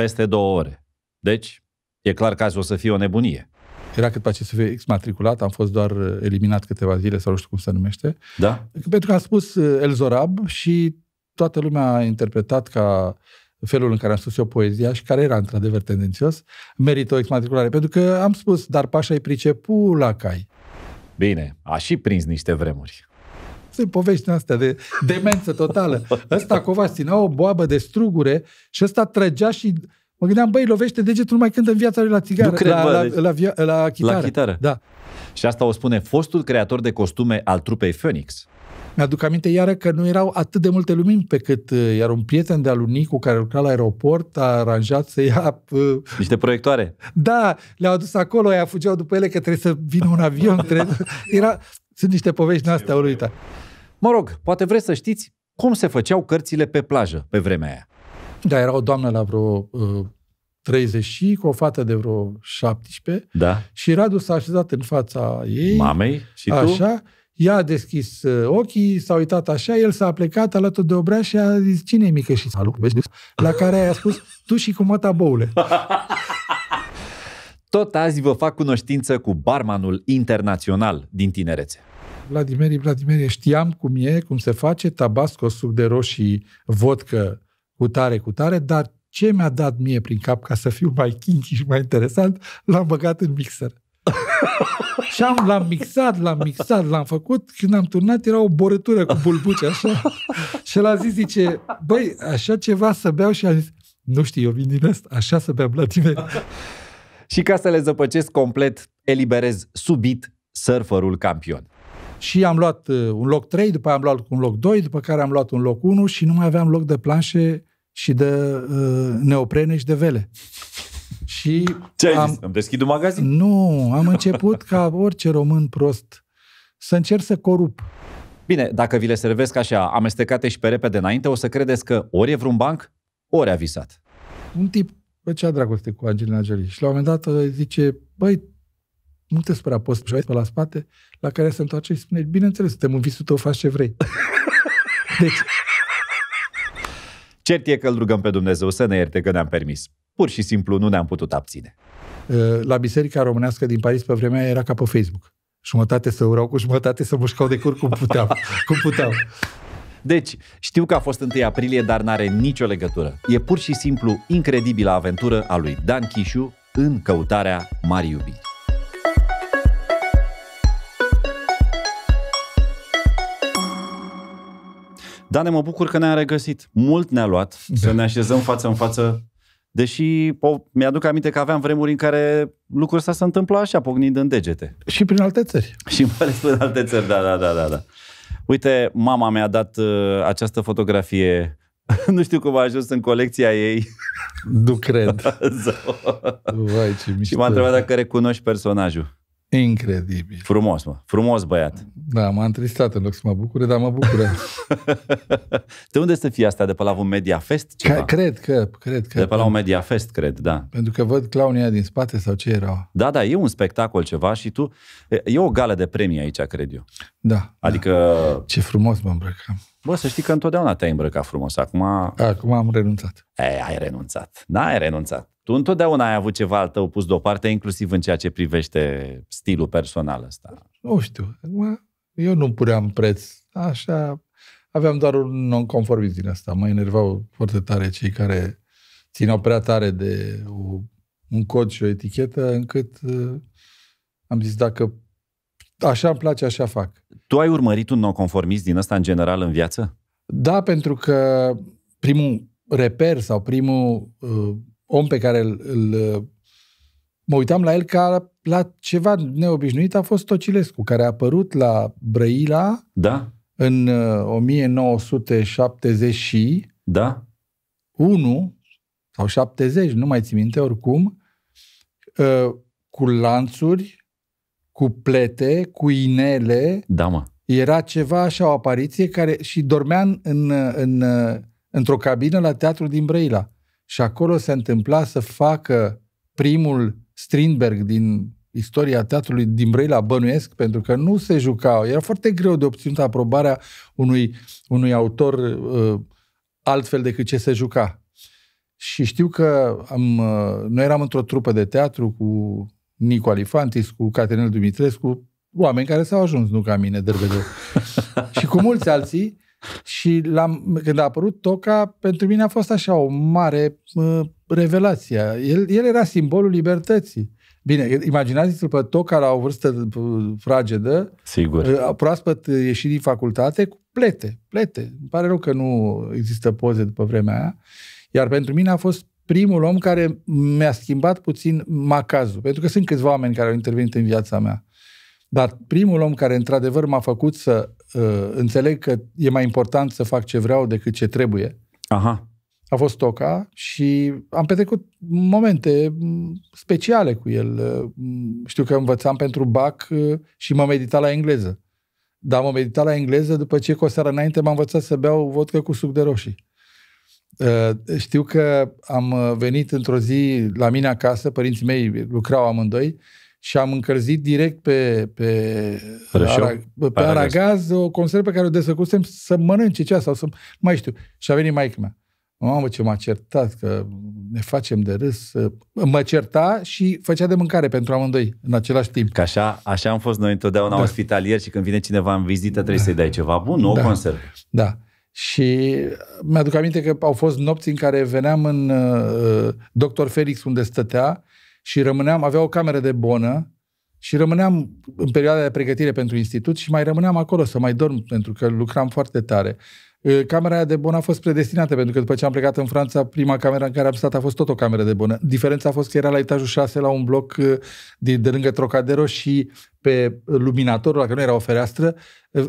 peste două ore. Deci, e clar că azi o să fie o nebunie. Era cât pace să fie exmatriculat, am fost doar uh, eliminat câteva zile sau nu știu cum se numește. Da. Pentru că am spus uh, El Zorab și toată lumea a interpretat ca felul în care am spus eu poezia și care era într-adevăr tendențios, merită o exmatriculare. Pentru că am spus, dar Pașa e pricepul la cai. Bine, a și prins niște vremuri. Asta e povești astea de demență totală. Ăsta Covaș ținea o boabă de strugure și ăsta trăgea și Mă gândeam, băi, lovește degetul numai când în viața lui la țigară, cred, la, bă, la, deci la, via, la, chitară. La chitară. Da. Și asta o spune fostul creator de costume al trupei Phoenix. Mi-aduc aminte iară că nu erau atât de multe lumini pe cât uh, iar un prieten de-al lui Nicu care lucra la aeroport a aranjat să ia... Uh, Niște proiectoare. Da, le-au adus acolo, aia fugeau după ele că trebuie să vină un avion. Trebuie... Era, sunt niște povești din astea uluita. Mă rog, poate vreți să știți cum se făceau cărțile pe plajă pe vremea aia. Da, era o doamnă la vreo uh, 30 și cu o fată de vreo 17 da. și Radu s-a așezat în fața ei. Mamei și așa, tu? Ea a deschis uh, ochii, s-a uitat așa, el s-a plecat alături de obraz și a zis, cine e mică și salut, vezi? La care a spus, tu și cu măta boule. Tot azi vă fac cunoștință cu barmanul internațional din tinerețe. Vladimir, Vladimir, știam cum e, cum se face, tabasco, suc de roșii, vodcă, cu tare, cu tare, dar ce mi-a dat mie prin cap ca să fiu mai kinky și mai interesant, l-am băgat în mixer. și am, l-am mixat, l-am mixat, l-am făcut. Când am turnat, era o borătură cu bulbuce, așa. și l-a zis, zice, băi, așa ceva să beau? Și a zis, nu știu, eu vin din asta, așa să beau la tine. și ca să le zăpăcesc complet, eliberez subit surferul campion. Și am luat uh, un loc 3, după aia am luat un loc 2, după care am luat un loc 1 și nu mai aveam loc de planșe și de uh, neoprene și de vele. Și Ce ai am, zis? Îmi deschid un magazin? Nu, am început ca orice român prost să încerc să corup. Bine, dacă vi le servesc așa, amestecate și pe repede înainte, o să credeți că ori e vreun banc, ori a visat. Un tip făcea dragoste cu Angelina Jolie și la un moment dat uh, zice, băi, nu te spera, poți și pe la spate, la care se întoarce și spune, bineînțeles, suntem în visul tău, faci ce vrei. Deci... Cert e că îl rugăm pe Dumnezeu să ne ierte că ne-am permis. Pur și simplu nu ne-am putut abține. Ă, la biserica românească din Paris pe vremea era ca pe Facebook. Jumătate să urau cu jumătate să mușcau de cur cum puteau. cum puteau. Deci, știu că a fost 1 aprilie, dar n-are nicio legătură. E pur și simplu incredibilă aventură a lui Dan Chișu în căutarea Marii Iubiri. Dane, mă bucur că ne-am regăsit. Mult ne-a luat da. să ne așezăm față în față Deși po, mi-aduc aminte că aveam vremuri în care lucrul ăsta se întâmpla așa, pocnind în degete. Și prin alte țări. Și mai ales prin alte țări, da, da, da, da. da. Uite, mama mi-a dat uh, această fotografie. nu știu cum a ajuns în colecția ei. Nu cred. Da, Vai, ce mișto. Și m-a întrebat dacă recunoști personajul. Incredibil. Frumos, mă. Frumos băiat. Da, m-a întristat în loc să mă bucure, dar mă bucură. de unde să fie asta? De pe la un media fest? Ceva? Ca, cred că, cred că. De pe la un media fest, cred, da. Pentru că văd clownia din spate sau ce erau. Da, da, e un spectacol ceva și tu... E o gală de premii aici, cred eu. Da. Adică... Da. Ce frumos mă îmbrăcam. Bă, să știi că întotdeauna te-ai îmbrăcat frumos. Acum... Acum am renunțat. Ei, ai renunțat. N-ai renunțat. Tu întotdeauna ai avut ceva al tău pus deoparte, inclusiv în ceea ce privește stilul personal ăsta. Nu știu. Eu nu puneam preț. Așa, aveam doar un nonconformism din asta. Mă enervau foarte tare cei care țineau prea tare de o, un cod și o etichetă, încât uh, am zis, dacă așa îmi place, așa fac. Tu ai urmărit un nonconformist din ăsta în general în viață? Da, pentru că primul reper sau primul uh, om pe care îl, îl uh, mă uitam la el ca la ceva neobișnuit a fost Tocilescu, care a apărut la Brăila da. în 1970 uh, și da. 1 sau 70, nu mai țin minte oricum, uh, cu lanțuri, cu plete, cu inele. Da, mă. Era ceva așa, o apariție care și dormea în, în, într-o cabină la teatru din Brăila și acolo se întâmpla să facă primul Strindberg din istoria teatrului din Brăila bănuiesc, pentru că nu se jucau. Era foarte greu de obținut aprobarea unui, unui autor uh, altfel decât ce se juca. Și știu că am, uh, noi eram într-o trupă de teatru cu Nico Alifantis, cu Caterinel Dumitrescu, oameni care s-au ajuns, nu ca mine, de și cu mulți alții, și l-am, când a apărut Toca, pentru mine a fost așa o mare uh, revelație. El, el era simbolul libertății. Bine, imaginați-l pe Toca la o vârstă fragedă, Sigur. Ă, proaspăt ieșit din facultate, cu plete, plete. Îmi pare rău că nu există poze după vremea aia. Iar pentru mine a fost primul om care mi-a schimbat puțin macazul. Pentru că sunt câțiva oameni care au intervenit în viața mea. Dar primul om care într-adevăr m-a făcut să Uh, înțeleg că e mai important să fac ce vreau decât ce trebuie. Aha. A fost Toca și am petrecut momente mm, speciale cu el. Uh, mm, știu că învățam pentru BAC uh, și mă medita la engleză. Dar mă medita la engleză după ce cu o seară înainte m-am învățat să beau vodcă cu suc de roșii. Știu că am venit într-o zi la mine acasă, părinții mei lucrau amândoi, și am încălzit direct pe, pe, Rășeu? pe aragaz. aragaz o conservă pe care o desăcusem să mănânce cea sau să... mai știu. Și a venit maica mea. Mamă, ce m-a certat, că ne facem de râs. Mă certa și făcea de mâncare pentru amândoi în același timp. Că așa, așa am fost noi întotdeauna da. ospitalier și când vine cineva în vizită trebuie da. să-i dai ceva bun, nu da. o conservă. Da. Și mi-aduc aminte că au fost nopți în care veneam în uh, uh Dr. Felix unde stătea și rămâneam, avea o cameră de bonă și rămâneam în perioada de pregătire pentru institut și mai rămâneam acolo să mai dorm pentru că lucram foarte tare. Ă, camera aia de bonă a fost predestinată pentru că după ce am plecat în Franța, prima cameră în care am stat a fost tot o cameră de bonă. Diferența a fost că era la etajul 6 la un bloc ă, de, de lângă Trocadero și pe luminatorul, dacă nu era o fereastră,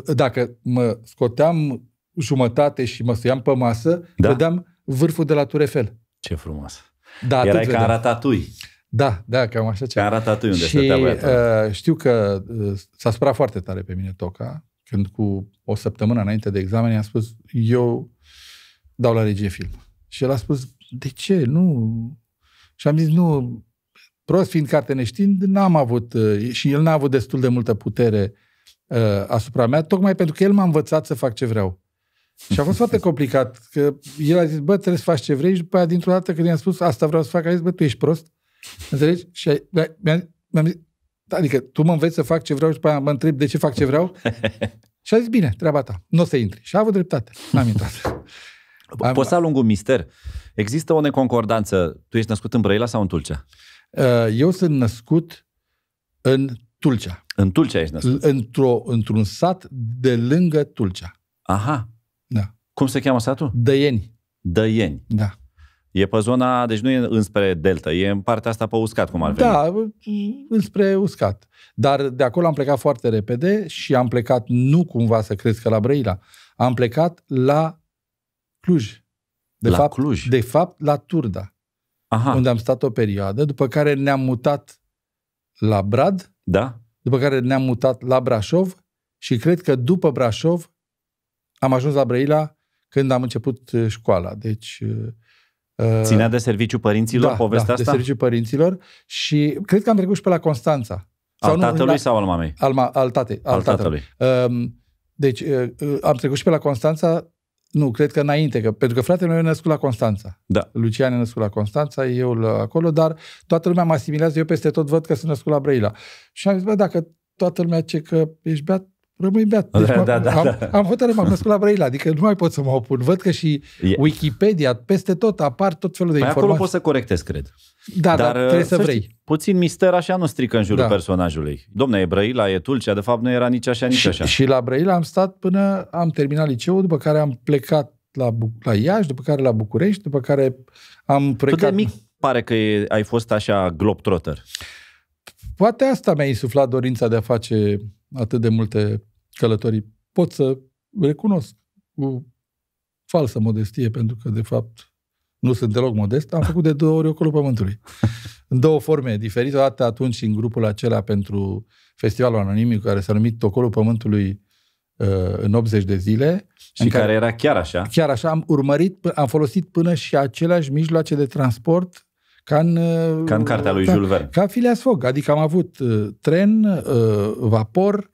ă, dacă mă scoteam jumătate și mă suiam pe masă, da. vedeam vârful de la Tur Eiffel. Ce frumos! Da, Erai ca în ratatui. Da, da, cam așa ceva. Ca arată unde și, stătea uh, știu că uh, s-a supărat foarte tare pe mine Toca, când cu o săptămână înainte de examen i-am spus, eu dau la regie film. Și el a spus, de ce? Nu. Și am zis, nu, prost fiind carte neștiind, n-am avut, uh, și el n-a avut destul de multă putere uh, asupra mea, tocmai pentru că el m-a învățat să fac ce vreau. Și a fost foarte complicat, că el a zis, bă, trebuie să faci ce vrei și după aia, dintr-o dată, când i-am spus, asta vreau să fac, a zis, bă, tu ești prost? Înțelegi? Și dar, mi-am, mi-am zis, da, adică tu mă înveți să fac ce vreau și după aia mă întreb de ce fac ce vreau. și a zis, bine, treaba ta, nu o să intri. Și a avut dreptate, n-am intrat. Poți să alung un mister. Există o neconcordanță. Tu ești născut în Brăila sau în Tulcea? Uh, eu sunt născut în Tulcea. În Tulcea ești născut? Într-o, într-un sat de lângă Tulcea. Aha. Da. Cum se cheamă satul? Dăieni. Dăieni. Da. E pe zona, deci nu e înspre delta, e în partea asta pe uscat, cum ar veni. Da, înspre uscat. Dar de acolo am plecat foarte repede și am plecat nu cumva să crezi că la Brăila, am plecat la Cluj. De la fapt, Cluj? De fapt, la Turda, Aha. unde am stat o perioadă, după care ne-am mutat la Brad, da. după care ne-am mutat la Brașov și cred că după Brașov am ajuns la Brăila când am început școala. Deci Uh, Ținea de serviciu părinților da, povestea da, asta? de serviciu părinților și cred că am trecut și pe la Constanța. Sau al nu, tatălui la, sau al mamei? Al, ma, al, tate, al, al tatălui. tatălui. Um, deci uh, uh, am trecut și pe la Constanța, nu, cred că înainte, că, pentru că fratele meu e născut la Constanța. Da. Lucian e născut la Constanța, eu la acolo, dar toată lumea mă asimilează, eu peste tot văd că sunt născut la Brăila. Și am zis, bă, dacă toată lumea ce că ești beat, rămâi beat. Da, deci da, da, da, am, da. am hotărât, m-am născut la Brăila, adică nu mai pot să mă opun. Văd că și yeah. Wikipedia, peste tot apar tot felul de păi informații. acolo poți să corectezi, cred. Da, dar, dar trebuie să, să vrei. Știi, puțin mister așa nu strică în jurul da. personajului. Domne, e Brăila, e Tulcea, de fapt nu era nici așa, nici și, așa. Și la Brăila am stat până am terminat liceul, după care am plecat la, la Iași, după care la București, după care am plecat... Tu de mic pare că e, ai fost așa globetrotter. Poate asta mi-a insuflat dorința de a face atât de multe călătorii. Pot să recunosc cu falsă modestie, pentru că, de fapt, nu sunt deloc modest, am făcut de două ori Ocolul Pământului. în două forme diferite, o dată atunci în grupul acela pentru Festivalul Anonimic, care s-a numit Ocolul Pământului uh, în 80 de zile. Și în care, care era chiar așa. Chiar așa. Am urmărit, am folosit până și aceleași mijloace de transport ca în, ca în cartea uh, lui da, Jules Verne. Ca Phileas Fogg. Adică am avut uh, tren, vapor,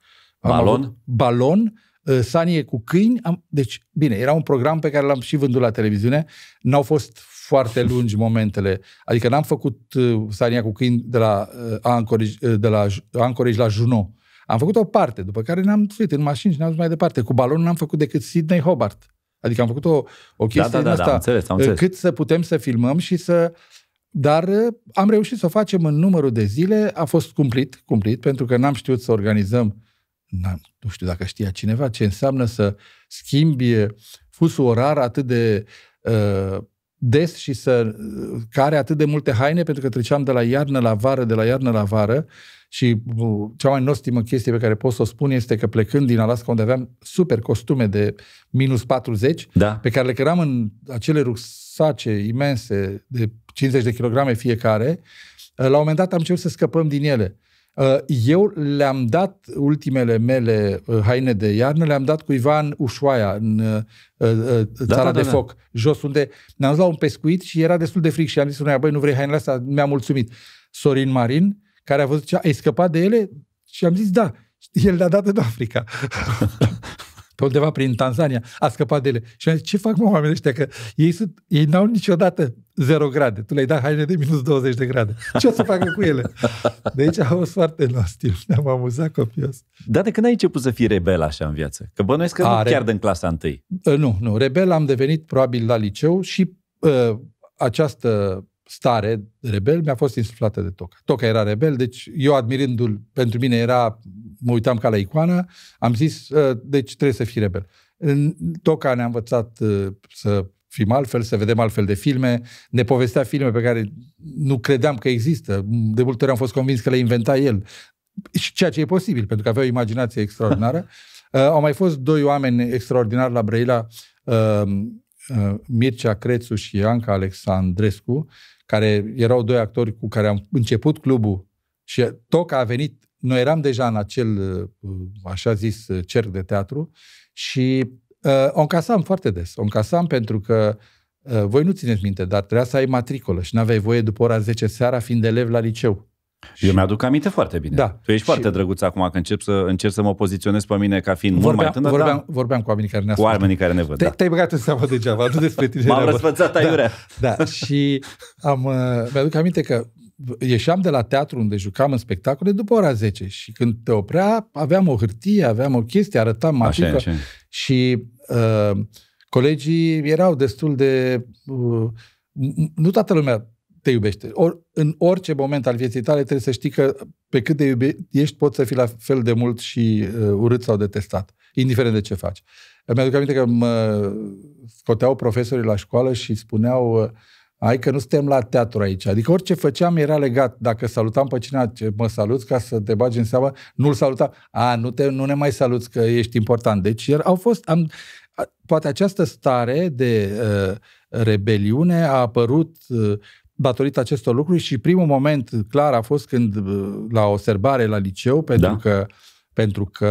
Balon? balon, uh, sanie cu câini. Am, deci, bine, era un program pe care l-am și vândut la televiziune. N-au fost foarte lungi momentele. Adică n-am făcut uh, sania cu câini de la, uh, Anchorage, de la Anchorage la Juno. Am făcut o parte, după care ne-am suit în mașini și ne-am dus mai departe. Cu balonul n-am făcut decât Sydney Hobart. Adică am făcut o, o da, chestie da, da, da, asta, da, am înțeles, am înțeles. cât să putem să filmăm și să... Dar am reușit să o facem în numărul de zile, a fost cumplit, cumplit, pentru că n-am știut să organizăm nu știu dacă știa cineva, ce înseamnă să schimbi fusul orar atât de uh, des și să care atât de multe haine, pentru că treceam de la iarnă la vară, de la iarnă la vară și uh, cea mai nostimă chestie pe care pot să o spun este că plecând din Alaska, unde aveam super costume de minus 40, da. pe care le căram în acele rucsace imense de 50 de kilograme fiecare, la un moment dat am început să scăpăm din ele. Uh, eu le-am dat ultimele mele uh, haine de iarnă, le-am dat cuiva în Ușoaia, în uh, da, țara da, de da, da, foc, jos, unde ne-am luat un pescuit și era destul de fric și am zis unuia, băi, nu vrei hainele astea? Mi-a mulțumit. Sorin Marin, care a văzut ce ai scăpat de ele și am zis, da, el le-a dat în Africa. pe undeva prin Tanzania, a scăpat de ele. Și am zis, ce fac mă oamenii ăștia? Că ei, sunt, ei n-au niciodată 0 grade. Tu le-ai dat haine de minus 20 de grade. Ce o să facă cu ele? De aici a fost foarte nostil. Ne-am amuzat copios. Dar de când ai început să fii rebel așa în viață? Că bănuiesc că a, nu re... chiar din clasa întâi. Ă, nu, nu. Rebel am devenit probabil la liceu și uh, această stare rebel mi-a fost insuflată de Toca. Toca era rebel, deci eu admirându-l, pentru mine era, mă uitam ca la icoană, am zis, ă, deci trebuie să fii rebel. Toca ne-a învățat ă, să fim altfel, să vedem altfel de filme, ne povestea filme pe care nu credeam că există. De multe ori am fost convins că le inventa el. Și ceea ce e posibil, pentru că avea o imaginație extraordinară. uh, au mai fost doi oameni extraordinari la Brăila, uh, uh, Mircea Crețu și Anca Alexandrescu, care erau doi actori cu care am început clubul și Toca a venit, noi eram deja în acel, uh, așa zis, uh, cerc de teatru și uh, o încasam foarte des. O încasam pentru că uh, voi nu țineți minte, dar trebuia să ai matricolă și n-aveai voie după ora 10 seara fiind elev la liceu. Eu mi-aduc aminte foarte bine. Da. Tu ești foarte și... drăguț acum că încep să, încerc să mă poziționez pe mine ca fiind vorbeam, mult mai tânăr. Vorbeam, da? vorbeam cu oamenii care ne ascultă. Cu oamenii care ne văd, Te, da. Te-ai băgat în seama degeaba, nu despre tine. M-am răsfățat aiurea. Da, da, și am, uh, mi-aduc aminte că ieșeam de la teatru unde jucam în spectacole după ora 10 și când te oprea aveam o hârtie, aveam o chestie, arătam matrica și uh, colegii erau destul de... Uh, nu toată lumea te iubește. Or, în orice moment al vieții tale trebuie să știi că pe cât de iubit ești, poți să fii la fel de mult și uh, urât sau detestat, indiferent de ce faci. Mi-aduc aminte că mă scoteau profesorii la școală și spuneau uh, ai că nu suntem la teatru aici. Adică orice făceam era legat. Dacă salutam pe cineva, ce mă salut ca să te bagi în seama, nu-l saluta. A, nu, te, nu ne mai saluți că ești important. Deci iar au fost, am, poate această stare de uh, rebeliune a apărut uh, datorită acestor lucruri și primul moment clar a fost când uh, la o serbare la liceu, da. pentru da. că, pentru că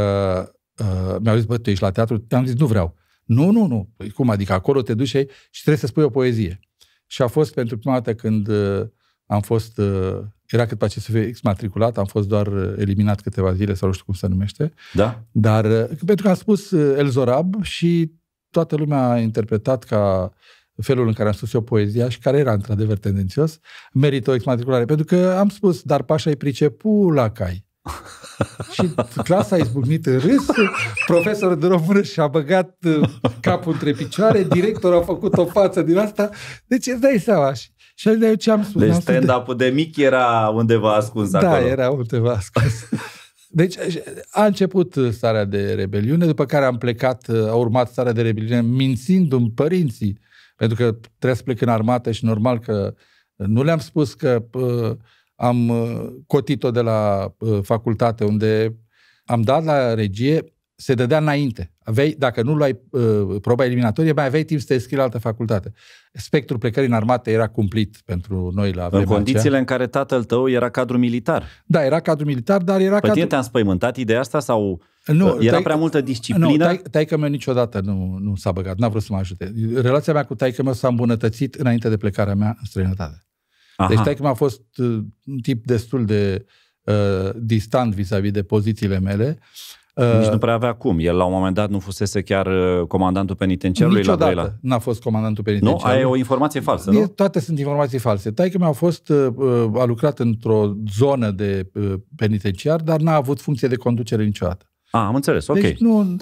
uh, mi-au zis, bă, tu ești la teatru? Te-am zis, nu vreau. Nu, nu, nu. Păi cum adică? Acolo te duci și trebuie să spui o poezie. Și a fost pentru prima dată când uh, am fost, uh, era cât pace să fie exmatriculat, am fost doar uh, eliminat câteva zile sau nu știu cum se numește. Da. Dar, uh, pentru că am spus uh, El Zorab și toată lumea a interpretat ca felul în care am spus eu poezia și care era într-adevăr tendențios, merită o exmatriculare. Pentru că am spus, dar pașa-i pricepu la cai. și clasa a izbucnit în râs, profesorul de română și-a băgat uh, capul între picioare, directorul a făcut o față din asta. Deci îți dai seama. Și, și de ce am spus. Deci stand-up-ul de... de mic era undeva ascuns da, acolo. Da, era undeva ascuns. Deci a început uh, starea de rebeliune, după care am plecat, uh, a urmat starea de rebeliune mințindu-mi părinții pentru că trebuie să plec în armată și normal că uh, nu le-am spus că uh, am uh, cotit-o de la uh, facultate unde am dat la regie se dădea înainte. Aveai, dacă nu luai uh, proba eliminatorie, mai aveai timp să te înscrii la altă facultate. Spectrul plecării în armată era cumplit pentru noi la vremea În condițiile aceea. în care tatăl tău era cadru militar. Da, era cadru militar, dar era păi cadru... Tine te-a spăimântat ideea asta sau nu, uh, era prea multă disciplină? Nu, tai, taică meu niciodată nu, nu s-a băgat, n-a vrut să mă ajute. Relația mea cu taică meu s-a îmbunătățit înainte de plecarea mea în străinătate. Deci Aha. Deci taică a fost uh, un tip destul de uh, distant vis-a-vis de pozițiile mele nici uh, nu prea avea cum. El la un moment dat nu fusese chiar uh, comandantul penitenciarului la Brăila. n-a fost comandantul penitenciarului. Nu? Ai o informație falsă, nu? Toate sunt informații false. Taică mi-a fost, uh, a lucrat într-o zonă de penitenciar, dar n-a avut funcție de conducere niciodată. A, ah, am înțeles, ok. Deci nu...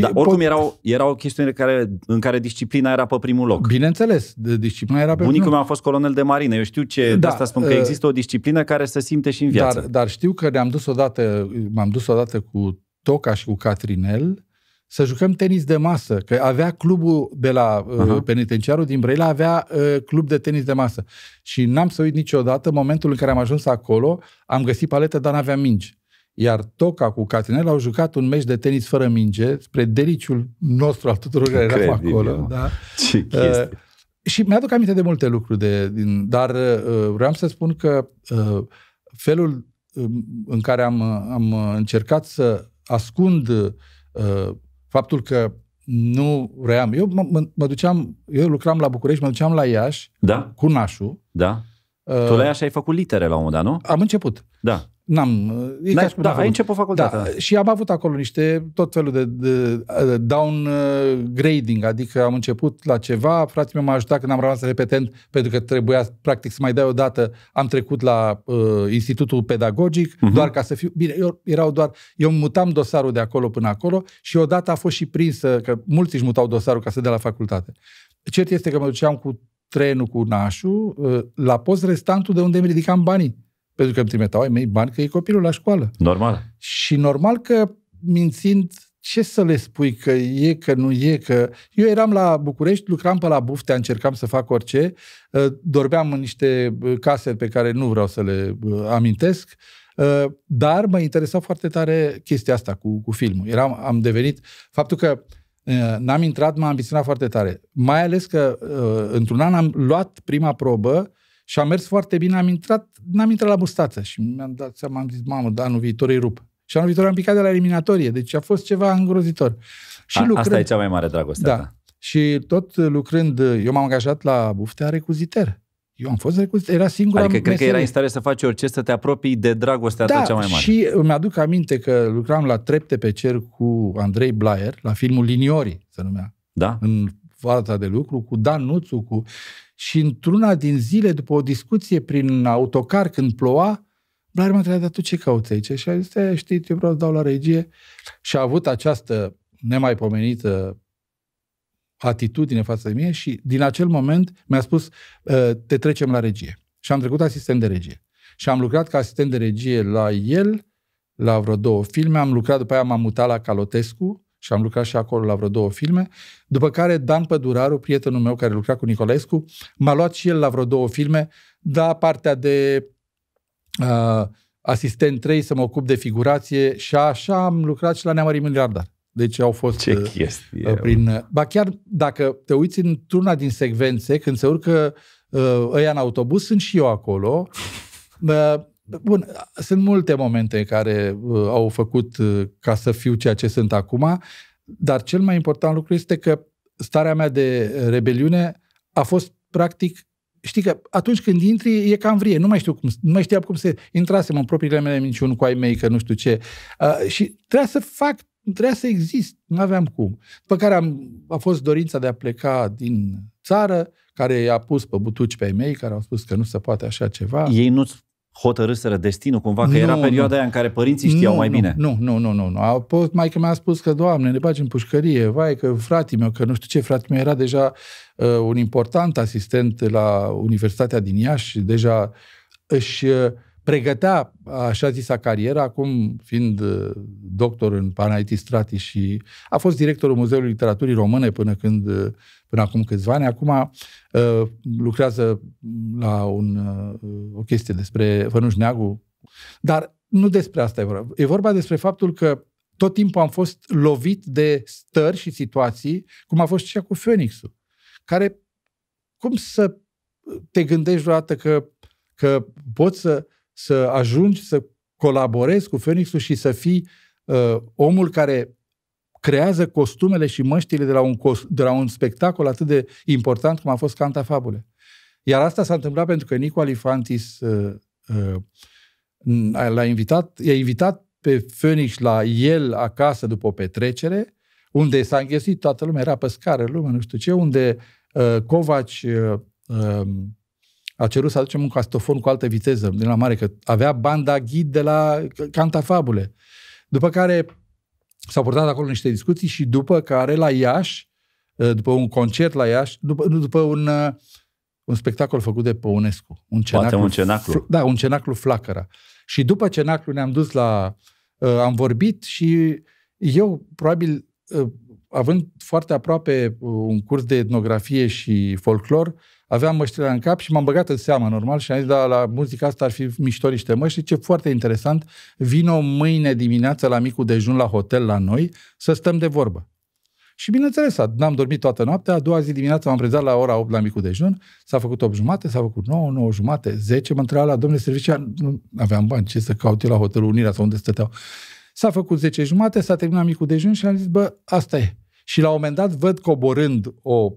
Dar oricum erau, erau chestiuni care, în care disciplina era pe primul loc. Bineînțeles, disciplina era pe Bunicul primul meu a fost colonel de marină. Eu știu ce, da, de asta spun că există o disciplină care se simte și în viață. Dar, dar știu că ne-am dus odată, m-am dus odată cu Toca și cu Catrinel să jucăm tenis de masă, că avea clubul de la uh-huh. penitenciarul din Brăila, avea uh, club de tenis de masă. Și n-am să uit niciodată momentul în care am ajuns acolo, am găsit paletă, dar n-aveam mingi. Iar Toca cu Catrinel au jucat un meci de tenis fără minge, spre deliciul nostru al tuturor care eram acolo. Da? Ce uh, chestie. Uh, și mi-aduc aminte de multe lucruri, de, din, dar uh, vreau să spun că uh, felul um, în care am, am încercat să ascund uh, faptul că nu ream. Eu mă, mă, mă duceam, eu lucram la București, mă duceam la Iași da? cu nașul. Da. Uh, tu la Iași ai făcut litere la un moment dat, nu? Am început. Da. N-am, e ca da, ai început facultatea. Da, și am avut acolo niște, tot felul de, de downgrading, uh, adică am început la ceva, fratele meu m-a ajutat când am rămas repetent, pentru că trebuia practic să mai dai o dată, am trecut la uh, Institutul Pedagogic, uh-huh. doar ca să fiu, bine, eu, erau doar, eu mutam dosarul de acolo până acolo și odată a fost și prinsă, că mulți își mutau dosarul ca să dea la facultate. Cert este că mă duceam cu trenul cu nașul uh, la post restantul de unde îmi ridicam banii. Pentru că trimiteau ai mei bani că e copilul la școală. Normal. Și normal că mințind ce să le spui că e, că nu e, că... Eu eram la București, lucram pe la buftea, încercam să fac orice, uh, dormeam în niște uh, case pe care nu vreau să le uh, amintesc, dar mă interesa foarte tare chestia asta cu, cu filmul. Eram, am devenit... Faptul că n-am intrat, m-a ambiționat foarte tare. Mai ales că într-un an am luat prima probă și a mers foarte bine, am intrat, n-am intrat la bustață și mi-am dat seama, am zis, mamă, da, anul viitor îi rup. Și anul viitor am picat de la eliminatorie, deci a fost ceva îngrozitor. Și a, lucrând, asta e cea mai mare dragoste. Da. da. Și tot lucrând, eu m-am angajat la buftea recuziter. Eu am fost recuzit era singura Adică cred că era în stare să faci orice, să te apropii de dragostea da, ta cea mai mare. și îmi aduc aminte că lucram la Trepte pe cer cu Andrei Blaier, la filmul Liniori se numea. Da. În fața de lucru, cu Dan Nuțu, cu... Și într-una din zile, după o discuție prin autocar, când ploua, Blair m-a întrebat, dar tu ce cauți aici? Și a zis, știi, eu vreau să dau la regie. Și a avut această nemaipomenită atitudine față de mine și din acel moment mi-a spus, ă, te trecem la regie. Și am trecut asistent de regie. Și am lucrat ca asistent de regie la el, la vreo două filme, am lucrat, după aia m-am mutat la Calotescu, și am lucrat și acolo la vreo două filme, după care Dan Păduraru, prietenul meu care lucra cu Nicolescu, m-a luat și el la vreo două filme, da partea de uh, asistent 3 să mă ocup de figurație și așa am lucrat și la Neamări Miliardar. Deci au fost Ce uh, chestie, uh, prin... Uh, ba chiar dacă te uiți într-una din secvențe, când se urcă uh, ăia în autobuz, sunt și eu acolo. Uh, Bun, sunt multe momente care uh, au făcut uh, ca să fiu ceea ce sunt acum, dar cel mai important lucru este că starea mea de rebeliune a fost practic știi că atunci când intri e cam vrie, nu mai știu cum, nu mai știam cum se intrasem în propriile mele minciuni cu ai mei, că nu știu ce. Uh, și trebuia să fac, trebuia să exist, nu aveam cum. După care am, a fost dorința de a pleca din țară, care i-a pus pe butuci pe ai mei, care au spus că nu se poate așa ceva. Ei nu-ți hotărâseră destinul cumva, că nu, era perioada nu. aia în care părinții știau nu, mai nu, bine. Nu, nu, nu, nu. nu. A fost, că mi-a spus că, Doamne, ne bagi în pușcărie, vai, că fratele meu, că nu știu ce, fratele meu era deja uh, un important asistent la Universitatea din Iași, deja își uh, pregătea așa zisa cariera, acum fiind uh, doctor în Panaiti Strati și a fost directorul Muzeului Literaturii Române până când uh, până acum câțiva ani. Acum uh, lucrează la un, uh, o chestie despre Fănuș Neagu, dar nu despre asta e vorba. E vorba despre faptul că tot timpul am fost lovit de stări și situații, cum a fost și cu Phoenixul, care, cum să te gândești vreodată că, că poți să, să ajungi să colaborezi cu Phoenixul și să fii uh, omul care creează costumele și măștile de la un, cost, de la un spectacol atât de important cum a fost Canta Fabule. Iar asta s-a întâmplat pentru că Nico Alifantis uh, uh, l-a invitat, i-a invitat pe Phoenix la el acasă după o petrecere, unde s-a înghesuit toată lumea, era pe scară lumea, nu știu ce, unde uh, Covaci uh, uh, a cerut să aducem un castofon cu altă viteză din la mare, că avea banda ghid de la Canta Fabule. După care S-au purtat acolo niște discuții și după care la Iași, uh, după un concert la Iași, după, nu, după un, uh, un spectacol făcut de Păunescu. Un cenaclu, Poate un cenaclu. da, un cenaclu Flacăra. Și după cenaclu ne-am dus la... Uh, am vorbit și eu, probabil, având foarte aproape un curs de etnografie și folclor, aveam măștile în cap și m-am băgat în seamă, normal, și am zis, da, la muzica asta ar fi mișto niște măști, ce foarte interesant, vino mâine dimineață la micul dejun la hotel la noi să stăm de vorbă. Și bineînțeles, n-am dormit toată noaptea, a doua zi dimineața m-am prezat la ora 8 la micul dejun, s-a făcut 8 jumate, s-a făcut 9, 9 jumate, 10, mă întreba la domnule serviciu, nu aveam bani, ce să caut eu la hotelul Unirea sau unde stăteau. S-a făcut 10 jumate, s-a terminat micul dejun și am zis, bă, asta e. Și la un moment dat văd coborând o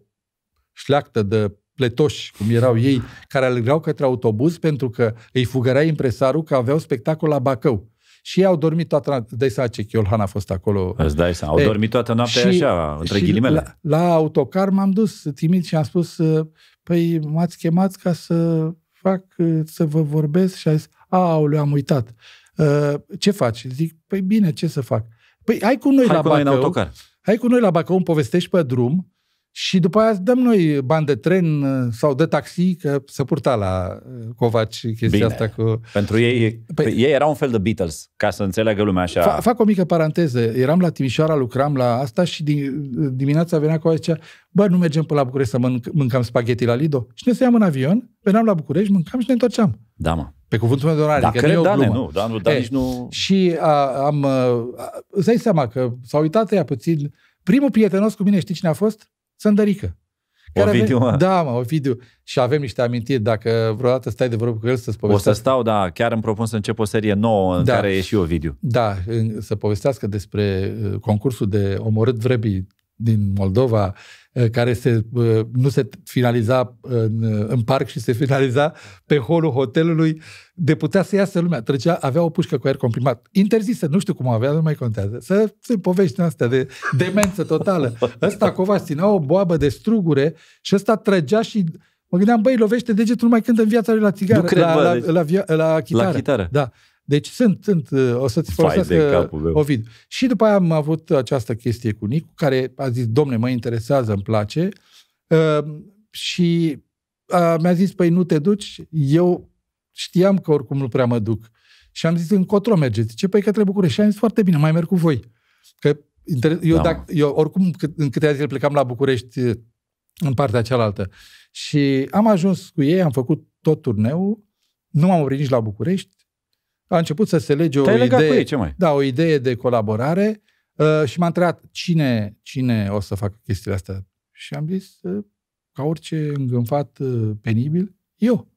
șleactă de pletoși, cum erau ei, care alergau către autobuz pentru că îi fugărea impresarul că aveau spectacol la Bacău. Și ei au dormit toată noaptea. Dai seama ce Chiolhan a fost acolo. Îți dai seama. Au e, dormit toată noaptea și, așa, între și ghilimele. La, la autocar m-am dus timid și am spus uh, păi m-ați chemat ca să fac, uh, să vă vorbesc și a zis, aoleu, am uitat. Uh, ce faci? Zic, păi bine, ce să fac? Păi hai cu noi hai la cu Bacău. Noi în autocar. Hai cu noi la Bacău, îmi povestești pe drum și după aia dăm noi bani de tren uh, sau de taxi, că se purta la uh, Covaci chestia Bine. asta cu... Pentru ei, păi-, păi... ei erau un fel de Beatles, ca să înțeleagă lumea așa. Fa- fac o mică paranteză. Eram la Timișoara, lucram la asta și din, uh, dimineața venea cu zicea, bă, nu mergem până la București să mânc- mâncam spaghetti la Lido? Și ne stăiam în avion, veneam la București, mâncam și ne întorceam. Da, mă. Pe cuvântul meu de onoare. Da, adică cred, nu Dane, nu, da, nu, da, e, nici nu... Și a, am... A, îți dai seama că s-a uitat ea puțin... Primul prietenos cu mine, știi cine a fost? Sândărică. Care Ovidiu, avem, mă. Da, mă, Ovidiu. Și avem niște amintiri, dacă vreodată stai de vorbă cu el să-ți povestească. O să stau, da, chiar îmi propun să încep o serie nouă în da. care e și Ovidiu. Da, să povestească despre uh, concursul de omorât vrebii din Moldova, Eh, care se, eh, nu se finaliza eh, în, în parc și se finaliza pe holul hotelului, de putea să iasă lumea. Trecea, avea o pușcă cu aer comprimat. Interzisă, nu știu cum avea, nu mai contează. Să se povești astea de demență totală. Ăsta cova ținea o boabă de strugure și ăsta trăgea și mă gândeam, băi, lovește degetul numai când în viața lui la țigară, la, la, deci la, la, la, chitară. La chitară. Da. Deci sunt, sunt uh, o să-ți folosesc uh, Ovid. Și după aia am avut această chestie cu Nicu, care a zis, domne, mă interesează, îmi place. Uh, și uh, mi-a zis, păi nu te duci, eu știam că oricum nu prea mă duc. Și am zis, încotro mergeți. Ce păi către București. Și am zis, foarte bine, mai merg cu voi. Că inter- eu, da. dacă, eu oricum în câteva zile plecam la București uh, în partea cealaltă. Și am ajuns cu ei, am făcut tot turneul, nu m-am oprit nici la București, a început să se lege o idee, ei, ce mai? Da, o idee de colaborare uh, și m-a întrebat cine, cine o să facă chestiile astea. Și am zis, uh, ca orice îngânfat uh, penibil, eu.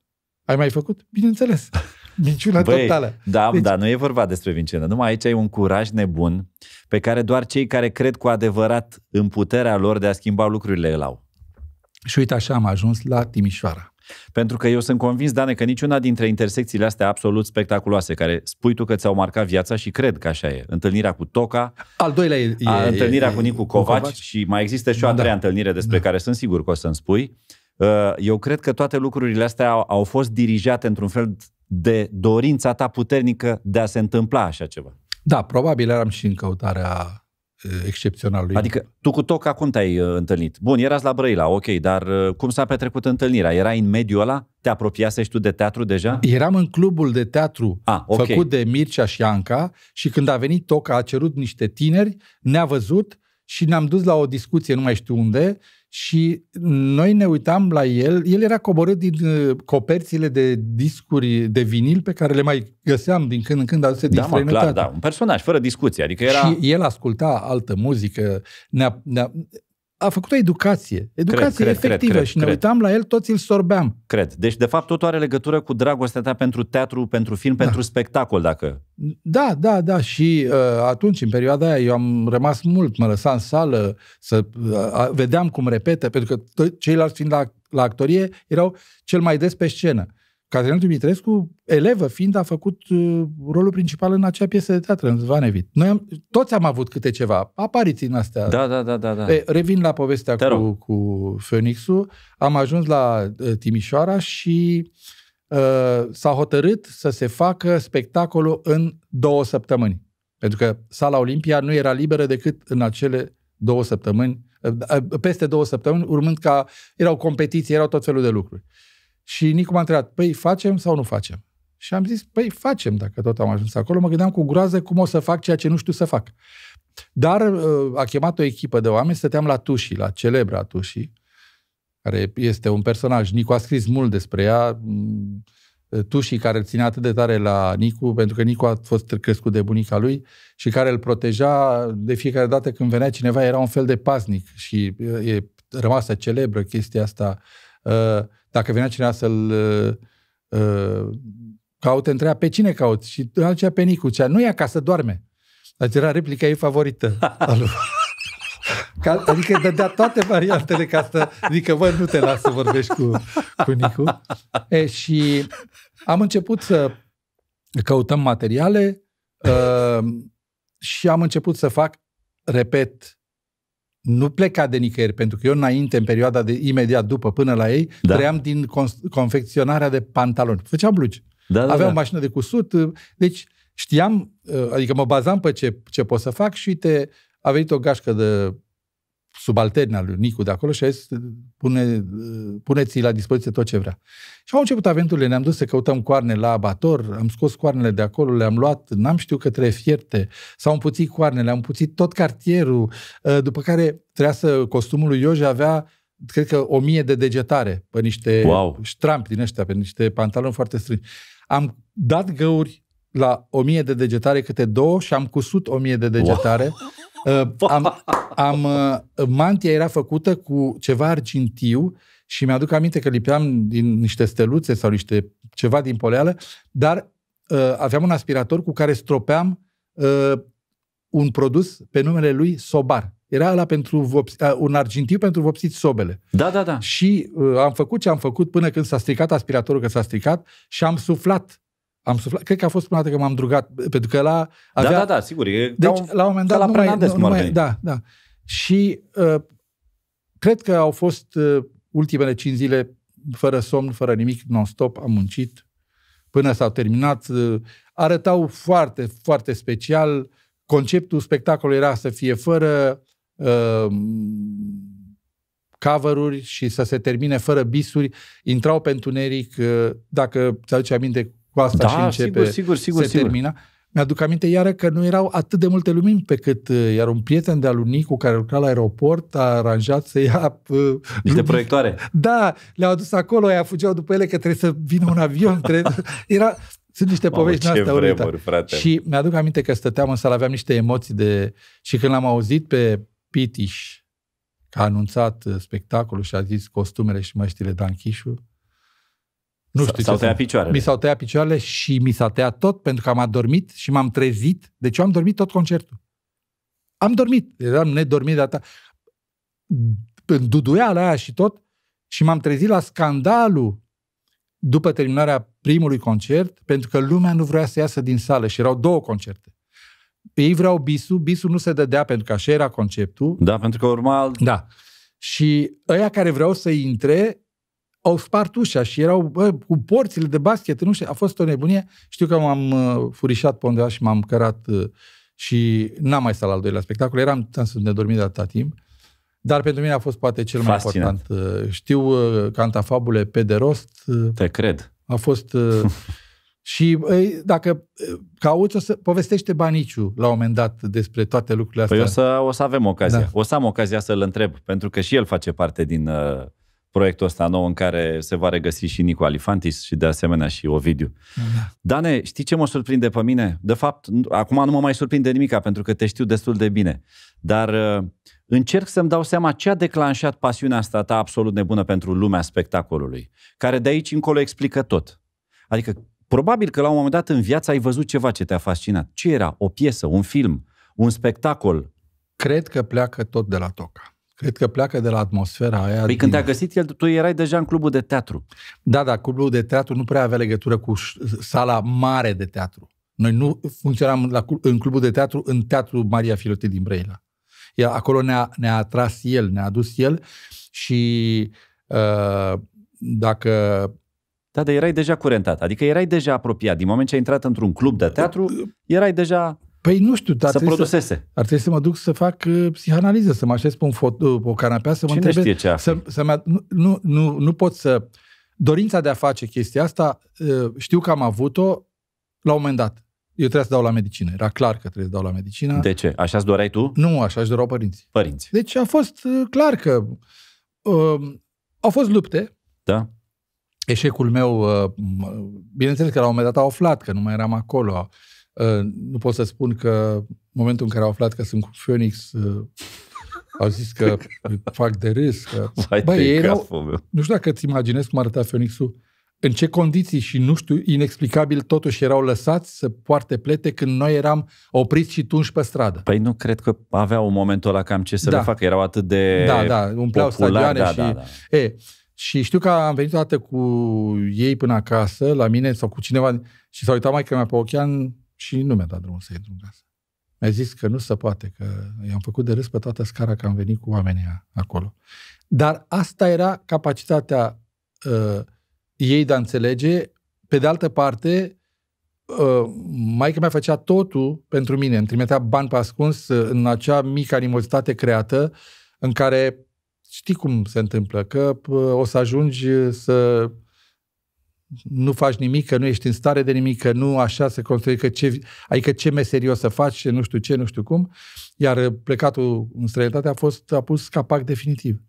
Ai mai făcut? Bineînțeles. Minciuna Băi, totală. Da, deci... da, nu e vorba despre vincenă. Numai aici ai un curaj nebun pe care doar cei care cred cu adevărat în puterea lor de a schimba lucrurile îl au. Și uite așa am ajuns la Timișoara. Pentru că eu sunt convins, Dane, că niciuna dintre intersecțiile astea absolut spectaculoase, care spui tu că ți-au marcat viața și cred că așa e. Întâlnirea cu Toca, Al doilea e, e, întâlnirea e, e, cu Nicu Covaci, Covaci și mai există și o a treia da. întâlnire despre da. care sunt sigur că o să-mi spui. Uh, eu cred că toate lucrurile astea au, au fost dirijate într-un fel de dorința ta puternică de a se întâmpla așa ceva. Da, probabil eram și în căutarea Uh, excepțional. Lui. Adică tu cu Toc acum te-ai uh, întâlnit. Bun, erați la Brăila, ok, dar uh, cum s-a petrecut întâlnirea? Era în mediul ăla? Te apropiase și tu de teatru deja? Eram în clubul de teatru a, okay. făcut de Mircea și Anca și când a venit Toc a cerut niște tineri, ne-a văzut și ne-am dus la o discuție, nu mai știu unde, și noi ne uitam la el, el era coborât din uh, coperțile de discuri de vinil pe care le mai găseam din când în când aduse din da, Mă, clar, da, un personaj, fără discuție. Adică era... Și el asculta altă muzică, ne-a, ne-a, a făcut o educație. Educație cred, efectivă cred, cred, și ne cred. uitam la el, toți îl sorbeam. Cred. Deci, de fapt, totul are legătură cu dragostea ta pentru teatru, pentru film, da. pentru spectacol, dacă... Da, da, da. Și uh, atunci, în perioada aia, eu am rămas mult, mă lăsa în sală, să uh, vedeam cum repete, pentru că t- ceilalți fiind la, la actorie erau cel mai des pe scenă. Cătălin Dumitrescu, elevă fiind, a făcut uh, rolul principal în acea piesă de teatru, în Zvanevit. Noi am, toți am avut câte ceva, apariții în astea. Da, da, da. da, da. E, revin la povestea Te cu, cu Phoenixul. Am ajuns la uh, Timișoara și uh, s-a hotărât să se facă spectacolul în două săptămâni. Pentru că sala Olimpia nu era liberă decât în acele două săptămâni, uh, uh peste două săptămâni, urmând ca erau competiții, erau tot felul de lucruri. Uh, și Nicu m-a întrebat, păi facem sau nu facem? Și am zis, păi facem, dacă tot am ajuns acolo. Mă gândeam cu groază cum o să fac ceea ce nu știu să fac. Dar uh, a chemat o echipă de oameni, stăteam la Tuși, la celebra Tuși, care este un personaj. Nicu a scris mult despre ea. Mm, Tuși, care ținea atât de tare la Nicu, pentru că Nicu a fost crescut de bunica lui și care îl proteja de fiecare dată când venea cineva, era un fel de paznic și uh, e rămasă celebră chestia asta. Uh, dacă venea cineva să-l uh, uh, caute, întreba pe cine cauți și aducea pe Nicu. Cea, nu e acasă, doarme. Asta deci era replica ei favorită. adică dădea toate variantele ca să zică, bă, nu te las să vorbești cu, cu Nicu. E, și am început să căutăm materiale uh, și am început să fac, repet, nu pleca de nicăieri, pentru că eu înainte, în perioada de imediat după, până la ei, da. trăiam din con- confecționarea de pantaloni. Făceam blugi. Da, da, Aveam da. mașină de cusut, uh, deci știam, uh, adică mă bazam pe ce, ce pot să fac și uite, a venit o gașcă de subalterna lui Nicu de acolo și a zis, pune, puneți la dispoziție tot ce vrea. Și au început aventurile, ne-am dus să căutăm coarne la abator, am scos coarnele de acolo, le-am luat, n-am știut că trebuie fierte, s-au împuțit coarnele, am împuțit tot cartierul, ă, după care trebuia să, costumul lui Ioja avea cred că o mie de degetare pe niște wow. ștrampi din ăștia, pe niște pantaloni foarte strângi. Am dat găuri la 1000 de degetare câte două și am cusut 1000 de degetare. Wow. Uh, am, am, uh, mantia era făcută cu ceva argintiu și mi-aduc aminte că lipeam din niște steluțe sau niște ceva din poleală, dar uh, aveam un aspirator cu care stropeam uh, un produs pe numele lui Sobar. Era ăla pentru vopsi, uh, un argintiu pentru vopsit sobele. Da, da, da. Și uh, am făcut ce am făcut până când s-a stricat aspiratorul, că s-a stricat, și am suflat am suflat. Cred că a fost prima dată că m-am drugat, pentru că la da, avea... Da, da, da, sigur. E deci, un, la un moment dat, la nu mai, nu, nu mai, Da, da. Și uh, cred că au fost uh, ultimele cinci zile fără somn, fără nimic, non-stop, am muncit până s-au terminat. Uh, arătau foarte, foarte special. Conceptul spectacolului era să fie fără uh, cover și să se termine fără bisuri. Intrau pe întuneric, uh, dacă ți aduce aminte cu asta da, și începe, sigur, sigur, sigur, se sigur. termina. Mi-aduc aminte iară că nu erau atât de multe lumini pe cât uh, iar un prieten de-al cu care lucra la aeroport a aranjat să ia... Uh, Niște lumini. proiectoare. Da, le-au adus acolo, aia fugeau după ele că trebuie să vină un avion. Trebuie... Era, sunt niște Mamă, Ce astea vremuri, frate. Și mi-aduc aminte că stăteam în sală, aveam niște emoții de... Și când l-am auzit pe Pitiș, că a anunțat uh, spectacolul și a zis costumele și măștile Dan nu știu s-au tăiat picioarele. Mi s-au tăiat picioarele și mi s-a tăiat tot pentru că am adormit și m-am trezit. Deci eu am dormit tot concertul. Am dormit. Eram nedormit de data. În duduiala aia și tot. Și m-am trezit la scandalul după terminarea primului concert, pentru că lumea nu vrea să iasă din sală și erau două concerte. Ei vreau bisul, bisul nu se dădea pentru că așa era conceptul. Da, pentru că urma... Da. Și ăia care vreau să intre, au spart ușa și erau bă, cu porțile de basket nu știu A fost o nebunie. Știu că m-am uh, furișat pe undeva și m-am cărat uh, și n-am mai stat la al doilea spectacol. Eram sunt dormit de atâta timp. Dar pentru mine a fost poate cel mai Fascinant. important. Uh, știu uh, fabule pe de rost. Uh, Te cred. A fost... Uh, Și uh, dacă uh, cauți, o să povestește Baniciu la un moment dat despre toate lucrurile păi astea. Păi o să, o să avem ocazia. Da. O să am ocazia să-l întreb, pentru că și el face parte din uh, proiectul ăsta nou în care se va regăsi și Nicu Alifantis și de asemenea și Ovidiu. Da. Dane, știi ce mă surprinde pe mine? De fapt, acum nu mă mai surprinde nimica pentru că te știu destul de bine, dar uh, încerc să-mi dau seama ce a declanșat pasiunea asta ta absolut nebună pentru lumea spectacolului, care de aici încolo explică tot. Adică, probabil că la un moment dat în viață ai văzut ceva ce te-a fascinat. Ce era? O piesă, un film, un spectacol? Cred că pleacă tot de la Toca. Cred că pleacă de la atmosfera aia. Păi din... când te-a găsit el, tu erai deja în clubul de teatru. Da, da, clubul de teatru nu prea avea legătură cu sala mare de teatru. Noi nu funcționam la, în clubul de teatru, în teatru Maria Filotei din Brăila. Iar acolo ne-a, ne atras el, ne-a adus el și uh, dacă... Da, dar erai deja curentat, adică erai deja apropiat. Din moment ce ai intrat într-un club de teatru, erai deja Păi nu știu, dar să produsese. Să, ar trebui să mă duc să fac uh, psihanaliză, să mă așez pe, un fot, pe o canapea, să mă Cine întrebe... Știe ce să, să mă, nu, nu, nu pot să... Dorința de a face chestia asta, uh, știu că am avut-o la un moment dat. Eu trebuia să dau la medicină. Era clar că trebuie să dau la medicină. De ce? Așa-ți doreai tu? Nu, așa-și doreau părinții. Părinți. Deci a fost uh, clar că... Uh, au fost lupte. Da. Eșecul meu, uh, uh, bineînțeles că la un moment dat au aflat că nu mai eram acolo. Uh, nu pot să spun că în momentul în care au aflat că sunt cu Phoenix, uh, au zis că fac de râs. Că... Vai ei erau... Nu știu dacă îți imaginezi cum arăta Phoenix-ul. În ce condiții și, nu știu, inexplicabil, totuși erau lăsați să poarte plete când noi eram opriți și tunși pe stradă. Păi nu cred că aveau momentul ăla cam ce să da. le facă. Erau atât de Da, da, umpleau popular, stadioane da, și... Da, da. E, și știu că am venit o dată cu ei până acasă, la mine sau cu cineva, și s-a uitat mai mea pe ochean și nu mi-a dat drumul să intru în casă. Mi-a zis că nu se poate, că i-am făcut de râs pe toată scara că am venit cu oamenii acolo. Dar asta era capacitatea uh, ei de a înțelege. Pe de altă parte, uh, maica mea făcea totul pentru mine. Îmi trimitea bani pe ascuns uh, în acea mică animozitate creată în care știi cum se întâmplă, că uh, o să ajungi să nu faci nimic, că nu ești în stare de nimic, că nu așa se construiește, că ce, adică ce meserie o să faci, nu știu ce, nu știu cum. Iar uh, plecatul în străinătate a fost a pus capac definitiv.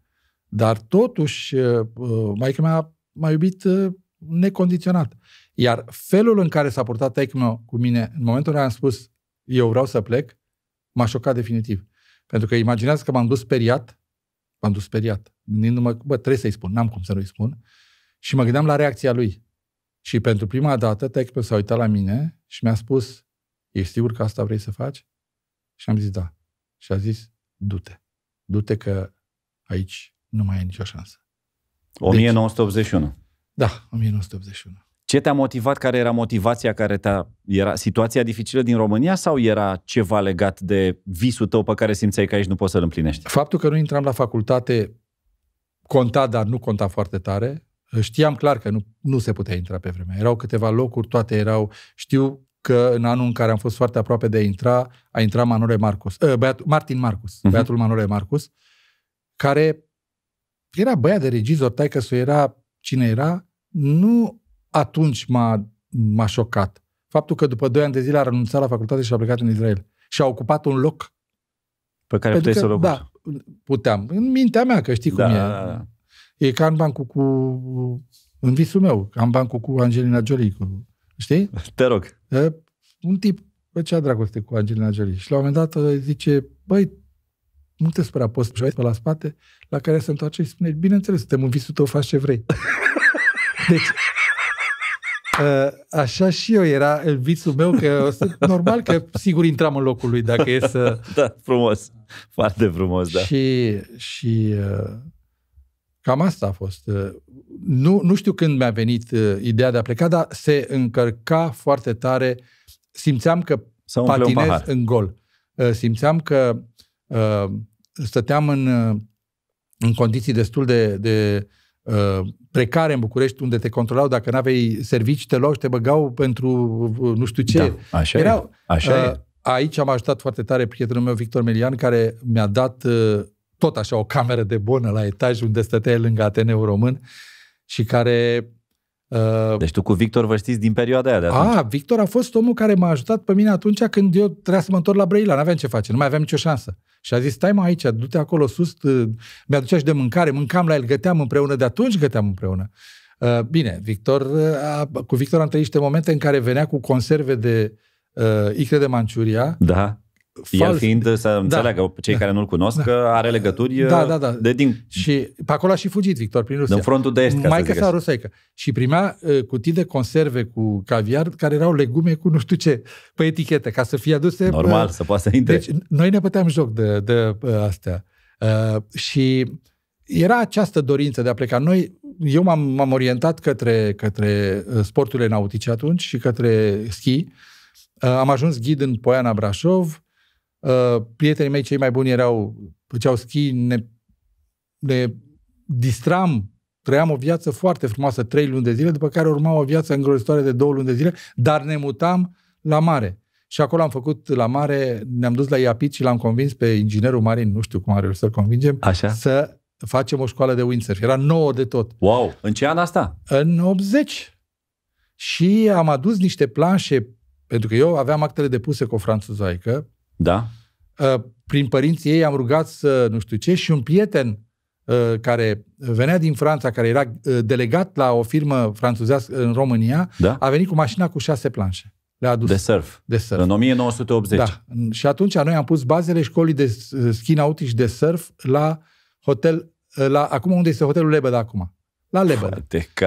Dar totuși, uh, uh, maica mea m-a iubit necondiționat. Iar felul în care s-a purtat Tecno cu mine, în momentul în care am spus eu vreau să plec, m-a șocat definitiv. Pentru că imaginează că m-am dus speriat, m-am dus speriat, gândindu-mă, bă, trebuie să-i spun, n-am cum să nu-i spun, și mă gândeam la reacția lui. Și pentru prima dată, Tecpe s-a uitat la mine și mi-a spus, ești sigur că asta vrei să faci? Și am zis, da. Și a zis, du-te. Du-te că aici nu mai ai nicio șansă. 1981. Deci, da, 1981. Ce te-a motivat? Care era motivația care te-a... Era situația dificilă din România sau era ceva legat de visul tău pe care simțeai că aici nu poți să-l împlinești? Faptul că nu intram la facultate conta, dar nu conta foarte tare. Știam clar că nu, nu se putea intra pe vremea. Erau câteva locuri, toate erau... Știu că în anul în care am fost foarte aproape de a intra, a intrat Manole Marcus, uh, ă, băiat, Martin Marcus, uh-huh. Mhm. băiatul Manole Marcus, care era băiat de regizor, taică era cine era, nu atunci m-a, m-a șocat. Faptul că după 2 ani de zile a renunțat la facultate și a plecat în Israel și a ocupat un loc pe care puteai să-l Da, puteam. În mintea mea, că știi da, cum da, e. Da, da. E ca în bancul cu... În visul meu, ca în bancul cu Angelina Jolie. Cu, știi? Te rog. Un tip făcea dragoste cu Angelina Jolie. Și la un moment dat uh, zice, băi, nu te spera poți și pe la spate, la care se întoarce și spune, bineînțeles, suntem în visul tău, faci ce vrei. deci, uh, așa și eu era visul meu, că normal că sigur intram în locul lui dacă e să... Da, frumos. Foarte frumos, da. Și, și uh, Cam asta a fost. Uh, nu, nu știu când mi-a venit uh, ideea de a pleca, dar se încărca foarte tare. Simțeam că Să patinez în gol. Uh, simțeam că stăteam în, în condiții destul de, de precare în București, unde te controlau dacă n-aveai servici, te luau și te băgau pentru nu știu ce. Da, așa Erau, e. Așa uh, e. Aici am ajutat foarte tare prietenul meu, Victor Melian, care mi-a dat uh, tot așa o cameră de bună la etaj unde stătea lângă Ateneu Român și care... Uh... Deci tu cu Victor vă știți din perioada aia de atunci. A, Victor a fost omul care m-a ajutat pe mine atunci când eu trebuia să mă întorc la Brăila, nu aveam ce face, nu mai aveam nicio șansă. Și a zis, stai mă aici, du-te acolo sus, uh, mi-aducea și de mâncare, mâncam la el, găteam împreună, de atunci găteam împreună. Uh, bine, Victor, uh, cu Victor am trăit niște momente în care venea cu conserve de uh, icre de Manciuria, da. El fiind, să da. înțeleagă da, cei da, care nu-l cunosc, da, că are legături da, uh, da, da. de din... Și pe acolo a și fugit Victor prin Rusia. În frontul de est, ca să zic. Și primea uh, cutii de conserve cu caviar care erau legume cu nu știu ce pe etichetă ca să fie aduse... Uh, Normal, pe... să poată să intre. Deci noi ne puteam joc de, de astea. Uh, și era această dorință de a pleca. Noi, eu m-am, m-am orientat către, către sporturile nautice atunci și către schi. Uh, am ajuns ghid în Poiana Brașov, Uh, prietenii mei cei mai buni erau, făceau schi, ne, ne distram, trăiam o viață foarte frumoasă, trei luni de zile, după care urma o viață îngrozitoare de două luni de zile, dar ne mutam la mare. Și acolo am făcut la mare, ne-am dus la Iapit și l-am convins pe inginerul Marin, nu știu cum are să-l convingem, Așa? să facem o școală de windsurf. Era nouă de tot. Wow! În ce an asta? În 80. Și am adus niște planșe, pentru că eu aveam actele depuse cu o franțuzoaică, da. Uh, prin părinții ei am rugat să nu știu ce și un prieten uh, care venea din Franța, care era uh, delegat la o firmă franțuzească în România, da? a venit cu mașina cu șase planșe. Le-a adus. De surf. De surf. În 1980. Da. Și atunci noi am pus bazele școlii de schi nautici de surf la hotel, la, acum unde este hotelul Lebeda acum. La Lebeda.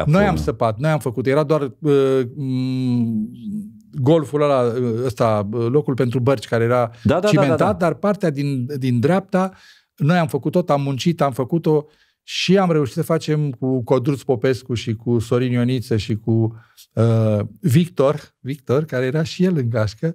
Noi am săpat, noi am făcut. Era doar uh, golful ăla, ăsta, locul pentru bărci care era da, da, da cimentat, da, da, da. dar partea din, din dreapta, noi am făcut tot, am muncit, am făcut-o și am reușit să facem cu Codruț Popescu și cu Sorin Ioniță și cu uh, Victor, Victor, care era și el în gașcă,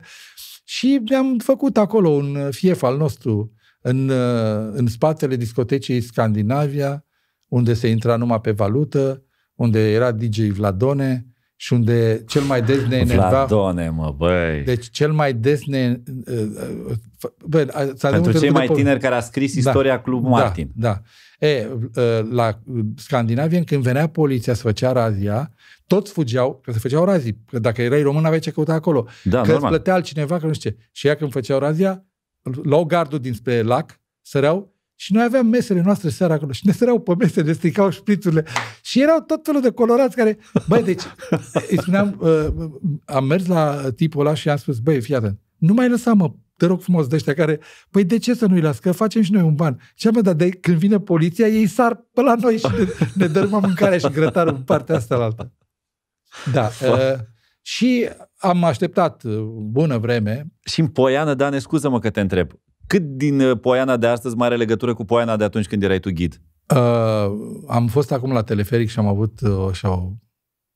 și ne-am făcut acolo un fief al nostru în, uh, în spatele discotecii Scandinavia, unde se intra numai pe valută, unde era DJ Vladone, și unde cel mai des ne enerva... Vladone, mă, băi! Deci cel mai des ne... Uh, uh, băi, Pentru cei mai tineri care a scris da. istoria da, Club Martin. Da, da. E, uh, la Scandinavia, când venea poliția să făcea razia, toți fugeau, că se făceau razii, că dacă erai român aveai ce căuta acolo. Da, că normal. îți plătea altcineva, că nu știu ce. Și ea când făceau razia, luau gardul dinspre lac, săreau și noi aveam mesele noastre seara acolo și ne săreau pe mese, ne stricau șpriturile Și erau tot felul de colorați care... Băi, deci, îi spuneam, uh, am mers la tipul ăla și am spus, băi, fii atent, nu mai lăsa, mă, te rog frumos, de ăștia care, păi de ce să nu-i las, că facem și noi un ban. Și am dar de când vine poliția, ei sar pe la noi și ne, ne dărâmăm mâncarea și grătarul în partea asta la alta. Da. Uh, și am așteptat uh, bună vreme. Și în Poiană, da, ne scuză mă că te întreb. Cât din uh, poiana de astăzi mai are legătură cu poiana de atunci când erai tu ghid? Uh, am fost acum la teleferic și am avut uh, așa o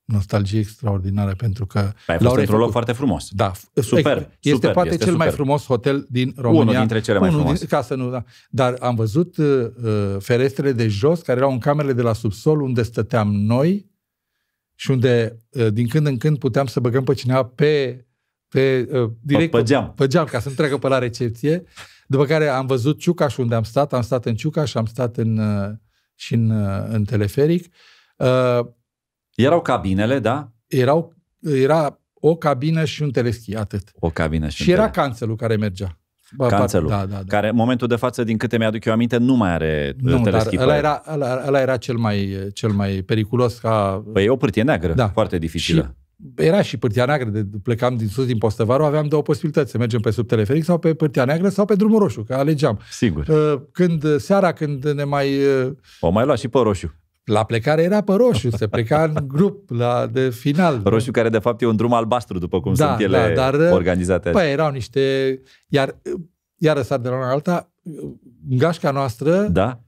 nostalgie extraordinară pentru că... Ai fost într-un loc foarte frumos. Da. Super. Este super, poate este cel super. mai frumos hotel din România. Unul dintre cele mai Unul frumoase. Din, ca să nu, da. Dar am văzut uh, uh, ferestrele de jos, care erau în camerele de la subsol, unde stăteam noi și unde uh, din când în când puteam să băgăm pe cineva pe, pe uh, direct... Pe, pe geam. Pe geam, ca să nu treacă pe la recepție. După care am văzut Ciucaș unde am stat, am stat în Ciucaș, am stat în, uh, și în, uh, în teleferic. Uh, erau cabinele, da? Erau, era o cabină și un teleschi, atât. O cabină și, și era tele... canțelul care mergea. Canțelul, da, da, da. care în momentul de față, din câte mi-aduc eu aminte, nu mai are nu, teleschi. Dar ăla era, ăla, ăla era cel mai, cel mai periculos. Ca... Păi e o pârtie neagră, da. foarte dificilă. Și era și Pârtia Neagră, de, plecam din sus, din Postăvaru, aveam două posibilități, să mergem pe sub teleferic sau pe Pârtia Neagră sau pe drumul roșu, că alegeam. Sigur. Uh, când seara, când ne mai... Uh, o mai lua și pe roșu. La plecare era pe roșu, se pleca în grup, la de final. Roșu care de fapt e un drum albastru, după cum da, sunt da, ele da, dar, uh, organizate. Păi erau niște... Iar, iar sar de la una alta, în gașca noastră, da.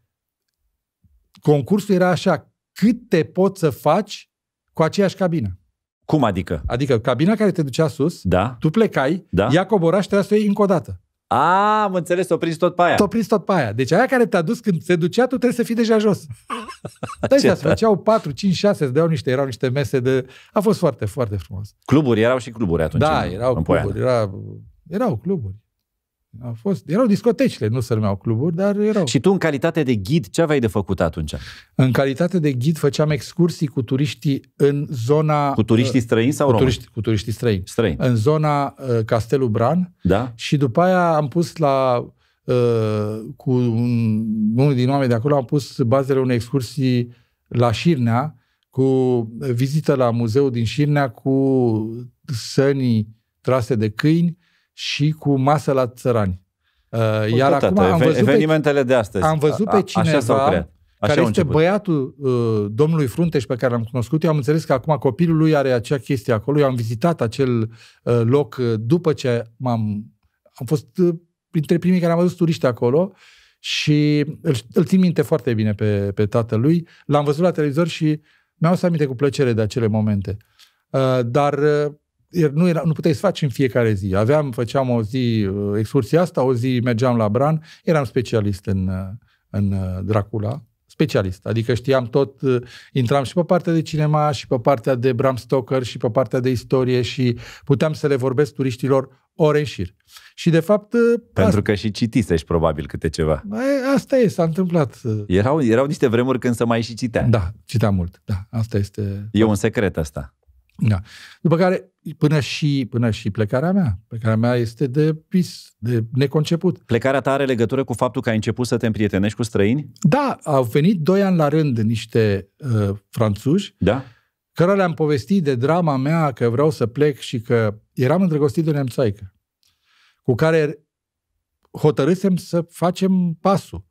concursul era așa, cât te poți să faci cu aceeași cabină. Cum adică? Adică cabina care te ducea sus, da. tu plecai, da. ea cobora și trebuia să o iei încă o dată. A, am înțeles, o prins tot pe aia. O prins tot pe aia. Deci aia care te-a dus când se ducea, tu trebuie să fii deja jos. Deci se făceau 4, 5, 6, se deau niște, erau niște mese de... A fost foarte, foarte frumos. Cluburi, erau și cluburi atunci. Da, în, erau în cluburi, era, erau cluburi. A fost, erau discotecile, nu se numeau cluburi, dar erau. Și tu, în calitate de ghid, ce aveai de făcut atunci? În calitate de ghid făceam excursii cu turiștii în zona... Cu turiștii uh, străini sau cu turiști, Cu turiștii străini. Străini. În zona uh, Castelul Bran. Da. Și după aia am pus la... Uh, cu un, unul din oameni de acolo am pus bazele unei excursii la Șirnea, cu vizită la muzeul din Șirnea, cu sănii trase de câini, și cu masă la țărani. Uh, iar acum am văzut evenimentele pe, de astăzi. Am văzut pe cineva așa așa care este băiatul uh, domnului Frunteș pe care l-am cunoscut. Eu am înțeles că acum copilul lui are acea chestie acolo. Eu am vizitat acel uh, loc uh, după ce m-am... Am fost uh, printre primii care am văzut turiști acolo și îl, îl țin minte foarte bine pe, pe tatălui. L-am văzut la televizor și mi am să aminte cu plăcere de acele momente. Uh, dar uh, nu, era, nu puteai să faci în fiecare zi. Aveam, făceam o zi uh, excursia asta, o zi mergeam la Bran, eram specialist în, uh, în uh, Dracula, specialist, adică știam tot, intram și pe partea de cinema, și pe partea de Bram Stoker, și pe partea de istorie și puteam să le vorbesc turiștilor ore în șir. Și de fapt... Pentru asta... că și citisești probabil câte ceva. Asta e, s-a întâmplat. Erau, erau niște vremuri când să mai și citea. Da, citeam mult, da, asta este... E un secret asta. Da. După care, până și, până și plecarea mea. Plecarea mea este de vis, de neconceput. Plecarea ta are legătură cu faptul că ai început să te împrietenești cu străini? Da, au venit doi ani la rând niște uh, franțuși, da. cărora le-am povestit de drama mea, că vreau să plec și că eram îndrăgostit de o nemțoaică, cu care hotărâsem să facem pasul.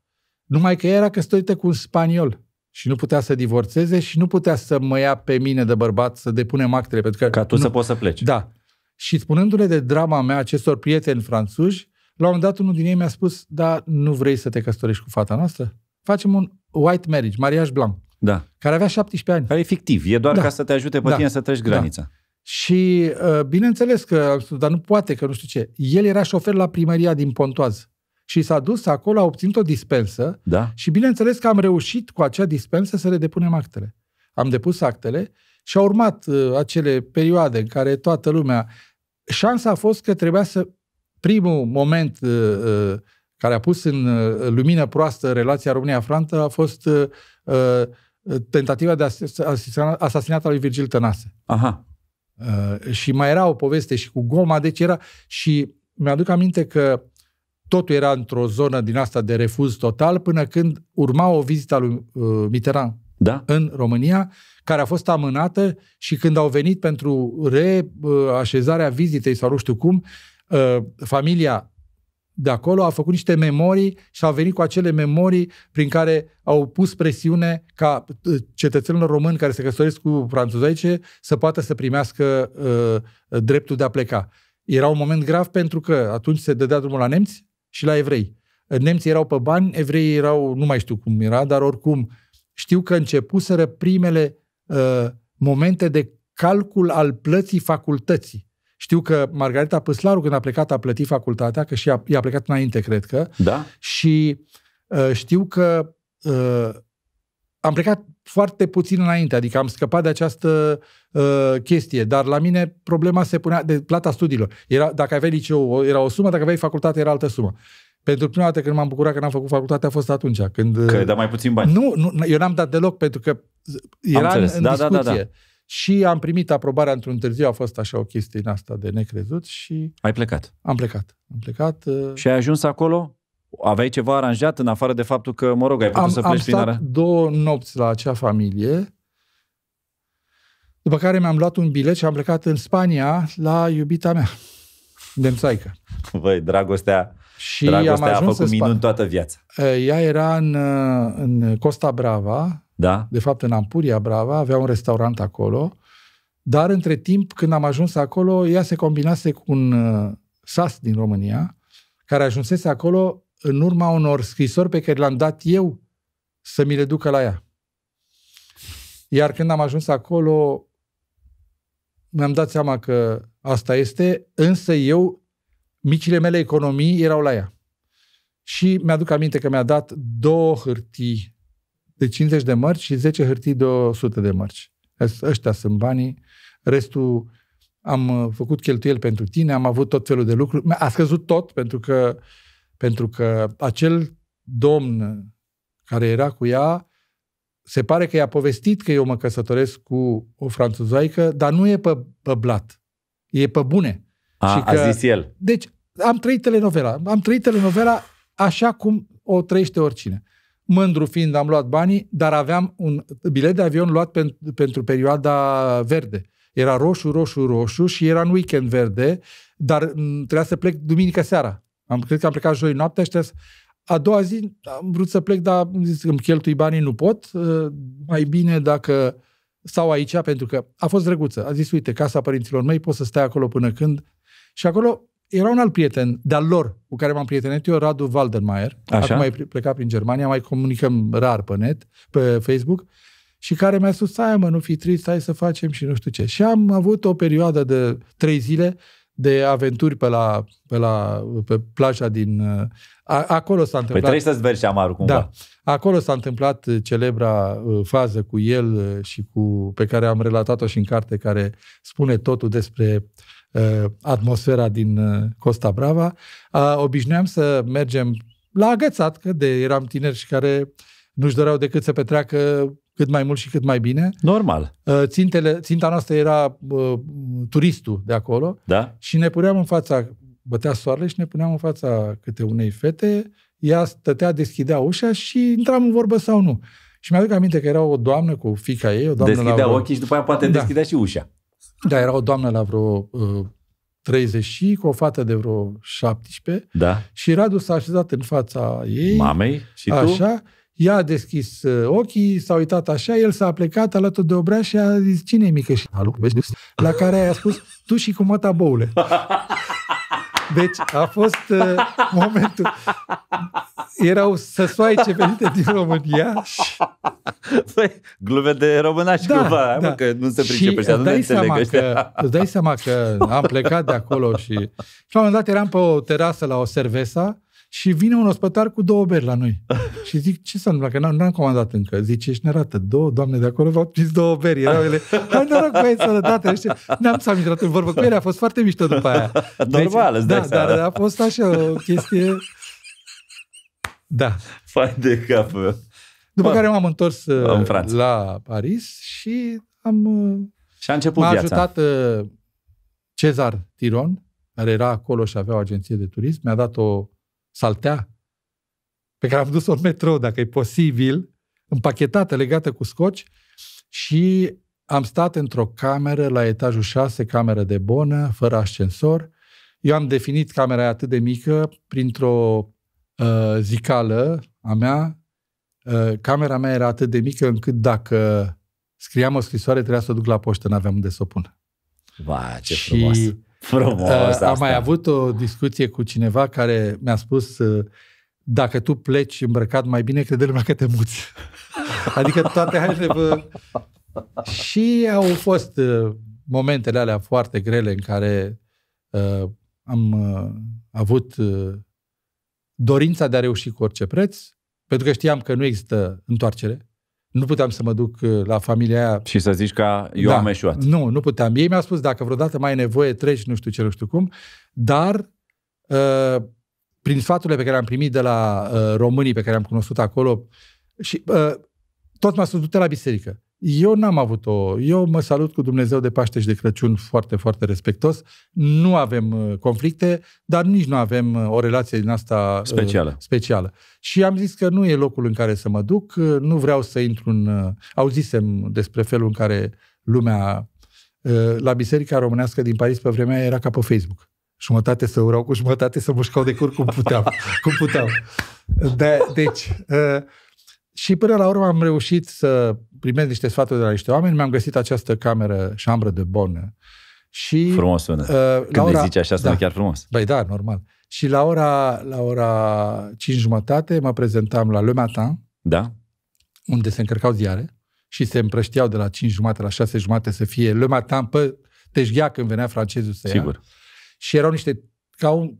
Numai că era căsătorită cu un spaniol și nu putea să divorțeze și nu putea să mă ia pe mine de bărbat să depunem actele. Pentru că Ca tu nu... să poți să pleci. Da. Și spunându-le de drama mea acestor prieteni franțuși, la un moment dat unul din ei mi-a spus, da, nu vrei să te căsătorești cu fata noastră? Facem un white marriage, mariaj blanc. Da. Care avea 17 ani. Care e fictiv, e doar da. ca să te ajute pe da. tine să treci da. granița. Da. Și uh, bineînțeles că, dar nu poate, că nu știu ce. El era șofer la primăria din Pontoaz și s-a dus acolo, a obținut o dispensă da. și bineînțeles că am reușit cu acea dispensă să le depunem actele. Am depus actele și au urmat uh, acele perioade în care toată lumea... Șansa a fost că trebuia să... Primul moment uh, uh, care a pus în uh, lumină proastă relația România-Frantă a fost uh, uh, tentativa de asasinat, asasinat al lui Virgil Tănase. Aha. Uh, și mai era o poveste și cu Goma, deci era... Și mi-aduc aminte că totul era într-o zonă din asta de refuz total, până când urma o vizită a lui uh, Mitterrand da? în România, care a fost amânată și când au venit pentru reașezarea vizitei sau nu știu cum, uh, familia de acolo a făcut niște memorii și au venit cu acele memorii prin care au pus presiune ca uh, cetățenilor români care se căsătoresc cu franțuzeice să poată să primească uh, dreptul de a pleca. Era un moment grav pentru că atunci se dădea drumul la nemți, și la evrei. Nemții erau pe bani, evreii erau, nu mai știu cum era, dar oricum știu că începuseră primele uh, momente de calcul al plății facultății. Știu că Margareta Păslaru, când a plecat, a plătit facultatea, că și a, i-a plecat înainte, cred că. Da. Și uh, știu că uh, am plecat foarte puțin înainte, adică am scăpat de această uh, chestie, dar la mine problema se punea de plata studiilor. Era, dacă aveai liceu era o sumă, dacă aveai facultate era altă sumă. Pentru prima dată când m-am bucurat că n-am făcut facultate a fost atunci. Când, că da mai puțin bani. Nu, nu eu n-am dat deloc pentru că era am înțeles. în, în da, da, da, discuție. Da, da, da. Și am primit aprobarea într-un târziu, a fost așa o chestie în asta de necrezut și... Ai plecat. Am plecat. Am plecat. Uh, și ai ajuns acolo aveai ceva aranjat în afară de faptul că, mă rog, ai putut am, să pleci am prin stat ara... două nopți la acea familie, după care mi-am luat un bilet și am plecat în Spania la iubita mea, demțaică. Băi, dragostea, și dragostea am ajuns a făcut minuni Spania. toată viața. Ea era în, în Costa Brava, da? de fapt în Ampuria Brava, avea un restaurant acolo, dar între timp, când am ajuns acolo, ea se combinase cu un uh, sas din România, care ajunsese acolo în urma unor scrisori pe care le-am dat eu să mi le ducă la ea. Iar când am ajuns acolo, mi-am dat seama că asta este, însă eu, micile mele economii erau la ea. Și mi-aduc aminte că mi-a dat două hârtii de 50 de mărci și 10 hârtii de 100 de mărci. Ăștia sunt banii, restul am uh, făcut cheltuieli pentru tine, am avut tot felul de lucruri. A scăzut tot pentru că uh, pentru că acel domn care era cu ea, se pare că i-a povestit că eu mă căsătoresc cu o franțuzoaică, dar nu e pe, pe blat, e pe bune. A, și că, a zis el. Deci, am trăit telenovela. Am trăit telenovela așa cum o trăiește oricine. Mândru fiind, am luat banii, dar aveam un bilet de avion luat pen, pentru perioada verde. Era roșu, roșu, roșu și era în weekend verde, dar mm, trebuia să plec duminica seara. Am, cred că am plecat joi noaptea și A doua zi am vrut să plec, dar am zis că îmi cheltui banii, nu pot. Uh, mai bine dacă stau aici, pentru că a fost drăguță. A zis, uite, casa părinților mei, poți să stai acolo până când. Și acolo era un alt prieten de-al lor cu care m-am prietenit eu, Radu Waldenmaier. Așa? Acum ai plecat prin Germania, mai comunicăm rar pe net, pe Facebook. Și care mi-a spus, stai mă, nu fi trist, stai să facem și nu știu ce. Și am avut o perioadă de trei zile de aventuri pe la, pe la pe plaja din... A, acolo s-a păi întâmplat... Păi trebuie să-ți vezi amarul cumva. Da. Acolo s-a întâmplat uh, celebra uh, fază cu el uh, și cu pe care am relatat-o și în carte, care spune totul despre uh, atmosfera din Costa Brava. Uh, obișnuiam să mergem la agățat, că de eram tineri și care nu-și doreau decât să petreacă cât mai mult și cât mai bine. Normal. Uh, țintele, ținta noastră era uh, turistul de acolo da? și ne puneam în fața, bătea soarele și ne puneam în fața câte unei fete, ea stătea, deschidea ușa și intram în vorbă sau nu. Și mi-aduc aminte că era o doamnă cu fica ei, o doamnă deschidea la vreo... ochii și după aia poate da. deschidea și ușa. Da, era o doamnă la vreo uh, 30 și cu o fată de vreo 17. Da. Și Radu s-a așezat în fața ei. Mamei și așa, tu? Așa. Ea a deschis uh, ochii, s-a uitat așa, el s-a plecat alături de obrea și a zis, cine e mică? Și, alu, vezi, la care a spus, tu și cu măta boule. Deci a fost uh, momentul. Erau săsoaice venite din România și... Păi, glume de românași da, cumva, da. Mă, că nu se pricepe și nu înțeleg ăștia. Îți dai seama că am plecat de acolo și... Și la un moment dat eram pe o terasă la o servesa. Și vine un ospătar cu două beri la noi. și zic, ce s-a întâmplat? Că n-am, n-am comandat încă. Zice, ne arată Două doamne de acolo v-au prins două beri. Erau ele, hai noroc, băieți, sănătate. Ne-am să am intrat în vorbă cu ele, a fost foarte mișto după aia. Normal, deci, îți dai da, dar a fost așa o chestie... Da. Fai de cap. După care m-am întors în uh, la Paris și am... Uh, și a început m-a viața. ajutat uh, Cezar Tiron, care era acolo și avea o agenție de turism. Mi-a dat o saltea, pe care am dus-o în metrou, dacă e posibil, împachetată, legată cu scoci și am stat într-o cameră la etajul 6, cameră de bonă, fără ascensor. Eu am definit camera atât de mică printr-o uh, zicală a mea. Uh, camera mea era atât de mică încât dacă scriam o scrisoare, trebuia să o duc la poștă, n-aveam unde să o pun. Va, ce și frumos! Frumos uh, asta. Am mai avut o discuție cu cineva care mi-a spus uh, dacă tu pleci îmbrăcat mai bine, crede lumea că te muți. Adică toate hainele vă... Și au fost uh, momentele alea foarte grele în care uh, am uh, avut uh, dorința de a reuși cu orice preț, pentru că știam că nu există întoarcere. Nu puteam să mă duc uh, la familia aia. Și să zici că eu da. am eșuat. Nu, nu puteam. Ei mi-au spus, dacă vreodată mai ai nevoie, treci, nu știu ce, nu știu cum. Dar, uh, prin sfaturile pe care am primit de la uh, românii pe care am cunoscut acolo, și uh, tot m-a spus, du-te la biserică. Eu n-am avut-o. Eu mă salut cu Dumnezeu de Paște și de Crăciun foarte, foarte respectos. Nu avem uh, conflicte, dar nici nu avem uh, o relație din asta uh, specială. specială. Și am zis că nu e locul în care să mă duc, nu vreau să intru în... Auzisem despre felul în care lumea la Biserica Românească din Paris pe vremea era ca pe Facebook. Jumătate să urau cu jumătate să mușcau de cur cum puteau. cum puteau. De, deci, și până la urmă am reușit să primesc niște sfaturi de la niște oameni, mi-am găsit această cameră, șambră de bonă. Și, frumos sună. Uh, Când la ora, îi zici așa, sună da, chiar frumos. Băi, da, normal. Și la ora, la ora 5 jumătate mă prezentam la Le Matin, da. unde se încărcau ziare și se împrășteau de la 5 jumate la 6 jumate să fie Le Matin pe Tejghea când venea francezul să ia. Sigur. Și erau niște ca un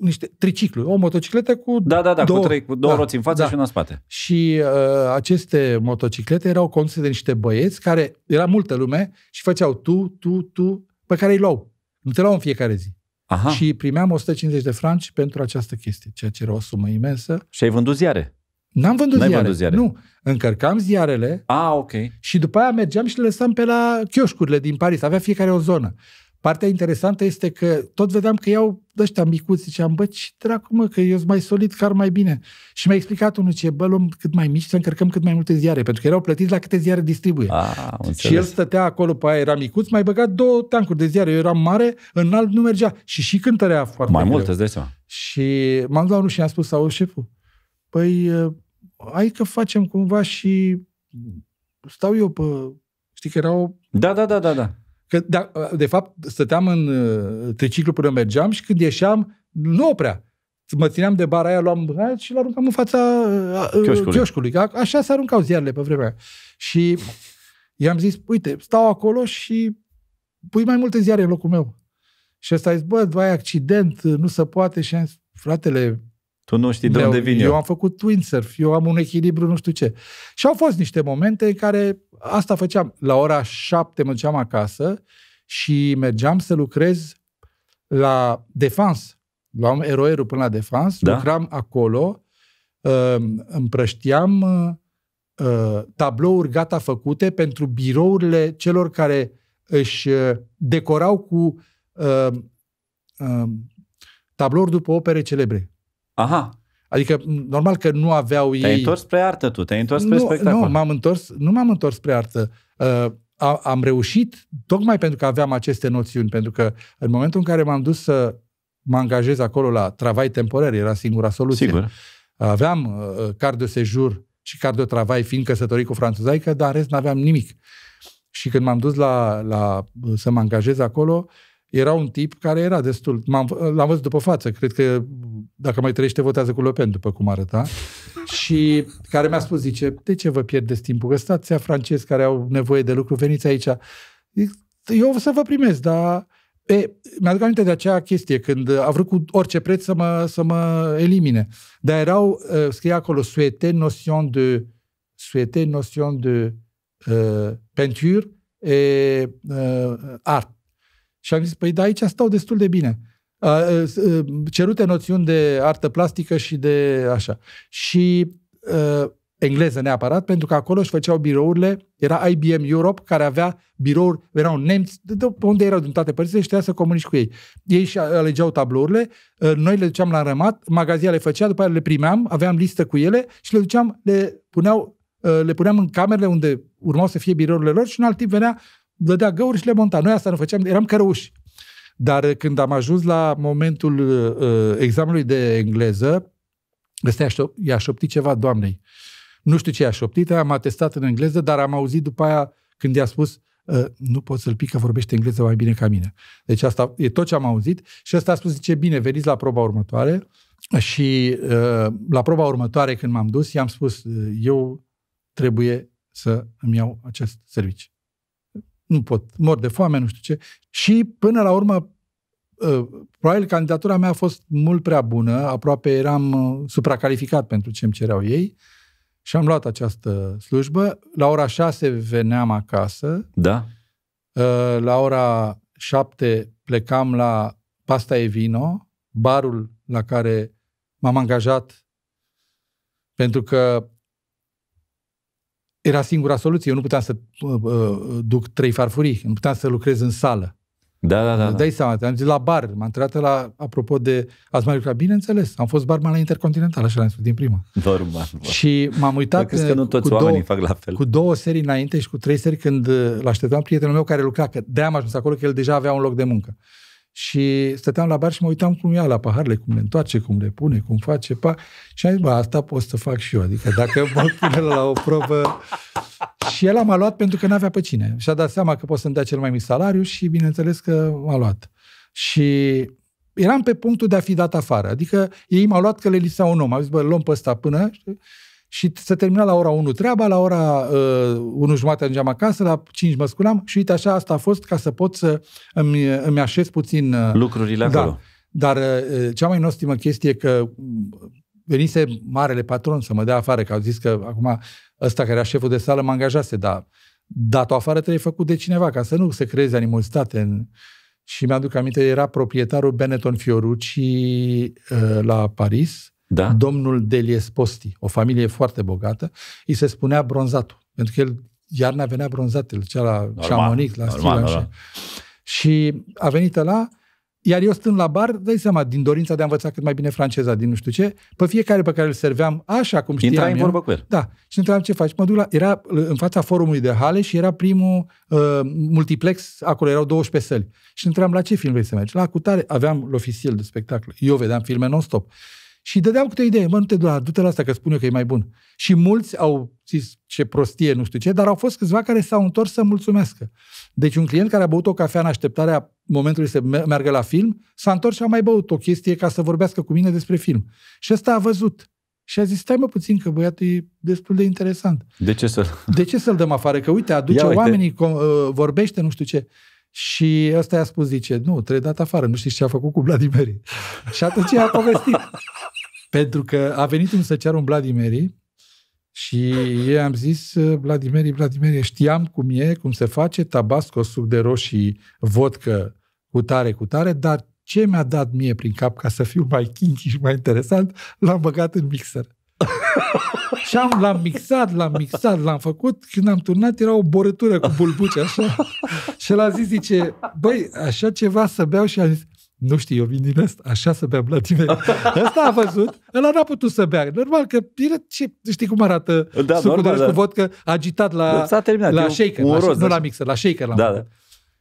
niște tricicluri, o motocicletă cu Da, da, da, două, cu, trei, cu două da, roți în față da. și una în spate. Și uh, aceste motociclete erau conduse de niște băieți care, era multă lume, și făceau tu, tu, tu, pe care îi luau. Nu te luau în fiecare zi. Aha. Și primeam 150 de franci pentru această chestie, ceea ce era o sumă imensă. Și ai vândut ziare? N-am vândut, ai ziare. vândut ziare. Nu. Încărcam ziarele. Ah, ok. Și după aia mergeam și le lăsam pe la chioșcurile din Paris. Avea fiecare o zonă. Partea interesantă este că tot vedeam că iau ăștia micuți, ziceam, bă, ce dracu, mă, că eu sunt mai solid, car mai bine. Și mi-a explicat unul ce, bă, luăm cât mai mici să încărcăm cât mai multe ziare, pentru că erau plătiți la câte ziare distribuie. A, și el stătea acolo, pe aia era micuț, mai băgat două tancuri de ziare, eu eram mare, înalt nu mergea. Și și cântărea foarte Mai mult, îți dai Și m-am dat unul și am spus, sau șeful, păi, ă, hai că facem cumva și stau eu pe... Știi că erau... Da, da, da, da, da. Că, da, de fapt, stăteam în uh, triciclu până mergeam și când ieșeam, nu oprea. Mă țineam de bara aia, luam aia și l-aruncam în fața uh, uh, chioșcului. așa se aruncau ziarele pe vremea Și i-am zis, uite, stau acolo și pui mai multe ziare în locul meu. Și ăsta a zis, bă, ai accident, nu se poate. Și am zis, fratele, tu nu știi de eu, unde vin eu. Eu am făcut windsurf, eu am un echilibru, nu știu ce. Și au fost niște momente în care asta făceam. La ora șapte mă duceam acasă și mergeam să lucrez la Defans. Luam eroerul până la Defans, da? lucram acolo, um, împrăștiam uh, uh, tablouri gata făcute pentru birourile celor care își uh, decorau cu um, um, tablouri după opere celebre. Aha. Adică, normal că nu aveau ei... Te-ai întors spre artă tu, te-ai întors spre nu, spectacol. Nu, m-am întors, nu m-am întors spre artă. Uh, a, am reușit tocmai pentru că aveam aceste noțiuni, pentru că în momentul în care m-am dus să mă angajez acolo la travai temporar, era singura soluție. Sigur. Aveam uh, uh, card de sejur și card de travai, fiind căsătorit cu franțuzaică, dar în rest n-aveam nimic. Și când m-am dus la, la, uh, să mă angajez acolo, uh, era un tip care era destul... M-am, l-am văzut după față, cred că dacă mai trăiește, votează cu Lopen, după cum arăta. Și care mi-a spus, zice, de ce vă pierdeți timpul? Că stați francezi care au nevoie de lucru, veniți aici. Eu o să vă primesc, dar... E, mi-aduc aminte de acea chestie, când a vrut cu orice preț să mă, să mă elimine. Dar erau, uh, scrie acolo, suete notion de... Suete notion de uh, peinture e uh, art și am zis, păi da, aici stau destul de bine. cerute noțiuni de artă plastică și de așa. Și uh, engleză neapărat, pentru că acolo își făceau birourile, era IBM Europe, care avea birouri, erau nemți, de unde erau din toate părțile și trebuia să comunici cu ei. Ei și alegeau tablourile, noi le duceam la rămat, magazia le făcea, după aceea le primeam, aveam listă cu ele și le duceam, le puneau le puneam în camerele unde urmau să fie birourile lor și un alt tip venea dădea găuri și le monta. Noi asta nu făceam, eram cărăuși. Dar când am ajuns la momentul uh, uh examenului de engleză, ăsta i-a șoptit ceva doamnei. Nu știu ce i-a șoptit, am atestat în engleză, dar am auzit după aia când i-a spus uh, nu pot să-l pic că vorbește engleză mai bine ca mine. Deci asta e tot ce am auzit și ăsta a spus, zice, bine, veniți la proba următoare și uh, la proba următoare când m-am dus, i-am spus, eu trebuie să îmi iau acest serviciu nu pot, mor de foame, nu știu ce. Și până la urmă, uh, probabil candidatura mea a fost mult prea bună, aproape eram uh, supracalificat pentru ce îmi cereau ei și am luat această slujbă. La ora 6 veneam acasă. Da. Uh, la ora 7 plecam la Pasta e Vino, barul la care m-am angajat pentru că era singura soluție. Eu nu puteam să uh, uh, duc trei farfurii, nu puteam să lucrez în sală. Da, da, da, da. dai seama, am zis la bar, m-am întrebat la, apropo de, ați mai lucrat? Bineînțeles, am fost barman la Intercontinental, așa l-am spus din prima. Normal. Și m-am uitat că nu uh, toți cu, două, fac la fel. cu două serii înainte și cu trei serii când uh, l-așteptam prietenul meu care lucra, că de-aia am ajuns acolo, că el deja avea un loc de muncă. Și stăteam la bar și mă uitam cum ia la paharele, cum le întoarce, cum le pune, cum face. Pa. Și am zis, bă, asta pot să fac și eu. Adică dacă mă pune la o probă... Și el m-a luat pentru că n-avea pe cine. Și-a dat seama că pot să-mi dea cel mai mic salariu și bineînțeles că m-a luat. Și eram pe punctul de a fi dat afară. Adică ei m-au luat că le lisa un om. Am zis, bă, luăm pe ăsta până... Știi? și se termina la ora 1 treaba, la ora uh, 1 jumate ajungeam acasă, la 5 mă sculam și uite așa asta a fost ca să pot să îmi, îmi așez puțin... Uh, Lucrurile da. acolo. Dar uh, cea mai nostimă chestie că venise marele patron să mă dea afară, că au zis că acum ăsta care era șeful de sală mă angajase, dar dat-o afară trebuie făcut de cineva, ca să nu se creeze animozitate în, și mi-aduc aminte, era proprietarul Benetton Fiorucci uh, la Paris da? domnul Deliesposti, o familie foarte bogată, îi se spunea bronzatul, pentru că el iarna venea bronzat, el cea la Chamonix, la Stila, normal, da, da. normal. Și a venit la iar eu stând la bar, dai seama, din dorința de a învăța cât mai bine franceza, din nu știu ce, pe fiecare pe care îl serveam, așa cum știam Intrai eu, în vorbă cu el. Da. Și întrebam ce faci. Mă duc la, era în fața forumului de Hale și era primul uh, multiplex, acolo erau 12 săli. Și întrebam la ce film vrei să mergi? La acutare, aveam l'oficial de spectacol. Eu vedeam filme non-stop. Și dădeam câte o idee, mă, nu te doar, du-te la asta că spune că e mai bun. Și mulți au zis ce prostie, nu știu ce, dar au fost câțiva care s-au întors să mulțumească. Deci un client care a băut o cafea în așteptarea momentului să meargă la film, s-a întors și a mai băut o chestie ca să vorbească cu mine despre film. Și ăsta a văzut. Și a zis, stai mă puțin că băiatul e destul de interesant. De ce să-l... De ce să-l dăm afară? Că uite, aduce Ia uite. oamenii, uh, vorbește, nu știu ce. Și ăsta i-a spus, zice, nu, trebuie dat afară, nu știi ce a făcut cu Vladimir. și atunci i-a povestit. Pentru că a venit un să ceară un Vladimir și eu am zis, Vladimir, Vladimir, știam cum e, cum se face, tabasco, suc de roșii, vodcă, cu tare, cu tare, dar ce mi-a dat mie prin cap ca să fiu mai kinky și mai interesant, l-am băgat în mixer. și am, l-am mixat, l-am mixat, l-am făcut. Când am turnat, era o borătură cu bulbuce așa. și l-a zis, zice, băi, așa ceva să beau? Și a zis, nu știu eu vin din asta, așa să beam la Asta a văzut, ăla n-a putut să bea. Normal că, ce, știi cum arată da, sucul normal, da. cu vodcă agitat la, S-a terminat, la shaker, la, roz, nu la mixer, la shaker la da, da.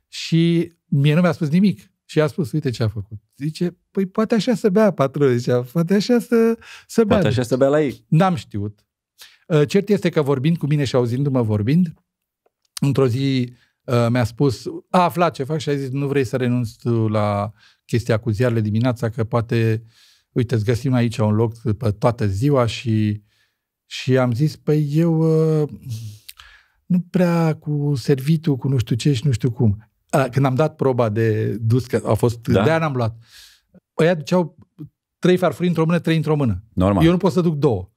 Și mie nu mi-a spus nimic. Și a spus, uite ce a făcut. Zice, păi poate așa să bea patru, zicea, poate așa să, să bea. Poate așa să bea la ei. N-am știut. Ă, cert este că vorbind cu mine și auzindu-mă vorbind, într-o zi ă, mi-a spus, a aflat ce fac și a zis, nu vrei să renunți tu la chestia cu ziarele dimineața, că poate, uite, îți găsim aici un loc pe toată ziua și, și am zis, păi eu ă, nu prea cu servitul, cu nu știu ce și nu știu cum. Când am dat proba de dus, că a fost, da? de-aia n-am luat. Ăia duceau trei farfurii într-o mână, trei într-o mână. Normal. Eu nu pot să duc două.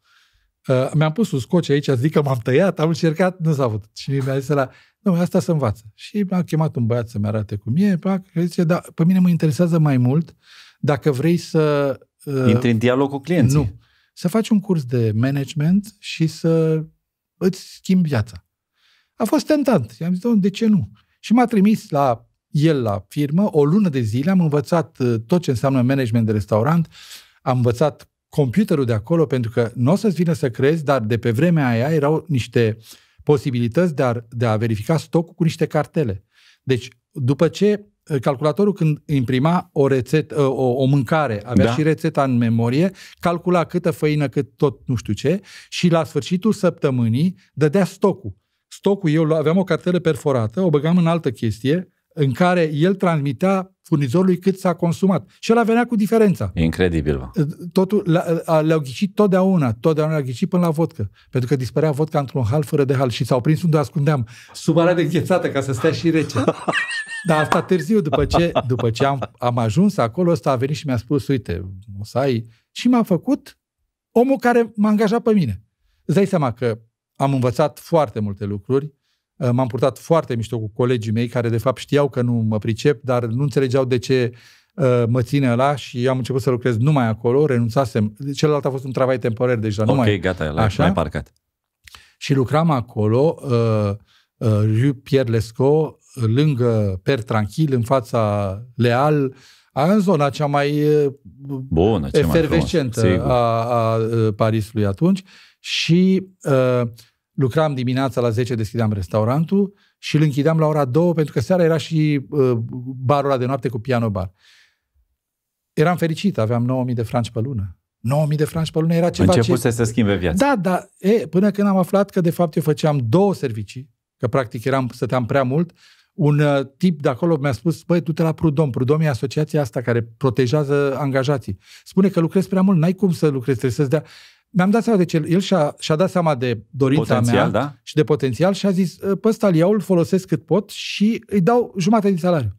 Uh, mi-am pus un scoci aici, zic că m-am tăiat, am încercat, nu s-a avut. Și mi-a zis la nu, asta se învață. Și m-a chemat un băiat să-mi arate cum e, pac, și zice, da, pe mine mă interesează mai mult dacă vrei să... Uh, Intri în dialog cu clienții. Nu. Să faci un curs de management și să îți schimbi viața. A fost tentant. I-am zis, de ce nu? Și m-a trimis la el la firmă, o lună de zile am învățat uh, tot ce înseamnă management de restaurant, am învățat computerul de acolo, pentru că nu o să-ți vină să crezi, dar de pe vremea aia erau niște uh, posibilități de a, de a verifica stocul cu niște cartele. Deci, după ce uh, calculatorul când imprima o rețetă, uh, o, o mâncare, avea da. și rețeta în memorie, calcula câtă făină, cât tot nu știu ce și la sfârșitul săptămânii dădea stocul. Stocul, eu aveam o cartelă perforată, o băgam în altă chestie, în care el transmitea furnizorului cât s-a consumat. Și el venea cu diferența. Incredibil. Bă. Totul, le-au ghicit totdeauna, totdeauna le-au ghicit până la vodcă. Pentru că dispărea vodcă într-un hal fără de hal și s-au prins unde ascundeam. Sub de înghețată ca să stea și rece. Dar asta târziu, după ce, după ce am, am ajuns acolo, ăsta a venit și mi-a spus, uite, o să ai... Și m-a făcut omul care m-a angajat pe mine. Îți dai seama că am învățat foarte multe lucruri, Uh, m-am purtat foarte mișto cu colegii mei, care de fapt știau că nu mă pricep, dar nu înțelegeau de ce uh, mă ține la și am început să lucrez numai acolo, renunțasem. Celălalt a fost un travai temporar, deci la numai... Ok, gata, la așa? mai parcat. Și lucram acolo, uh, uh, Rue Pierre Lesco, lângă Per Tranquil, în fața Leal, în zona cea mai uh, Bună, cea efervescentă mai frumos, a, a Parisului atunci și uh, lucram dimineața la 10, deschideam restaurantul și îl închideam la ora 2, pentru că seara era și uh, barul ăla de noapte cu piano bar. Eram fericit, aveam 9.000 de franci pe lună. 9.000 de franci pe lună era ceva Începuse ce... să schimbe viața. Da, da. E, până când am aflat că, de fapt, eu făceam două servicii, că practic eram, stăteam prea mult, un uh, tip de acolo mi-a spus, băi, du-te la Prudom. Prudom e asociația asta care protejează angajații. Spune că lucrezi prea mult, n-ai cum să lucrezi, trebuie să-ți dea mi-am dat seama de ce. El și-a, și-a dat seama de dorința potențial, mea da? și de potențial și a zis, ă, pe ăsta îl iau, îl folosesc cât pot și îi dau jumătate din salariu.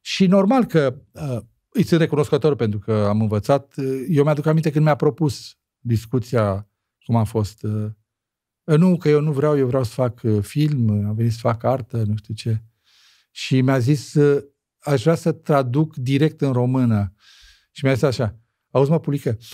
Și normal că uh, îi sunt recunoscător pentru că am învățat. Ă, eu mi-aduc aminte când mi-a propus discuția cum a fost. Uh, nu, că eu nu vreau, eu vreau să fac film, am venit să fac artă, nu știu ce. Și mi-a zis, uh, aș vrea să traduc direct în română. Și mi-a zis așa, auzi mă, pulică, uh,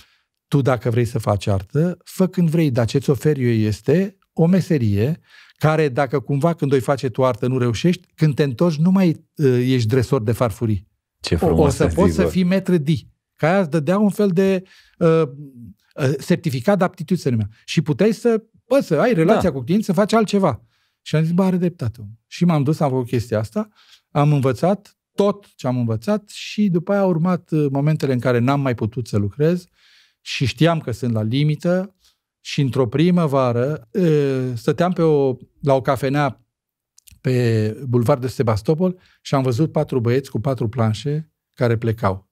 tu dacă vrei să faci artă, fă când vrei, dar ce-ți ofer eu este o meserie care dacă cumva când o face tu artă nu reușești, când te întorci nu mai uh, ești dresor de farfurii. Ce frumos O să poți să fii metre D. Ca aia îți dădea un fel de uh, uh, certificat de aptitudine se numea. Și puteai să, bă, să ai relația da. cu clienții, să faci altceva. Și am zis, bă, are dreptate. Și m-am dus, am făcut chestia asta, am învățat tot ce am învățat și după aia au urmat uh, momentele în care n-am mai putut să lucrez și știam că sunt la limită și într-o primăvară stăteam pe o, la o cafenea pe bulvardul Sebastopol și am văzut patru băieți cu patru planșe care plecau.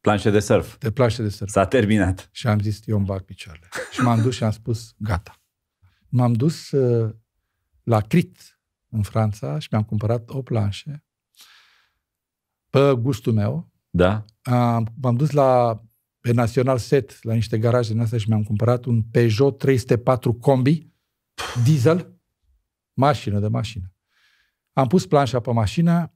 Planșe de surf. De planșe de surf. S-a terminat. Și am zis, eu îmi bag picioarele. și m-am dus și am spus, gata. M-am dus la Crit, în Franța, și mi-am cumpărat o planșe pe gustul meu. Da. m-am dus la pe National Set, la niște garaje din astea și mi-am cumpărat un Peugeot 304 combi, diesel, mașină de mașină. Am pus planșa pe mașină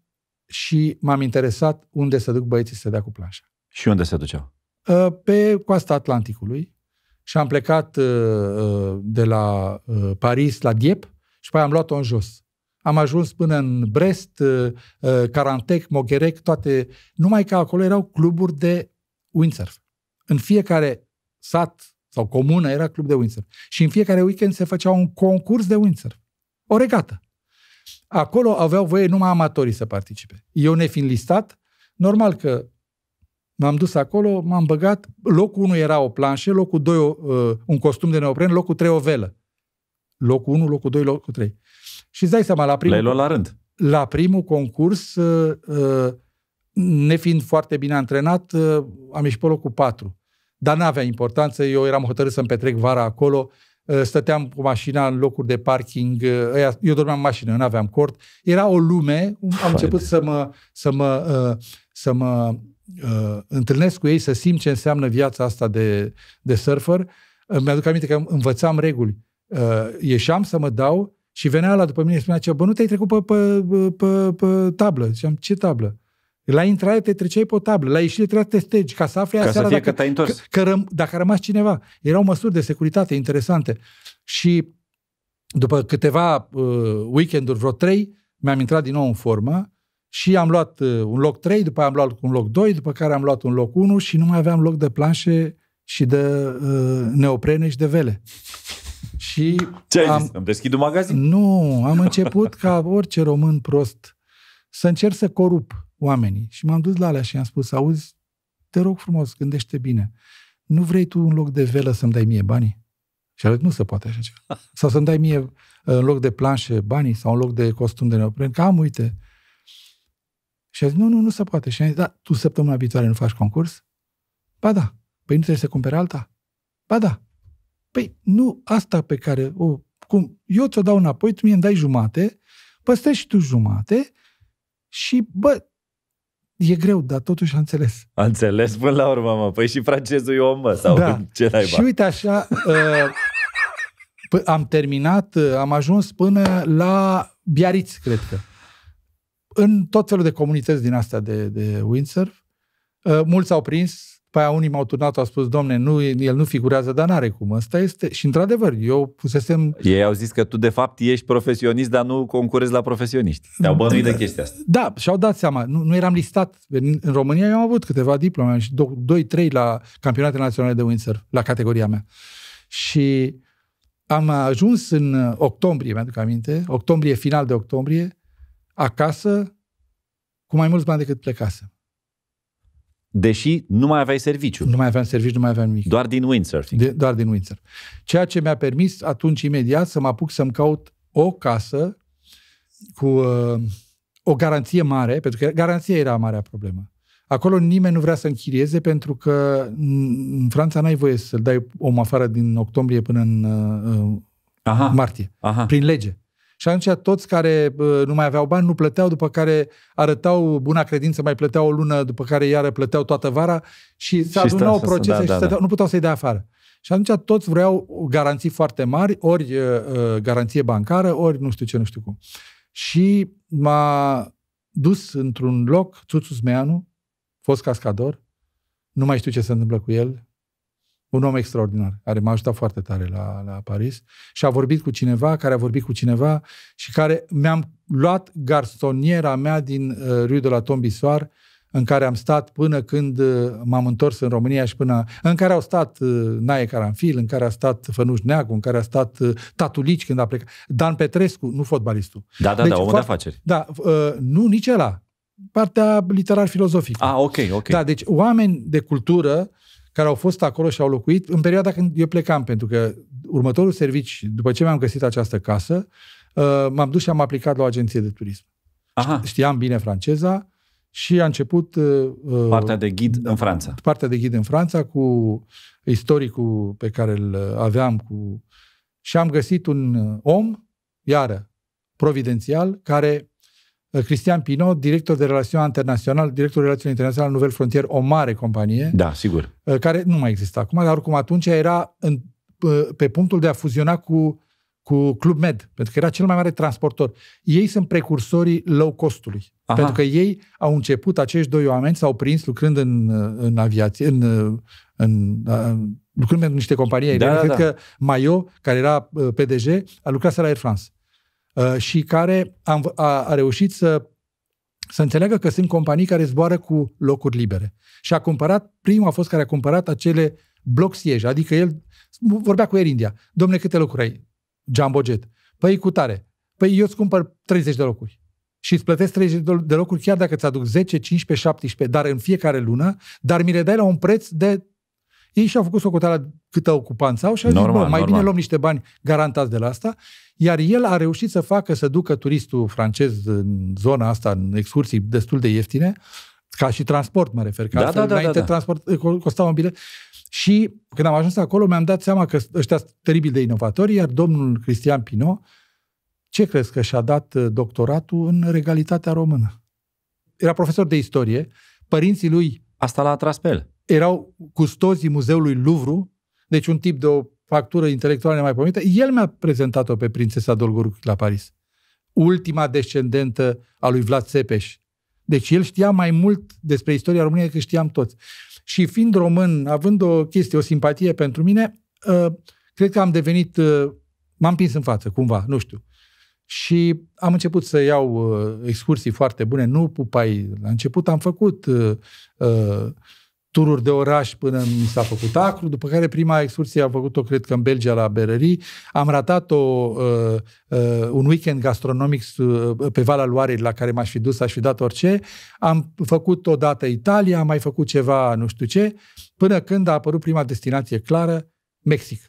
și m-am interesat unde să duc băieții să dea cu planșa. Și unde se duceau? Uh, pe coasta Atlanticului și am plecat uh, uh, de la Paris la Dieppe și apoi am luat-o în jos. Am ajuns până în Brest, Carantec, Mogherec, toate, numai că acolo erau cluburi de windsurf în fiecare sat sau comună era club de windsurf. Și în fiecare weekend se făcea un concurs de windsurf. O regată. Acolo aveau voie numai amatorii să participe. Eu nefiind listat, normal că m-am dus acolo, m-am băgat, locul 1 era o planșă, locul 2 uh, un costum de neopren, locul 3 o velă. Locul 1, locul 2, locul 3. Și îți dai seama, la primul... Le-ai la rând. La primul concurs, uh, uh, nefiind foarte bine antrenat, am ieșit pe locul 4. Dar nu avea importanță, eu eram hotărât să-mi petrec vara acolo, ă, stăteam cu mașina în locuri de parking, ă, eu dormeam în mașină, nu aveam cort. Era o lume, am început să mă, să mă, ă, să mă întâlnesc cu ei, să simt ce înseamnă viața asta de, de surfer. Mi-aduc aminte că învățam reguli. Ieșeam să mă dau și venea la după mine și spunea, bă, nu te-ai trecut pe, pe, pe, pe tablă. Ziceam, ce tablă? La intrare te treceai pe o tablă, la ieșire trebuia să te stegi ca să afli ca seara să dacă, că că, Că, răm, dacă a rămas cineva. Erau măsuri de securitate interesante. Și după câteva uh, weekenduri, vreo trei, mi-am intrat din nou în formă și am luat uh, un loc 3, după aia am luat un loc 2, după care am luat un loc 1 și nu mai aveam loc de planșe și de uh, neoprene și de vele. Și Ce ai am, zis? Am deschid un magazin? Nu, am început ca orice român prost să încerc să corup oamenii. Și m-am dus la alea și i-am spus, auzi, te rog frumos, gândește bine. Nu vrei tu un loc de velă să-mi dai mie banii? Și a zis, nu se poate așa ceva. Sau să-mi dai mie uh, în loc de planșe banii sau un loc de costum de neopren, că am, uite. Și a zis, nu, nu, nu se poate. Și a zis, da, tu săptămâna viitoare nu faci concurs? Ba da. Păi nu trebuie să cumpere alta? Ba da. Păi nu asta pe care o... Cum, eu ți-o dau înapoi, tu mi îmi dai jumate, păstrești și tu jumate și, bă, E greu, dar totuși a înțeles. A înțeles până la urmă, mă. Păi și francezul e om, mă, sau da. ce naiba. Și uite așa, uh, am terminat, uh, am ajuns până la Biarritz, cred că. În tot felul de comunități din astea de, de windsurf, uh, mulți au prins, după aia unii m-au turnat, au spus, domne, nu, el nu figurează, dar n-are cum. Asta este... Și într-adevăr, eu pusesem... Ei au zis că tu de fapt ești profesionist, dar nu concurezi la profesioniști. Te-au bănuit de chestia asta. Da, și-au dat seama. Nu, nu eram listat. În, în România eu am avut câteva diplome și 2-3 la campionate naționale de windsurf, la categoria mea. Și am ajuns în octombrie, mi-aduc aminte, octombrie, final de octombrie, acasă, cu mai mulți bani decât plecasem. Deși nu mai aveai serviciu. Nu mai aveam serviciu, nu mai aveam nimic. Doar din windsurfing. De, doar din windsurf. Ceea ce mi-a permis atunci imediat să mă apuc să-mi caut o casă cu uh, o garanție mare, pentru că garanția era marea problemă. Acolo nimeni nu vrea să închirieze pentru că în Franța n-ai voie să-l dai om afară din octombrie până în uh, uh aha, martie, aha. prin lege. Și atunci toți care nu mai aveau bani nu plăteau, după care arătau buna credință, mai plăteau o lună, după care iară plăteau toată vara și se adunau procese da, și da, da. nu puteau să-i dea afară. Și atunci toți vreau garanții foarte mari, ori uh, garanție bancară, ori nu știu ce, nu știu cum. Și m-a dus într-un loc, Țuțu Smeanu, fost cascador, nu mai știu ce se întâmplă cu el, un om extraordinar, care m-a ajutat foarte tare la, la Paris și a vorbit cu cineva, care a vorbit cu cineva și care mi-am luat garsoniera mea din uh, Rue de la Tombisoar, în care am stat până când uh, m-am întors în România și până... în care au stat uh, Naie Caranfil, în care a stat Fănuș Neagu, în care a stat uh, Tatulici când a plecat, Dan Petrescu, nu fotbalistul. Da, da, da deci, da, omul de afaceri. Da, uh, nu, nici ăla. Partea literar-filozofică. Ah, ok, ok. Da, deci oameni de cultură uh, care au fost acolo și au locuit în perioada când eu plecam, pentru că următorul servici, după ce mi-am găsit această casă, uh, m-am dus și am aplicat la o agenție de turism. Aha. Știam bine franceza și a început... Uh, uh, Partea de ghid în Franța. Partea de ghid în Franța cu istoricul pe care îl aveam cu... Și am găsit un om, iară, providențial, care Uh, Cristian Pinot, director de relațiuni internaționale, director de relațiuni internaționale la Nouvelle Frontier, o mare companie. Da, sigur. Uh, care nu mai există acum, dar oricum atunci era în, uh, pe punctul de a fuziona cu, cu Club Med, pentru că era cel mai mare transportor. Ei sunt precursorii low costului, pentru că ei au început, acești doi oameni s-au prins lucrând în, în aviație, în, în, în lucrând pentru niște companii Da, Da, da, da. că Maio, care era PDG, a lucrat la Air France. Uh, și care a, a, a reușit să să înțeleagă că sunt companii care zboară cu locuri libere. Și a cumpărat, primul a fost care a cumpărat acele bloc siege, adică el vorbea cu Air India. Domne, câte locuri ai? Jumbo Jet. Păi cu tare. Păi eu îți cumpăr 30 de locuri. Și îți plătesc 30 de locuri chiar dacă îți aduc 10, 15, 17, dar în fiecare lună, dar mi le dai la un preț de ei și-au făcut socoteala câtă ocupanță au și au zis, normal, bă, mai normal. bine luăm niște bani garantați de la asta. Iar el a reușit să facă, să ducă turistul francez în zona asta, în excursii destul de ieftine, ca și transport, mă refer, ca da, da, da, înainte da, da. transport eh, costa un bilet. Și când am ajuns acolo, mi-am dat seama că ăștia sunt teribil de inovatori, iar domnul Cristian Pino, ce crezi că și-a dat eh, doctoratul în regalitatea română? Era profesor de istorie, părinții lui... Asta l-a atras pe el erau custozii muzeului Louvre, deci un tip de o factură intelectuală nemaipomenită, el mi-a prezentat-o pe prințesa Dolgoruc la Paris, ultima descendentă a lui Vlad Țepeș. Deci el știa mai mult despre istoria României decât știam toți. Și fiind român, având o chestie, o simpatie pentru mine, ă, cred că am devenit, ă, m-am pins în față, cumva, nu știu. Și am început să iau ă, excursii foarte bune, nu pupai. La început am făcut uh, uh, tururi de oraș până mi s-a făcut acru, după care prima excursie am făcut-o, cred că în Belgia, la Berării. Am ratat o, uh, uh, un weekend gastronomic uh, pe Valea Loarei, la care m-aș fi dus, aș fi dat orice. Am făcut o dată Italia, am mai făcut ceva, nu știu ce, până când a apărut prima destinație clară, Mexic.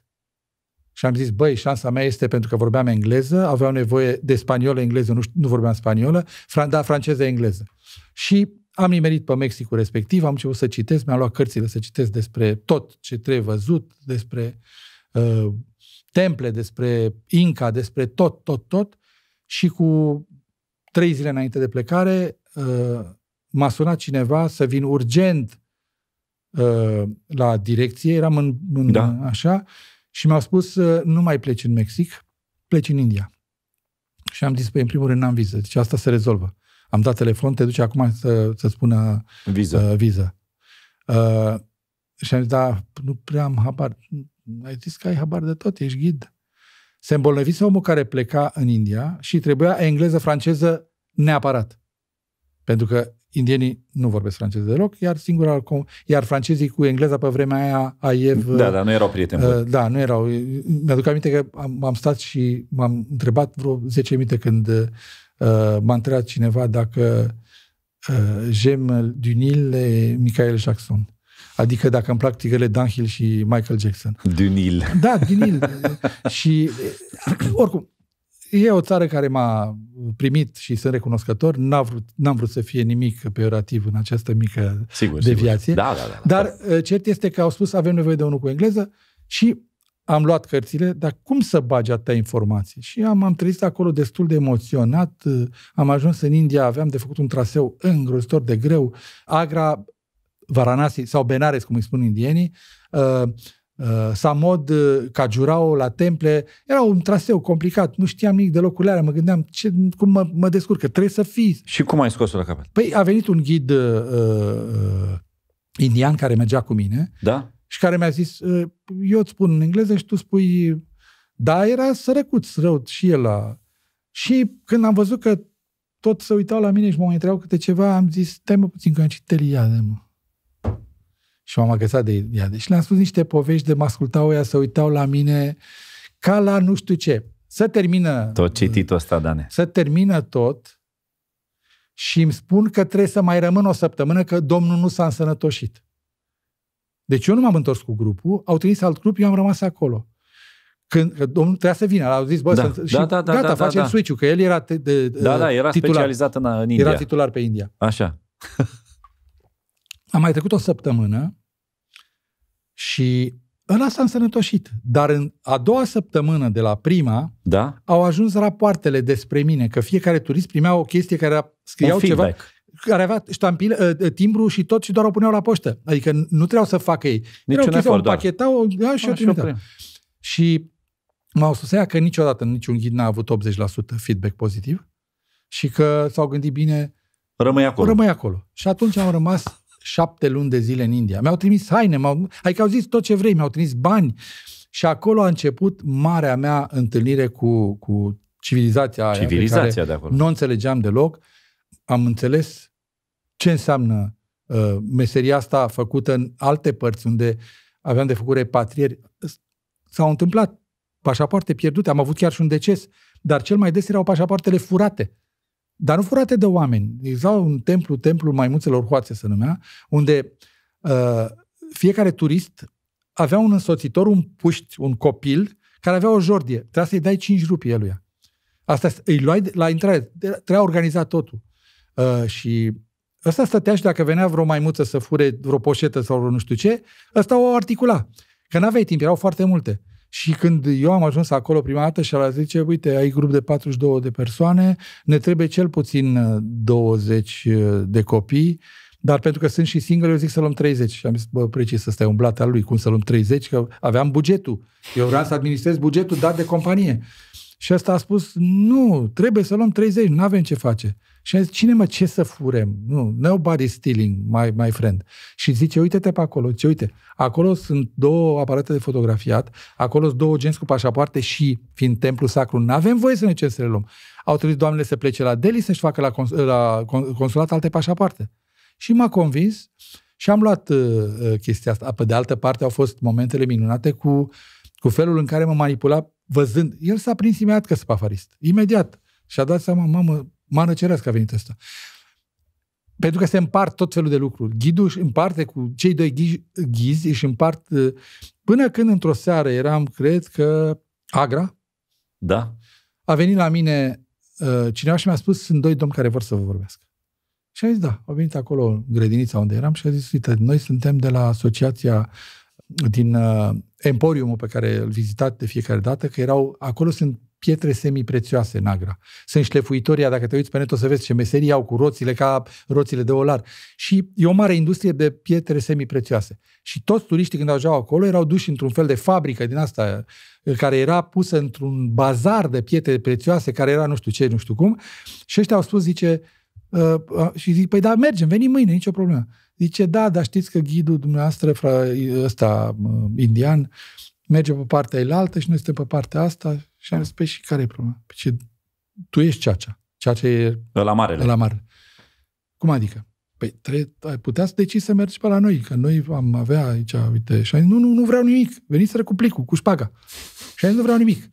Și am zis, băi, șansa mea este pentru că vorbeam engleză, aveau nevoie de spaniolă, engleză, nu, știu, nu vorbeam spaniolă, fran- da, franceză, engleză. Și am nimerit pe Mexicul respectiv, am început să citesc, mi-am luat cărțile să citesc despre tot ce trebuie văzut, despre uh, temple, despre Inca, despre tot, tot, tot. Și cu trei zile înainte de plecare uh, m-a sunat cineva să vin urgent uh, la direcție, eram în, în da. așa, și mi-au spus uh, nu mai pleci în Mexic, pleci în India. Și am zis, pe păi, în primul rând, n-am viză. Deci asta se rezolvă am dat telefon, te duci acum să, să spună viză. Uh, viză. Uh, și am zis, da, nu prea am habar. Ai zis că ai habar de tot, ești ghid. Se îmbolnăvise omul care pleca în India și trebuia engleză, franceză neapărat. Pentru că indienii nu vorbesc franceză deloc, iar singura, iar francezii cu engleza pe vremea aia, AIEV... Da, da, nu erau prieteni. Uh, da, nu erau. Mi-aduc aminte că am, am stat și m-am întrebat vreo 10 minute când Uh, m-a întrebat cineva dacă gem uh, du Nil Michael Jackson. Adică dacă îmi plac tigările Dunhill și Michael Jackson. Dunil. Da, Dunil. și uh, oricum, e o țară care m-a primit și sunt recunoscător. N-am vrut, n-am vrut să fie nimic peorativ în această mică sigur, deviație. Sigur. Da, da, da, da. Dar cert este că au spus avem nevoie de unul cu engleză și am luat cărțile, dar cum să bagi atâta informații? Și am, am trăit acolo destul de emoționat, am ajuns în India, aveam de făcut un traseu îngrozitor de greu, Agra, Varanasi sau Benares, cum îi spun indienii, uh, uh, Samod, uh, Cajurao, la temple, era un traseu complicat, nu știam nimic de locurile alea, mă gândeam ce, cum mă, mă descurc, că trebuie să fii. Și cum ai scos-o la capăt? Păi a venit un ghid uh, uh, indian care mergea cu mine. Da? și care mi-a zis, ă, eu îți spun în engleză și tu spui, da, era sărăcuț rău și el la... Și când am văzut că tot se uitau la mine și mă întreau câte ceva, am zis, stai mă puțin că am citit Eliade, mă. Și m-am agățat de Eliade. Și le-am spus niște povești de mă ascultau ea, să uitau la mine ca la nu știu ce. Să termină... Tot citit ăsta, Dane. Să termină tot și îmi spun că trebuie să mai rămân o săptămână, că Domnul nu s-a însănătoșit. Deci eu nu m-am întors cu grupul, au trimis alt grup, eu am rămas acolo. Când că domnul trebuia să vină, l au zis, bă, da, să, da, și da, da, da, gata, da, facem da, switch-ul, că el era, de, de, da, da, era titular, specializat în, în India. Era titular pe India. Așa. am mai trecut o săptămână și ăla s-a însănătoșit. Dar în a doua săptămână de la prima da? au ajuns rapoartele despre mine, că fiecare turist primea o chestie care scriau ceva care avea ștampile, ă, ă, timbru și tot și doar o puneau la poștă. Adică nu trebuiau să facă ei. Niciun efort, da. o, da, și o trimiteau. Și m-au spus ea că niciodată niciun ghid n-a avut 80% feedback pozitiv și că s-au gândit bine Rămâi acolo. Rămâi acolo. Și atunci am rămas șapte luni de zile în India. Mi-au trimis haine, m-au, adică au zis tot ce vrei, mi-au trimis bani. Și acolo a început marea mea întâlnire cu, cu civilizația aia. Civilizația de acolo. Nu înțelegeam deloc. Am înțeles ce înseamnă uh, meseria asta făcută în alte părți unde aveam de făcut repatrieri. S-au întâmplat pașapoarte pierdute, am avut chiar și un deces, dar cel mai des erau pașapoartele furate. Dar nu furate de oameni. Exau un templu, templul maimuțelor hoațe se numea, unde uh, fiecare turist avea un însoțitor, un puști, un copil, care avea o jordie. Trebuia să-i dai 5 rupii eluia. Asta îi luai la intrare, trebuia organizat totul. Uh, și Ăsta stătea și dacă venea vreo maimuță să fure vreo poșetă sau vreo nu știu ce, ăsta o articula. Că n-aveai timp, erau foarte multe. Și când eu am ajuns acolo prima dată și ala zice, uite, ai grup de 42 de persoane, ne trebuie cel puțin 20 uh, uh, de copii, dar pentru că sunt și singuri, eu zic să luăm 30. Și am zis, bă, precis, ăsta e umblat al lui, cum să luăm 30? Că aveam bugetul. Eu vreau să administrez bugetul dat de companie. Și ăsta a spus, nu, trebuie să luăm 30, nu avem ce face. Și a zis, cine mă, ce să furem? Nu, nobody stealing, my, my friend. Și zice, uite-te pe acolo, ce uite, acolo sunt două aparate de fotografiat, acolo sunt două genți cu pașapoarte și, fiind templu sacru, nu avem voie să ne cerem să le luăm. Au trebuit doamnele să plece la Delhi să-și facă la, cons- la consulat alte pașapoarte. Și m-a convins și am luat uh, uh, chestia asta. Pe de altă parte, au fost momentele minunate cu uh, cu felul în care mă manipula văzând. El s-a prins imediat că sunt pafarist. Imediat. Și-a dat seama, mamă, mă cerească a venit ăsta. Pentru că se împart tot felul de lucruri. Ghidul își împarte cu cei doi ghizi, ghizi își împart uh, până când într-o seară eram, cred că, Agra. Da. A venit la mine uh, cineva și mi-a spus, sunt doi domni care vor să vă vorbească. Și a zis, da, au venit acolo în grădinița unde eram și a zis, uite, noi suntem de la asociația din uh, emporiumul pe care îl vizitat de fiecare dată, că erau, acolo sunt pietre semiprețioase în Agra. Sunt șlefuitoria, dacă te uiți pe net o să vezi ce meserii au cu roțile ca roțile de olar. Și e o mare industrie de pietre semiprețioase. Și toți turiștii când ajungeau acolo erau duși într-un fel de fabrică din asta care era pusă într-un bazar de pietre prețioase care era nu știu ce, nu știu cum. Și ăștia au spus, zice, uh, uh și zic, păi da, mergem, venim mâine, nicio problemă. Zice, da, dar știți că ghidul dumneavoastră, fra, ăsta, indian, merge pe partea elaltă și noi suntem pe partea asta. Și am zis, pe păi și care e problema? Păi tu ești ceacea. Ceea ce e... La mare. La mare. Cum adică? Păi tre- ai putea să decizi să mergi pe la noi, că noi am avea aici, uite, și zis, nu, nu, nu vreau nimic, veniți să cu cu șpaga. Și am zis, nu vreau nimic.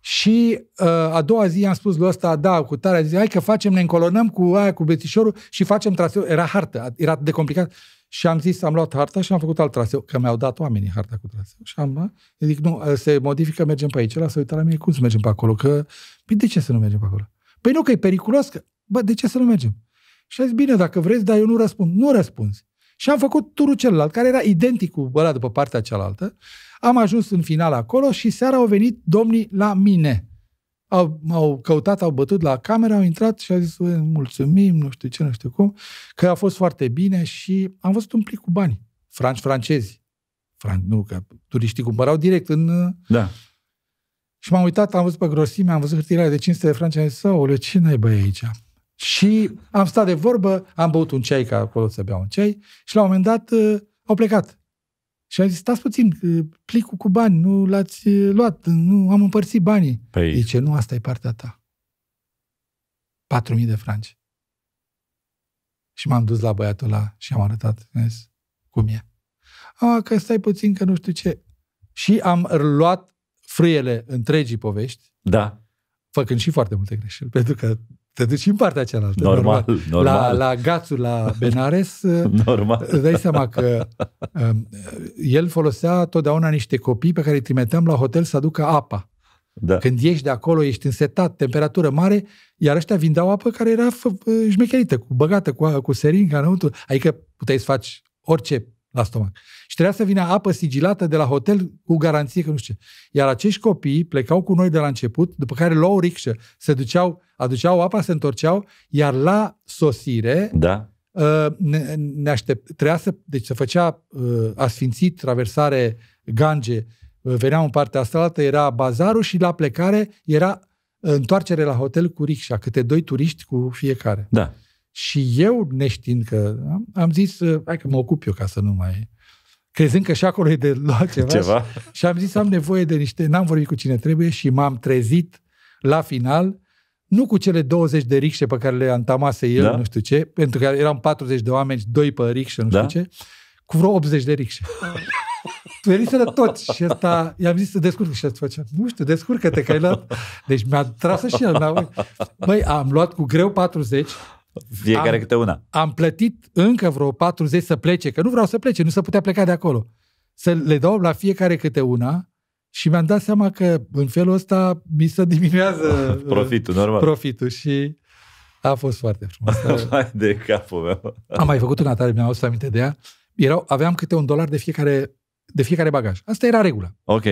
Și uh, a doua zi am spus lui ăsta, da, cu tare, a zis, hai că facem, ne încolonăm cu aia, cu bețișorul și facem traseu. Era hartă, era de complicat. Și am zis, am luat harta și am făcut alt traseu, că mi-au dat oamenii harta cu traseu. Și am, zic, nu, ă, se modifică, mergem pe aici. La să uitat la mine, cum să mergem pe acolo? Că, păi de ce să nu mergem pe acolo? Păi nu, că e periculos, că, bă, de ce să nu mergem? Și a zis, bine, dacă vreți, dar eu nu răspund. Nu răspunzi. Și am făcut turul celălalt, care era identic cu ăla după partea cealaltă. Am ajuns în final acolo și seara au venit domnii la mine. Au, au căutat, au bătut la cameră, au intrat și au zis, mulțumim, nu știu ce, nu știu cum, că a fost foarte bine și am văzut un plic cu bani. Franci francezi. Fran, nu, că turiștii cumpărau direct în... Da. Și m-am uitat, am văzut pe grosime, am văzut hârtiile de 500 de franci, am zis, aoleu, ce n-ai băie aici? Și am stat de vorbă, am băut un ceai, ca acolo să beau un ceai, și la un moment dat uh, au plecat. Și a zis, stați puțin, plicul cu bani, nu l-ați eh, luat, nu am împărțit banii. Păi... Zice, nu, asta e partea ta. 4.000 de franci. Și m-am dus la băiatul ăla și am arătat zis, cum e. A, că stai puțin, că nu știu ce. Și am luat frâiele întregii povești. Da. Făcând și foarte multe greșeli, pentru că te duci și în partea cealaltă. Normal, normal. normal. La, la Gațul, la Benares, uh, normal. îți dai seama că um, el folosea totdeauna niște copii pe care îi trimiteam la hotel să aducă apa. Da. Când ieși de acolo, ești însetat, temperatură mare, iar ăștia vindeau apă care era șmecherită, cu băgată, cu, cu seringa înăuntru. Adică puteai să faci orice la stomac trebuia să vină apă sigilată de la hotel cu garanție că nu știu ce. Iar acești copii plecau cu noi de la început, după care luau ricșă, se duceau, aduceau apa, se întorceau, iar la sosire da. Uh, ne, ne aștept, trebuia să, deci să făcea uh, asfințit, traversare, gange, uh, veneau în partea asta, era bazarul și la plecare era întoarcere la hotel cu ricșa, câte doi turiști cu fiecare. Da. Și eu, neștiind că am zis, hai că mă ocup eu ca să nu mai crezând că și acolo e de luat ceva. ceva. Și am zis, am nevoie de niște, n-am vorbit cu cine trebuie și m-am trezit la final, nu cu cele 20 de rixe pe care le antamase el, da? nu știu ce, pentru că eram 40 de oameni, doi pe rixe, nu știu da. ce, cu vreo 80 de ricșe. Veniseră toți și ăsta, i-am zis să descurcă și ăsta făcea, nu știu, descurcă-te că ai luat. Deci mi-a tras și el. Băi, am luat cu greu 40, fiecare am, câte una. Am plătit încă vreo 40 să plece, că nu vreau să plece, nu se putea pleca de acolo. Să le dau la fiecare câte una și mi-am dat seama că în felul ăsta mi se diminuează profitul, uh, normal. profitul și a fost foarte frumos. Mai de capul meu. Am mai făcut una tare, mi-am adus aminte de ea. Erau, aveam câte un dolar de fiecare, de fiecare bagaj. Asta era regula. Ok.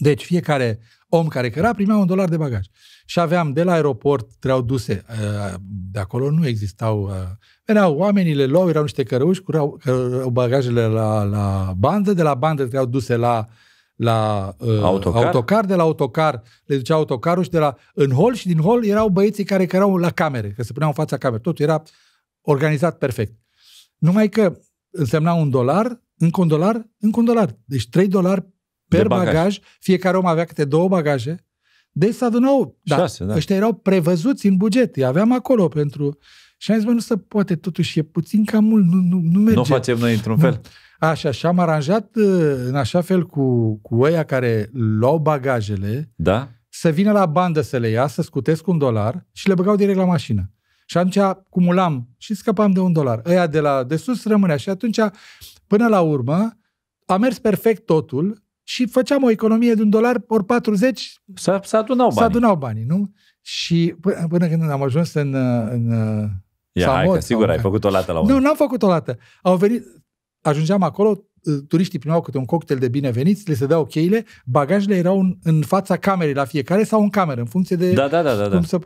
Deci fiecare om care căra primea un dolar de bagaj. Și aveam de la aeroport, treau duse, uh, de acolo nu existau, uh, veneau oamenii, le luau, erau niște cărăuși, curau, uh, bagajele la, la bandă, de la bandă treau duse la la autocar? autocar, de la autocar le ducea autocarul și de la în hol și din hol erau băieții care cărau la camere, că se puneau în fața camerei. Totul era organizat perfect. Numai că însemna un dolar, încă un dolar, încă un dolar. Deci 3 dolari per bagaj. bagaj, fiecare om avea câte două bagaje, deci s-a da, da. ăștia erau prevăzuți în buget, îi aveam acolo pentru... Și am zis, bă, nu se poate, totuși e puțin cam mult, nu, nu, nu merge. Nu facem noi într-un fel. Așa, și am aranjat uh, în așa fel cu, cu ăia care luau bagajele, da? să vină la bandă să le ia, să scutesc un dolar și le băgau direct la mașină. Și atunci acumulam și scăpam de un dolar. Ăia de la de sus rămânea și atunci, până la urmă, a mers perfect totul, și făceam o economie de un dolar por 40. să adunau banii. Să adunau banii, nu? Și până, până când am ajuns în... în uh, Ia, hai, mod, că sigur, ai făcut o lată la un Nu, n-am făcut o lată. Au venit, ajungeam acolo, uh, turiștii primeau câte un cocktail de bineveniți, le se dau cheile, bagajele erau în, în fața camerei la fiecare sau în cameră, în funcție de da, da, da, da, cum da. să...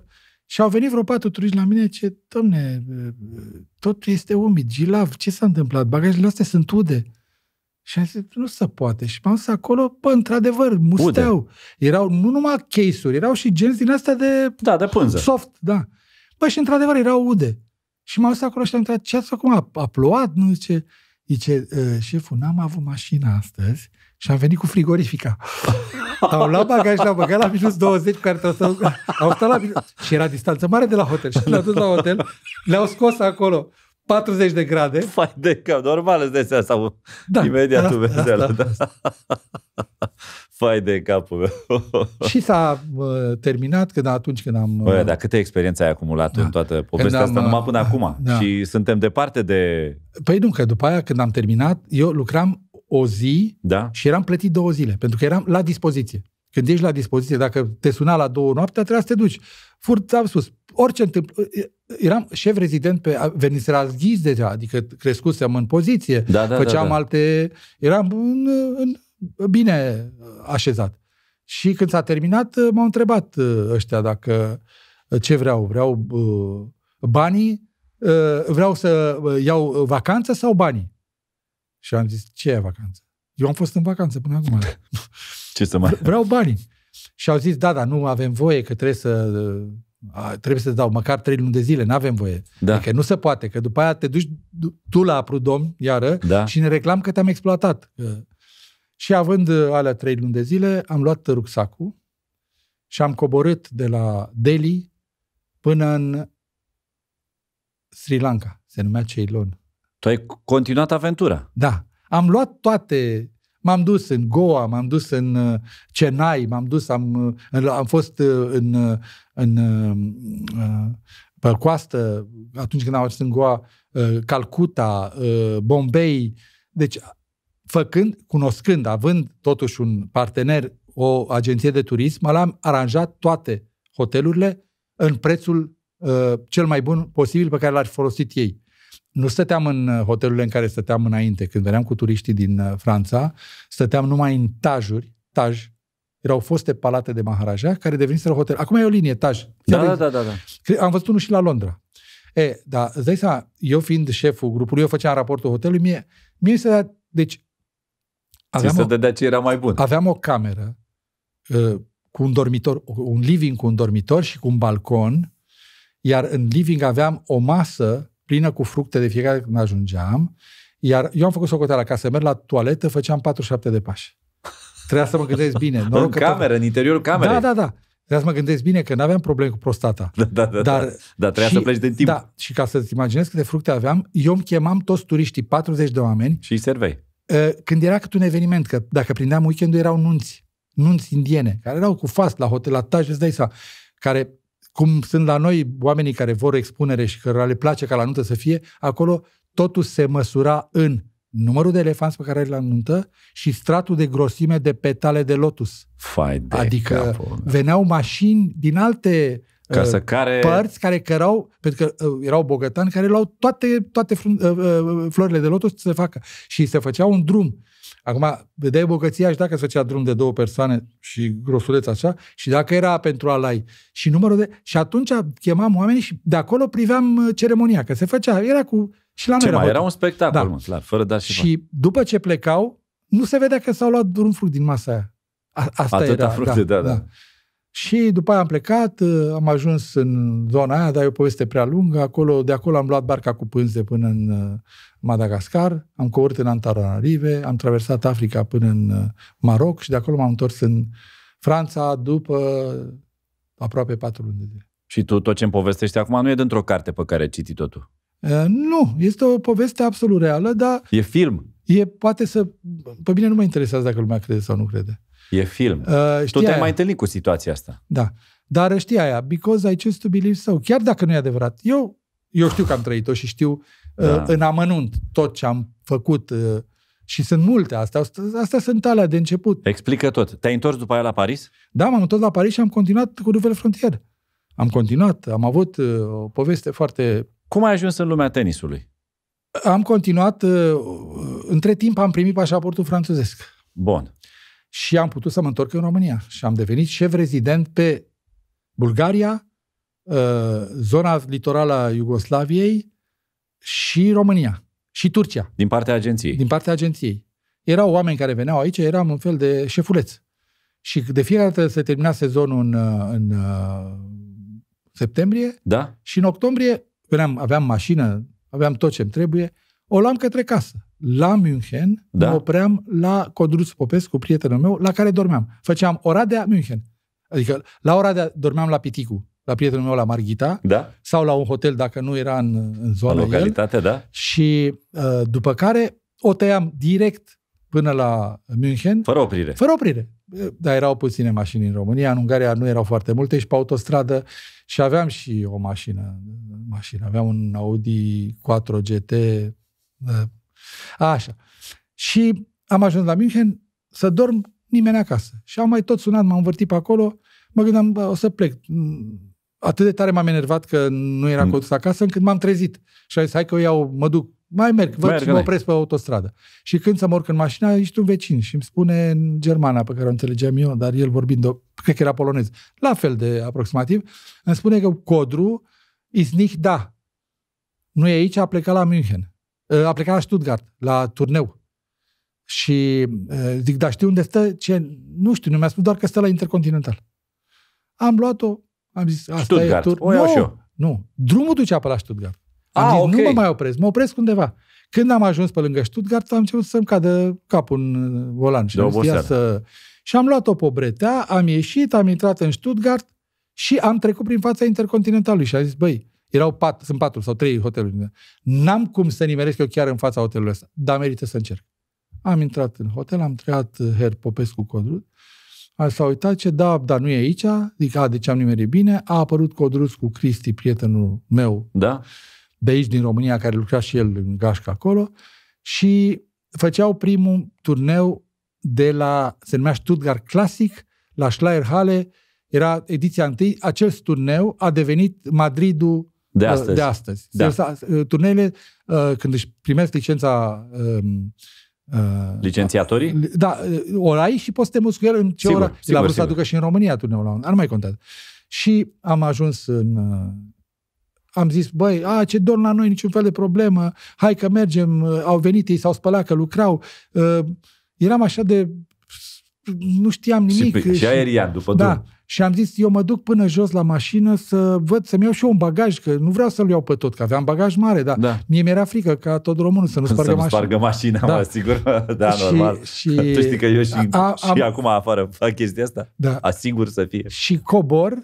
Și au venit vreo patru turiști la mine, ce, domne, uh, tot este umid, gilav, ce s-a întâmplat? Bagajele astea sunt ude. Și am zis, nu se poate. Și m-am dus acolo, bă, într-adevăr, musteau. Ude. Erau nu numai case-uri, erau și genți din astea de... Da, de pânză. Soft, da. Bă, și într-adevăr erau ude. Și m-am dus acolo și am întrebat, ce ați făcut? A, a plouat? Nu zice, zice, șeful, n-am avut mașina astăzi și am venit cu frigorifica. am luat bagaj și l-am băgat la minus 20 cu care să... Au stat la minus... Și era distanță mare de la hotel. Și l-au dus la hotel, le-au scos acolo. 40 de grade. Fai de cap, normal îți dai seama sau da, imediat da, tu vezi da, da. da. Fai de capul meu. și s-a uh, terminat când atunci când am... Uh, Bă, dar câte experiență ai acumulat da. în toată povestea am, asta numai uh, până uh, acum da. și suntem departe de... Păi nu, că după aia când am terminat, eu lucram o zi da. și eram plătit două zile, pentru că eram la dispoziție. Când ești la dispoziție, dacă te suna la două noapte, trebuia să te duci. Furt, am spus, orice întâmplă, eram șef rezident pe Venisralghiz deja, adică crescusem în poziție, da, da, da făceam da, da. alte, eram în, în, bine așezat. Și când s-a terminat, m-au întrebat uh, ăștia dacă uh, ce vreau, vreau uh, banii, vreau să iau vacanță sau banii? Și am zis, ce e vacanță? Eu am fost în vacanță până acum. ce să mai... Vreau banii. Și au zis, da, da, nu avem voie, că trebuie să a, trebuie să dau măcar trei luni de zile, nu avem voie. Da. Adică nu se poate, că după aia te duci tu la Prudom, iară, da. și ne reclam că te-am exploatat. Și având uh, alea trei luni de zile, am luat rucsacul și am coborât de la Delhi până în Sri Lanka. Se numea Ceylon. Tu ai continuat aventura. Da. Am luat toate M-am dus în Goa, m-am dus în uh, Chennai, m-am dus, am, uh, am fost uh, în, în, pe coastă, atunci când am ajuns în Goa, Calcuta, Bombay. Deci, făcând, cunoscând, având totuși un partener, o agenție de turism, l-am aranjat toate hotelurile în prețul cel mai bun posibil pe care l-ar folosit ei nu stăteam în hotelurile în care stăteam înainte, când veneam cu turiștii din Franța, stăteam numai în tajuri, taj, erau foste palate de Maharaja, care deveniseră hotel. Acum e o linie, taj. Da, da, da, da, da. Am văzut unul și la Londra. E, da, îți dai seama, eu fiind șeful grupului, eu făceam raportul hotelului, mie, mie se dea, deci, aveam se dădea ce era mai bun. Aveam o cameră uh, cu un dormitor, un living cu un dormitor și cu un balcon, iar în living aveam o masă plină cu fructe de fiecare când ajungeam, iar eu am făcut socoteala, ca să merg la toaletă, făceam 47 de pași. Trebuia să mă gândesc bine. Noroc în că cameră, tot... în interiorul da, camerei. Da, da, da. Trebuia să mă gândesc bine că nu aveam probleme cu prostata. Da, da, da. Dar, da, da trebuia și, să pleci de timp. Da, și ca să-ți imaginezi câte fructe aveam, eu îmi chemam toți turiștii, 40 de oameni. Și îi servei. Ă, când era cât un eveniment, că dacă prindeam weekendul erau nunți, nunți indiene, care erau cu fast la hotel, la taj, îți dai seama, care cum sunt la noi oamenii care vor expunere și care le place ca la nuntă să fie, acolo totul se măsura în numărul de elefanți pe care ai la nuntă și stratul de grosime de petale de lotus. Fai de adică capul. veneau mașini din alte ca uh, să care... părți care cărau, pentru că uh, erau bogătani, care luau toate, toate uh, florile de lotus să se facă. Și se făcea un drum Acum, vedeai bogăția și dacă se făcea drum de două persoane și grosuleț așa, și dacă era pentru alai și numărul de... Și atunci chemam oamenii și de acolo priveam uh, ceremonia, că se făcea, era cu... Și la noi Ce era, mai, era un spectacol, da. mă, clar, fără da și Și fără. după ce plecau, nu se vedea că s-au luat un fruct din masa aia. A, asta Atâta era, fructe, da, da, da. da. da. Și după aia am plecat, uh, am ajuns în zona aia, dar e o poveste prea lungă. Acolo, de acolo am luat barca cu pânze până în uh, Madagascar, am coborât în Antananarive, am traversat Africa până în uh, Maroc și de acolo m-am întors în Franța după aproape patru luni de zile. Și tu tot ce îmi povestești acum nu e dintr-o carte pe care ai citit totul. nu, este o poveste absolut reală, dar... E film? E, poate să... Pe mine nu mă interesează dacă lumea crede sau nu crede. E film. Uh, tu te-ai mai întâlnit cu situația asta. Da. Dar știi aia, because I choose to believe so. Chiar dacă nu e adevărat. Eu, eu știu că am trăit-o și știu uh, da. uh, în amănunt tot ce am făcut uh, și sunt multe astea. Astea sunt alea de început. Explică tot. Te-ai întors după aia la Paris? Da, m-am întors la Paris și am continuat cu Duvel Frontier. Am continuat, am avut uh, o poveste foarte... Cum ai ajuns în lumea tenisului? Am continuat, uh, între timp am primit pașaportul franțuzesc. Bun și am putut să mă întorc în România. Și am devenit șef rezident pe Bulgaria, uh, zona litorală a Iugoslaviei și România. Și Turcia. Din partea agenției. Din partea agenției. Erau oameni care veneau aici, eram un fel de șefuleț. Și de fiecare dată se termina sezonul în, uh, în uh, septembrie da. și în octombrie veneam, aveam mașină, aveam tot ce-mi trebuie, o luam către casă la München, da. mă opream la Codruț Popescu, prietenul meu, la care dormeam. Făceam Oradea, München. Adică la Oradea dormeam la Piticu, la prietenul meu la Marghita, da. sau la un hotel dacă nu era în, în zona localitate, el. da. Și uh, după care o tăiam direct până la München. Fără oprire. Fără oprire. Uh, dar erau puține mașini în România, în Ungaria nu erau foarte multe și pe autostradă și aveam și o mașină. mașină. Aveam un Audi 4 GT uh, Așa. Și am ajuns la München să dorm nimeni acasă. Și am mai tot sunat, m-am învârtit pe acolo, mă gândeam, bă, o să plec. Atât de tare m-am enervat că nu era mm. condus acasă, încât m-am trezit. Și am zis, hai că eu iau, mă duc, mai merg, văd merg, și mă opresc pe autostradă. Și când să mă urc în mașină, ești un vecin și îmi spune în germana, pe care o înțelegeam eu, dar el vorbind, cred că era polonez, la fel de aproximativ, îmi spune că codru is nicht da. Nu e aici, a plecat la München. Ă, a plecat la Stuttgart, la turneu. Și ă, zic, dar știu unde stă? Ce? Nu știu, nu mi-a spus doar că stă la Intercontinental. Am luat-o, am zis, asta Stuttgart. e tur. O iau nu, și eu. nu, drumul ducea pe la Stuttgart. Am a, ah, zis, okay. nu mă mai opresc, mă opresc undeva. Când am ajuns pe lângă Stuttgart, am început să-mi cadă capul în volan. Și, să... și am luat-o pe bretea, am ieșit, am intrat în Stuttgart și am trecut prin fața Intercontinentalului și am zis, băi, erau pat, sunt patru sau trei hoteluri. N-am cum să nimeresc eu chiar în fața hotelului ăsta, dar merită să încerc. Am intrat în hotel, am treat uh, Her Popescu Codruț, s-a uitat ce da, dar nu e aici, zic, a, deci am nimerit bine, a apărut Codruț cu Cristi, prietenul meu, da. de aici din România, care lucra și el în gașca acolo, și făceau primul turneu de la, se numea Stuttgart Classic, la Schleierhalle, era ediția întâi, acest turneu a devenit Madridul Uh, de astăzi. De astăzi. Da. Turneile, uh, când își primesc licența um, uh, Licențiatorii? Da, orai și poți să te muți cu el în ce sigur, ora. l-a vrut să aducă și în România turneul la Ar mai contează. Și am ajuns în... Am zis, băi, a, ce dor la noi, niciun fel de problemă, hai că mergem, au venit ei, s-au spălat că lucrau. Eram așa de... Nu știam nimic. Păi, și, și aerian, după da, drum și am zis, eu mă duc până jos la mașină să văd, să-mi iau și eu un bagaj, că nu vreau să-l iau pe tot, că aveam bagaj mare, dar da. mie mi-era frică ca tot românul să nu spargă să mașina. Să spargă mașina, da. mă, sigur. Da, și, normal. Și, tu știi că eu și, a, și am, acum afară fac chestia asta. Da. Asigur să fie. Și cobor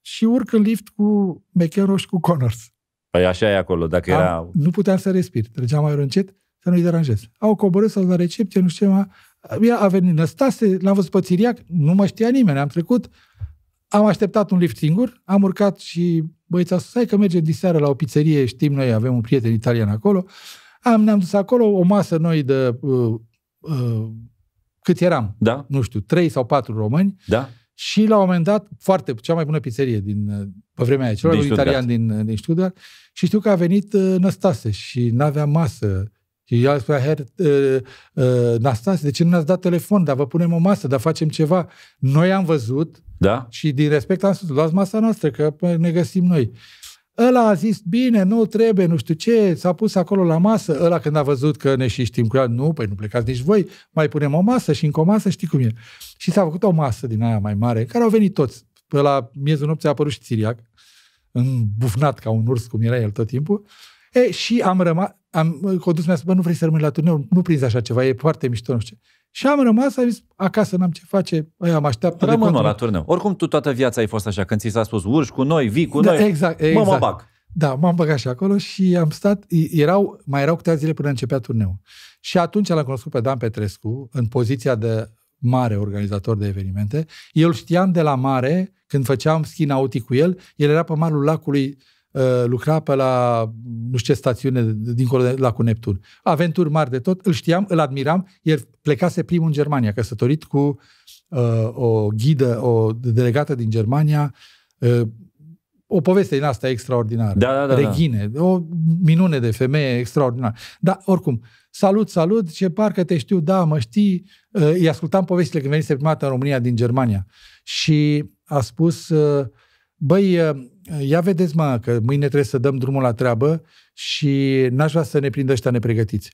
și urc în lift cu Mechero și cu Connors. Păi așa e acolo, dacă am, era... Nu puteam să respir, treceam mai încet să nu-i deranjez. Au coborât sau la recepție, nu știu ce, a venit Năstase, l-am văzut pe Țiriac, nu mă știa nimeni, am trecut, am așteptat un lift singur, am urcat și băieța să că mergem seară la o pizzerie, știm noi, avem un prieten italian acolo. Am, ne-am dus acolo, o masă noi de... Uh, uh, cât eram? Da. Nu știu, trei sau patru români. Da. Și la un moment dat, foarte, cea mai bună pizzerie din, uh, pe vremea aia, celor din italian din, uh, din Stuttgart, și știu că a venit uh, Năstase și n-avea masă și el spunea, her, uh, uh, Nastase, de ce nu ne-ați dat telefon? Dar vă punem o masă, dar facem ceva. Noi am văzut da? și din respect am spus, luați masa noastră, că ne găsim noi. Ăla a zis, bine, nu trebuie, nu știu ce, s-a pus acolo la masă. Ăla când a văzut că ne și știm cu ea, nu, păi nu plecați nici voi, mai punem o masă și încă o masă, știi cum e. Și s-a făcut o masă din aia mai mare, care au venit toți. Pe la miezul nopții a apărut și Țiriac, îmbufnat ca un urs, cum era el tot timpul. E, și am rămas, am, condus mi-a spus, bă, nu vrei să rămâi la turneu, nu prinzi așa ceva, e foarte mișto, nu știu ce. Și am rămas, am zis, acasă n-am ce face, aia mă așteaptă. Rămân la turneu. Oricum tu toată viața ai fost așa, când ți s-a spus, urci cu noi, vii cu da, noi, exact, exact. mă, bag. Da, m-am băgat și acolo și am stat, erau, mai erau câteva zile până începea turneul. Și atunci l-am cunoscut pe Dan Petrescu, în poziția de mare organizator de evenimente. Eu îl știam de la mare, când făceam ski nautic cu el, el era pe malul lacului Uh, lucra pe la nu știu ce stațiune dincolo de lacul Neptun. Aventuri mari de tot, îl știam, îl admiram, el plecase primul în Germania, căsătorit cu uh, o ghidă, o delegată din Germania, uh, o poveste din asta extraordinară. Da, da, da, Reghine, da. o minune de femeie extraordinară. Dar, oricum, salut, salut, ce parcă te știu, da, mă știi, uh, îi ascultam povestile când venise prima dată în România din Germania și a spus, uh, băi, uh, ia vedeți, mă, că mâine trebuie să dăm drumul la treabă și n-aș vrea să ne prindă ăștia nepregătiți.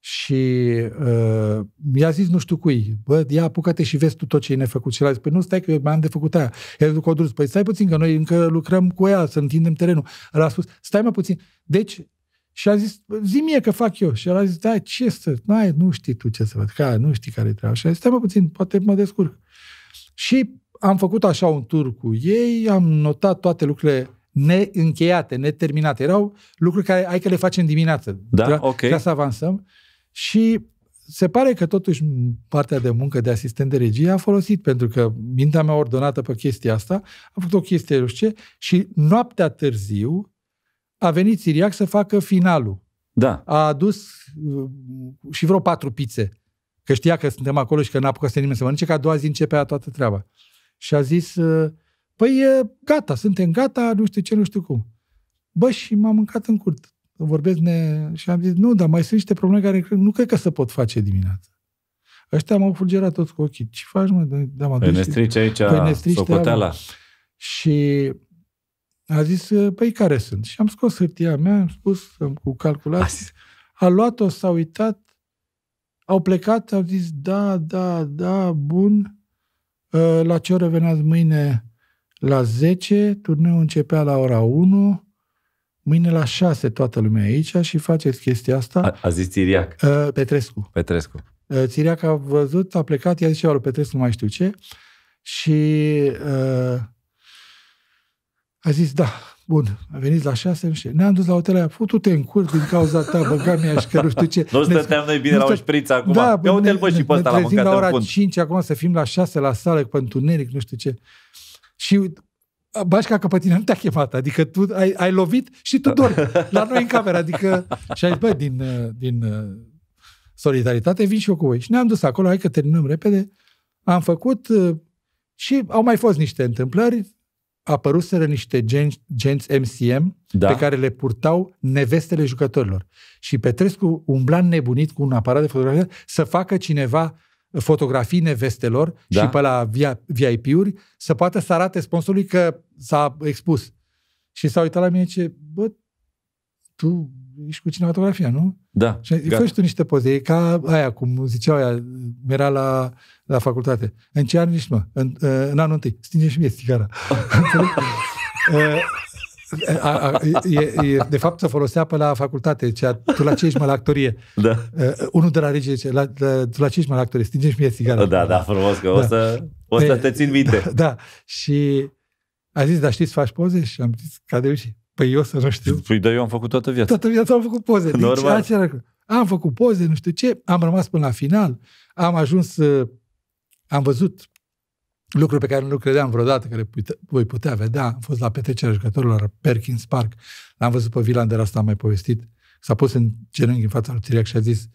Și uh, i-a zis nu știu cui, bă, ia apucă-te și vezi tu tot ce e nefăcut. Și el a zis, păi nu, stai că eu mai am de făcut aia. El a dus, păi stai puțin, că noi încă lucrăm cu ea, să întindem terenul. El a spus, stai mă puțin. Deci, și a zis, zi mie că fac eu. Și el a zis, da, ce să, ai, nu știi tu ce să văd, Ca nu știi care e treaba. Și a zis, stai mă puțin, poate mă descurc. Și am făcut așa un tur cu ei, am notat toate lucrurile neîncheiate, neterminate. Erau lucruri care ai că le facem dimineață. Da, ca, da? ok. Ca să avansăm. Și se pare că totuși partea de muncă de asistent de regie a folosit, pentru că mintea mea ordonată pe chestia asta, a făcut o chestie, nu știu ce, și noaptea târziu a venit Siriac să facă finalul. Da. A adus uh, și vreo patru pizze. Că știa că suntem acolo și că n-a apucat să nimeni să mănânce, că a doua zi începea toată treaba și a zis, ă, păi gata, suntem gata, nu știu ce, nu știu cum. Bă, și m-am mâncat în curt. Vorbesc ne... și am zis, nu, dar mai sunt niște probleme care nu cred că se pot face dimineața. Ăștia m-au fulgerat toți cu ochii. Ce faci, mă? Da, m-a păi, păi ne strici aici păi socoteala. Și a zis, ă, păi care sunt? Și am scos hârtia mea, am spus cu calculații. A luat-o, s-a uitat, au plecat, au zis, da, da, da, bun. Ă, la ce oră veneați mâine? La 10, turneul începea la ora 1, mâine la 6 toată lumea aici și faceți chestia asta. A, a zis Țiriac. Ă, Petrescu. Petrescu. Ă, Țiriac a văzut, a plecat, i-a zis ceva lui Petrescu, nu mai știu ce, și a zis, da, Bun, a venit la șase, nu știu. Ne-am dus la hotel A fost fute în cur din cauza ta, băga mi și că nu știu ce. Nu stăteam noi bine la o șpriță acum. Da, Pe Ne bă, și pe ăsta la mâncat la ora 5, acum să fim la 6 la sală, pe întuneric, nu știu ce. Și Bașca că pe tine nu te-a chemat, adică tu ai, ai lovit și tu dormi la noi în cameră, adică și ai zis, bă, din, din uh, solidaritate vin și eu cu voi. Și ne-am dus acolo, hai că terminăm repede, am făcut uh, și au mai fost niște întâmplări, apăruseră niște gen, genți MCM da. pe care le purtau nevestele jucătorilor. Și Petrescu umbla nebunit cu un aparat de fotografie să facă cineva fotografii nevestelor da. și pe la VIP-uri să poată să arate sponsorului că s-a expus. Și s-a uitat la mine ce, bă, tu ești cu cinematografia, nu? Da. Și fă tu niște poze. E ca aia, cum ziceau aia, era la la facultate. În ce an nici mă? În, ă, în anul întâi. Stinge și mie stigara. Ă, a, a, e, e, de fapt, se folosea pe la facultate. Cea, tu la ce ești, mă, la actorie? Da. Uh, unul de la rege zice, la, la, tu la ce ești, mă, la actorie? Stinge și mie sigara. Da, da, frumos, că da. o să, o să e, te țin minte. Da, da. Și a zis, dar știi să faci poze? Și am zis, ca de uși. Păi eu să nu știu. Păi da, eu am făcut toată viața. Toată viața am făcut poze. Deci Normal. Deci, am făcut poze, nu știu ce, am rămas până la final, am ajuns uh, am văzut lucruri pe care nu credeam vreodată că le pute, voi putea vedea. Am fost la petrecerea jucătorilor Perkins Park. L-am văzut pe Vilan de la asta am mai povestit. S-a pus în genunchi în fața lui Tiriac și a zis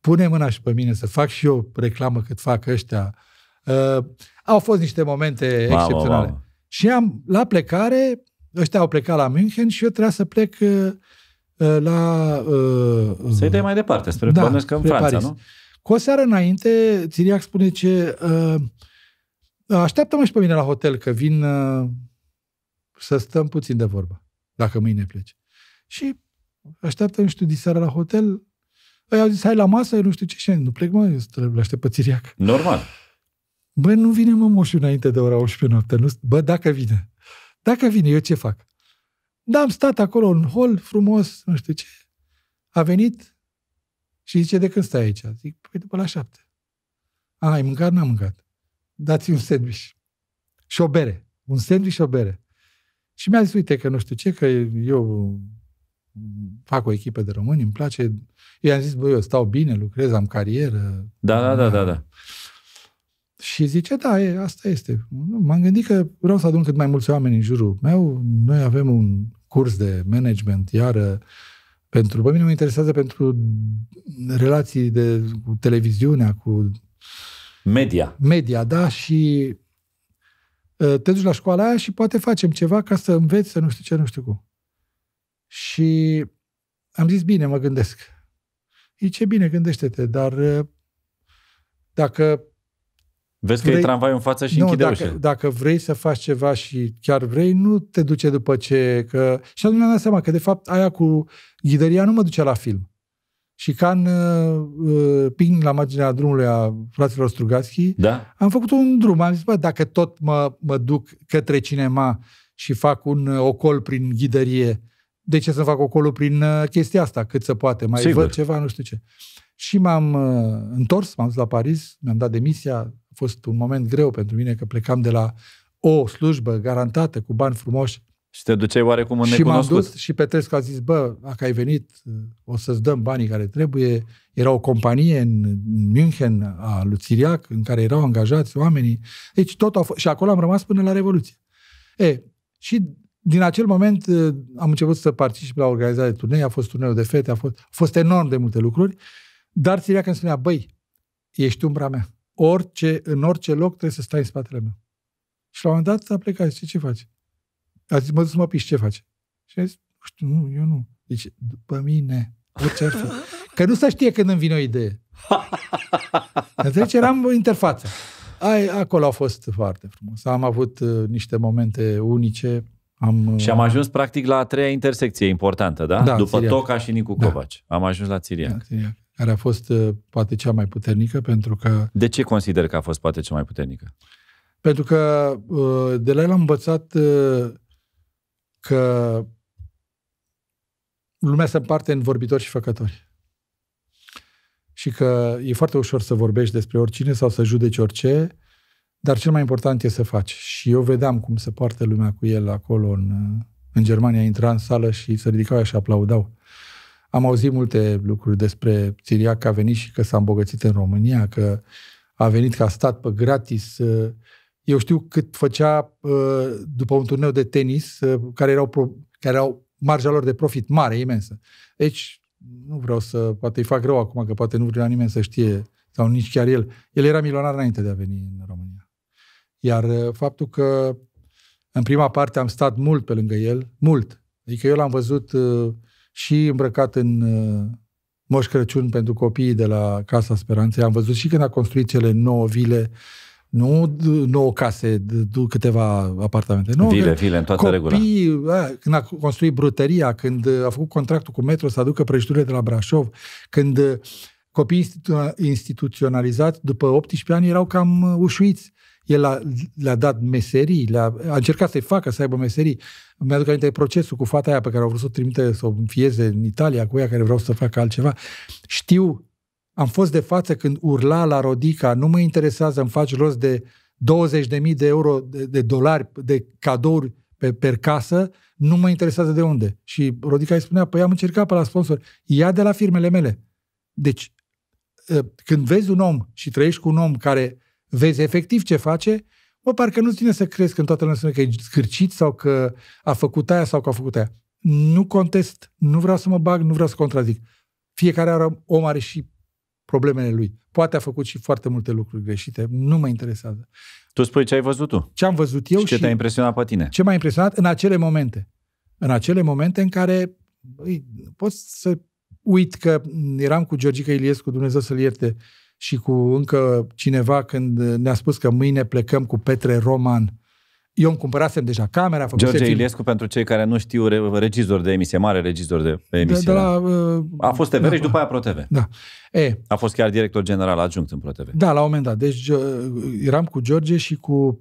pune mâna și pe mine să fac și eu reclamă cât fac ăștia. Uh, au fost niște momente wow, excepționale. Wow, wow. Și am, la plecare, ăștia au plecat la München și eu trebuia să plec uh, uh la... Uh, Să-i dai uh, mai departe, spre da, că în Franța, Paris. nu? Cu o seară înainte, Țiriac spune ce... Uh, așteaptă-mă și pe mine la hotel, că vin uh, să stăm puțin de vorbă, dacă mâine pleci. Și așteaptă, nu știu, diseară la hotel. Ei au zis, hai la masă, eu nu știu ce. Și nu plec, mă, îl aștept pe Țiriac. Normal. Bă, nu vine mă moșul înainte de ora 11 noapte. Nu, bă, dacă vine. Dacă vine, eu ce fac? Da, am stat acolo în hol, frumos, nu știu ce. A venit, și zice, de când stai aici? Zic, păi după la șapte. A, ai mâncat? N-am mâncat. Dați un sandwich. Și o bere. Un sandwich și o bere. Și mi-a zis, uite, că nu știu ce, că eu fac o echipă de români, îmi place. Eu am zis, băi, eu stau bine, lucrez, am carieră. Da, da, da, da, da. Și zice, da, e, asta este. M-am gândit că vreau să adun cât mai mulți oameni în jurul meu. Noi avem un curs de management, iară pentru, pe mine mă interesează pentru relații de, cu televiziunea, cu... Media. Media, da, și ă, te duci la școala aia și poate facem ceva ca să înveți să nu știu ce, nu știu cum. Și am zis, bine, mă gândesc. E ce bine, gândește-te, dar ă, dacă Vezi că vrei, e tramvaiul în față și nu, închide dacă, ușa. dacă vrei să faci ceva și chiar vrei, nu te duce după ce... Că... Și atunci mi-am dat seama că, de fapt, aia cu ghidăria nu mă ducea la film. Și ca în uh, ping la marginea drumului a fraților Strugațchi, da. am făcut un drum. Am zis, bă, dacă tot mă, mă duc către cinema și fac un uh, ocol prin ghidărie, de ce să fac ocolul prin uh, chestia asta, cât se poate? Mai Sigur. văd ceva, nu știu ce. Și m-am uh, întors, m-am dus la Paris, mi-am dat demisia, a fost un moment greu pentru mine că plecam de la o slujbă garantată cu bani frumoși. Și te duceai oarecum în Și m-am dus și Petrescu a zis, bă, dacă ai venit, o să-ți dăm banii care trebuie. Era o companie în München a lui Țiriac, în care erau angajați oamenii. Deci tot a f- și acolo am rămas până la Revoluție. E, și din acel moment uh, am început să particip la organizarea de a fost turneul de fete, a fost, a fost enorm de multe lucruri dar Siriaca îmi spunea, băi, ești umbra mea. Orice, în orice loc trebuie să stai în spatele meu. Și la un moment dat a plecat, zice, ce faci? A zis, mă duc să mă piși, ce faci? Și a zis, nu știu, nu, eu nu. Zice, după mine, orice ar fi. Că nu se știe când îmi vine o idee. Deci Eram interfață. Ai, acolo a fost foarte frumos. Am avut uh, niște momente unice. Am, uh, și am ajuns practic la a treia intersecție importantă, da? da După Țiriac. Toca și Nicu da. Am ajuns la Țiriac. Da, Țiriac care a fost uh, poate cea mai puternică, pentru că... De ce consider că a fost poate cea mai puternică? Pentru că uh, de la el am învățat uh, că lumea se împarte în vorbitori și făcători. Și că e foarte ușor să vorbești despre oricine sau să judeci orice, dar cel mai important e să faci. Și eu vedeam cum se poartă lumea cu el acolo în, în Germania, intra în sală și se ridicau și aplaudau. Am auzit multe lucruri despre Siria că a venit și că s-a îmbogățit în România, că a venit ca stat pe gratis. Uh, eu știu cât făcea uh, după un turneu de tenis, uh, care erau, care erau marja lor de profit mare, imensă. Deci, nu vreau să, poate îi fac rău acum, că poate nu vrea nimeni să știe, sau nici chiar el. El era milionar înainte de a veni în România. Iar faptul că în prima parte am stat mult pe lângă el, mult. Adică eu l-am văzut uh, și îmbrăcat în uh, Moș Crăciun pentru copiii de la Casa Speranței. Am văzut și când a construit cele nouă vile, nu nouă case, câteva apartamente. Nouă vile, vile, în toată copii, regula. Când a construit brutăria, când uh, a făcut contractul cu metro să aducă prăjiturile de la Brașov, când uh, copiii instituționalizați după 18 ani erau cam ușuiți. El a, le-a dat meserii, le-a, a încercat să-i facă să aibă meserii. Mi-aduc aminte procesul cu fata aia pe care au vrut să o trimite, să o înfieze în Italia, cu ea care vreau să facă altceva. Știu, am fost de față când urla la Rodica, nu mă interesează, îmi faci rost de 20.000 de euro, de, de dolari, de cadouri pe, per casă, nu mă interesează de unde. Și Rodica îi spunea, păi am încercat pe la sponsor, ia de la firmele mele. Deci, ă, când vezi un om și trăiești cu un om care vezi efectiv ce face, mă, parcă nu ține să crezi că în toată lumea spune că e scârcit sau că a făcut aia sau că a făcut aia. Nu contest, nu vreau să mă bag, nu vreau să contrazic. Fiecare are, om are și problemele lui. Poate a făcut și foarte multe lucruri greșite, nu mă interesează. Tu spui ce ai văzut tu. Ce am văzut eu și... ce te-a impresionat pe tine. Ce m-a impresionat în acele momente. În acele momente în care băi, pot să uit că eram cu Georgica Iliescu, Dumnezeu să-l ierte, uh, și cu încă cineva când ne-a spus că mâine plecăm cu Petre Roman. Eu îmi cumpărasem deja camera. George film. Iliescu, pentru cei care nu știu, regizor de emisie, mare regizor de da, emisie. De, de la, uh, a fost TV da, și după aia ProTV. Da. E, a fost chiar director general adjunct în ProTV. Da, la un moment dat. Deci uh, eram cu George și cu,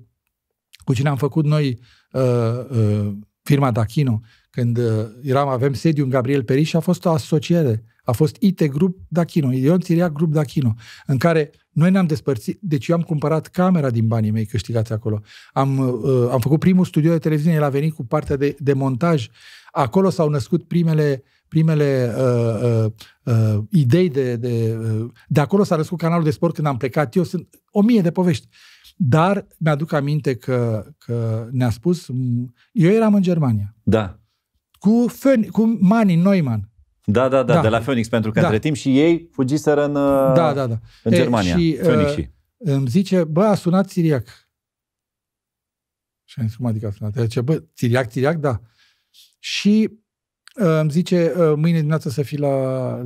cu cine am făcut noi uh, uh, firma Dachino când uh, eram, avem sediu în Gabriel Periș și a fost o asociere. A fost IT Group Dachino, Ion Țiria Group Dachino, în care noi ne-am despărțit, deci eu am cumpărat camera din banii mei câștigați acolo. Am, uh, am făcut primul studio de televiziune, el a venit cu partea de, de montaj. Acolo s-au născut primele primele uh, uh, uh, idei de, de... Uh, de acolo s-a născut canalul de sport când am plecat. Eu sunt o mie de povești. Dar mi-aduc aminte că, că ne-a spus... Eu eram în Germania. Da cu, Phoenix, cu Mani Neumann. Da, da, da, da, de la Phoenix, pentru că da. între timp și ei fugiseră în, uh, da, da, da. în e, Germania. Și, Phoenix uh, și. Îmi zice, bă, a sunat Siriac. Și am zis, cum adică a sunat? Zice, bă, Siriac, Siriac, da. Și uh, îmi zice, mâine dimineață să fii la,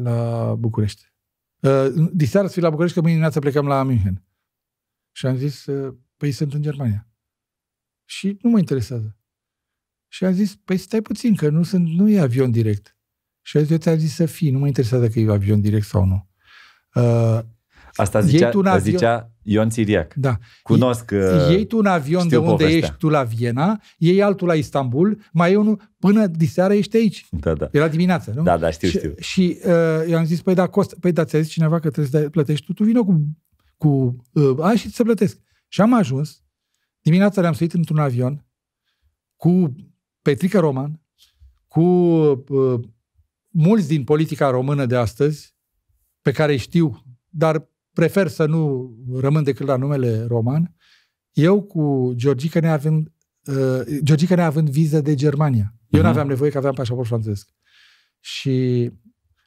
la București. Diseară să fii la București, că mâine dimineață plecăm la München. Și am zis, păi sunt în Germania. Și nu mă interesează. Și a zis, păi stai puțin, că nu, sunt, nu e avion direct. Și a zis, eu ți a zis să fii, nu mă interesează dacă e avion direct sau nu. Uh, Asta zicea, tu un avion... zicea Ion Țiriac. Da. Cunosc uh, Iei tu un avion de unde povestea. ești tu la Viena, iei altul la Istanbul, mai e unul, până diseară ești aici. Da, da. Era dimineață, nu? Da, da, știu, și, știu. Și uh, eu am zis, păi da, costă, păi da, ți-a zis cineva că trebuie să plătești tu, tu vină cu, cu uh, a, și să plătesc. Și am ajuns, dimineața le-am suit într-un avion, cu Petrică Roman, cu uh, mulți din politica română de astăzi, pe care îi știu, dar prefer să nu rămân decât la numele Roman, eu cu Georgica avem uh, Georgica neavând viză de Germania. Eu uh-huh. Mhm. nu aveam nevoie că aveam pașaport francez. Și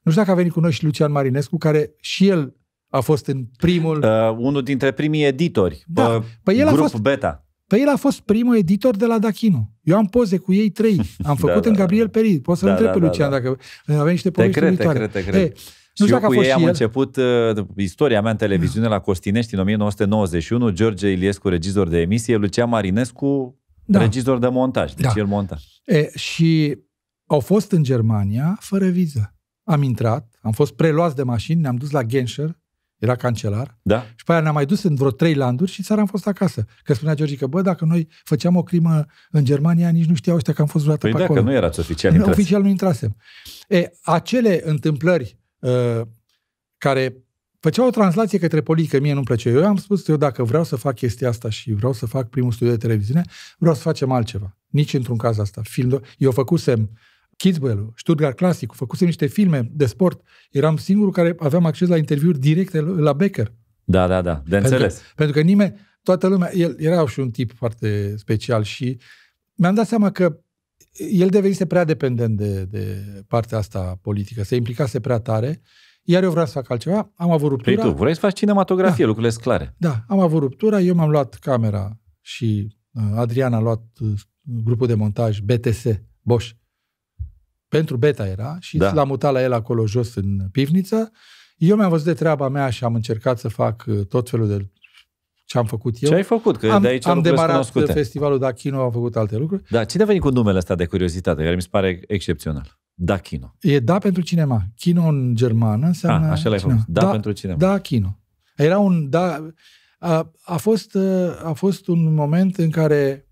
nu știu dacă a venit cu noi și Lucian Marinescu, care și el a fost în primul... Uh, unul dintre primii editori. Da. Pe, uh, păi el grup a fost, Beta. Păi el a fost primul editor de la Dachinu. Eu am poze cu ei trei. Am da, făcut da, în da, Gabriel da. Peri. Poți să l da, întreb da, pe Lucian da, da. dacă avem niște povești te cred, te cred, te cred. Hey, nu și eu cu ei am el. început uh, istoria mea în televiziune la Costinești în 1991, George Iliescu, regizor de emisie, Lucian Marinescu, da. regizor de montaj. Deci da. el monta. E, și au fost în Germania fără viză. Am intrat, am fost preluați de mașini, ne-am dus la Genscher, era cancelar. Da. Și pe aia ne-am mai dus în vreo trei landuri și țara am fost acasă. Că spunea George că, bă, dacă noi făceam o crimă în Germania, nici nu știau ăștia că am fost vreodată păi pe da, acolo. Păi nu erați oficial nu, Oficial nu intrasem. E, acele întâmplări uh, care făceau o translație către politică, mie nu-mi plăcea. Eu am spus, eu dacă vreau să fac chestia asta și vreau să fac primul studiu de televiziune, vreau să facem altceva. Nici într-un caz asta. Film, eu făcusem Kidswell, Stuttgart Classic, făcusem niște filme de sport. Eram singurul care aveam acces la interviuri directe la Becker. Da, da, da, de pentru înțeles. Că, pentru că nimeni, toată lumea, el era și un tip foarte special și mi-am dat seama că el devenise prea dependent de, de partea asta politică, se implicase prea tare, iar eu vreau să fac altceva, am avut păi ruptura. Păi tu vrei să faci cinematografie, da. lucrurile sunt clare. Da, am avut ruptura, eu mi-am luat camera și uh, Adrian a luat uh, grupul de montaj BTS, Bosch, pentru beta era, și da. l am mutat la el acolo jos în pivniță. Eu mi-am văzut de treaba mea și am încercat să fac uh, tot felul de ce am făcut eu. Ce ai făcut? Că am, de aici am demarat cunoscute. festivalul Dachino, am făcut alte lucruri. Da, cine a venit cu numele ăsta de curiozitate, care mi se pare excepțional? Da Kino. E da pentru cinema. Kino în germană înseamnă... A, ah, așa l-ai cinema. făcut. Da, da pentru cinema. Da Kino. Era un... Da, a, a, fost, uh, a fost un moment în care...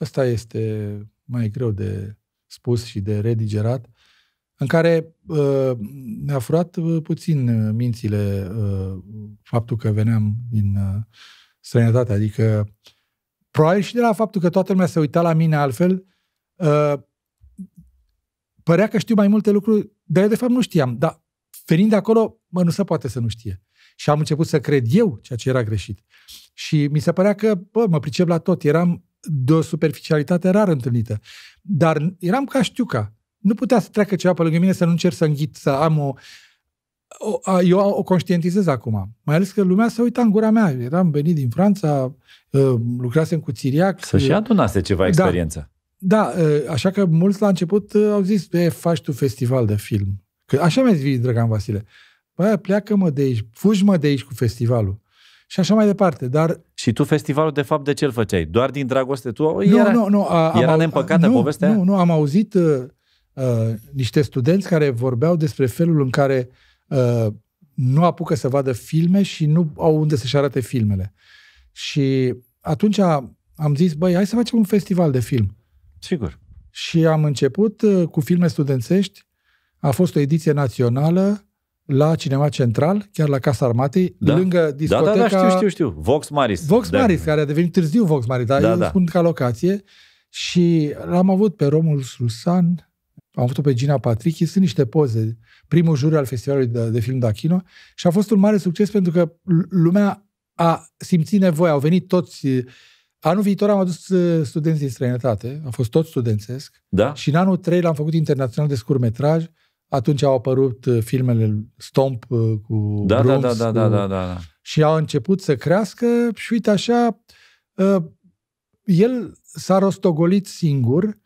Ăsta este mai greu de spus și de redigerat, în care uh, ne-a furat uh, puțin uh, mințile uh, faptul că veneam din uh, străinătate. Adică, probabil și de la faptul că toată lumea se uita la mine altfel, uh, părea că știu mai multe lucruri, dar eu de fapt nu știam. Dar venind de acolo, mă, nu se poate să nu știe. Și am început să cred eu ceea ce era greșit. Și mi se părea că, bă, mă pricep la tot. Eram de o superficialitate rar întâlnită. Dar eram ca știuca. Nu putea să treacă ceva pe lângă mine să nu încerc să înghit, să am o... o eu o conștientizez acum. Mai ales că lumea se uita în gura mea. Eram venit din Franța, uh, lucrasem cu Țiriac. Să și uh, adunase ceva da. experiență. Da. Da, așa că mulți la început au zis, e, faci tu festival de film. Că așa mi-a zis Dragan Vasile. pleacă-mă de aici, fugi-mă de aici cu festivalul și așa mai departe. Dar... Și tu festivalul, de fapt, de ce îl făceai? Doar din dragoste tu? Oh, nu, era, nu, nu, a, era am, neîmpăcată nu, povestea? Nu, nu, am auzit uh, uh, niște studenți care vorbeau despre felul în care uh, nu apucă să vadă filme și nu au unde să-și arate filmele. Și atunci am zis, băi, hai să facem un festival de film. Sigur. Și am început uh, cu filme studențești. A fost o ediție națională la cinema central, chiar la Casa Armatei, da. lângă discoteca... Da, da, da, știu, știu, știu. Vox Maris. Vox da. Maris, care a devenit târziu Vox Maris, dar da, eu da. spun ca locație. Și l-am avut pe Romul Rusan, am avut-o pe Gina Patrichi, sunt niște poze, primul jur al festivalului de, de film Dachino și a fost un mare succes pentru că lumea a simțit nevoia, au venit toți Anul viitor am adus uh, studenți din străinătate, a fost tot studențesc. Da? Și în anul 3 l-am făcut internațional de scurmetraj atunci au apărut uh, filmele Stomp uh, cu da, da, Bruce, da, da, da, cu... da, da, da, da. Și au început să crească și uite așa, uh, el s-a rostogolit singur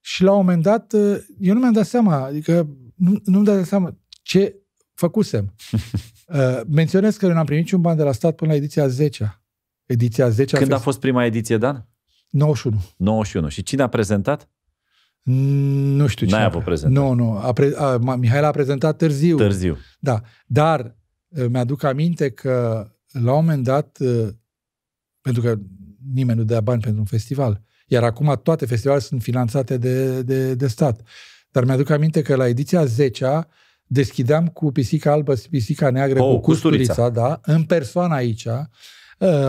și la un moment dat, eu nu mi-am dat seama, adică nu, nu-mi dat seama ce făcusem. Menționez că eu n-am primit niciun ban de la stat până la ediția 10 Ediția 10 Când a fost, a fost prima ediție, Dan? 91. 91. Și cine a prezentat? Nu știu ce. N-ai avut prezent. Nu, nu. A pre- a, Mihail a prezentat târziu. Târziu. Da. Dar uh, mi-aduc aminte că la un moment dat, uh, pentru că nimeni nu dea bani pentru un festival, iar acum toate festivalele sunt finanțate de, de, de stat. Dar mi-aduc aminte că la ediția 10-a deschideam cu pisica albă, pisica neagră, oh, cu custurița, custurița, da, în persoană aici. Uh,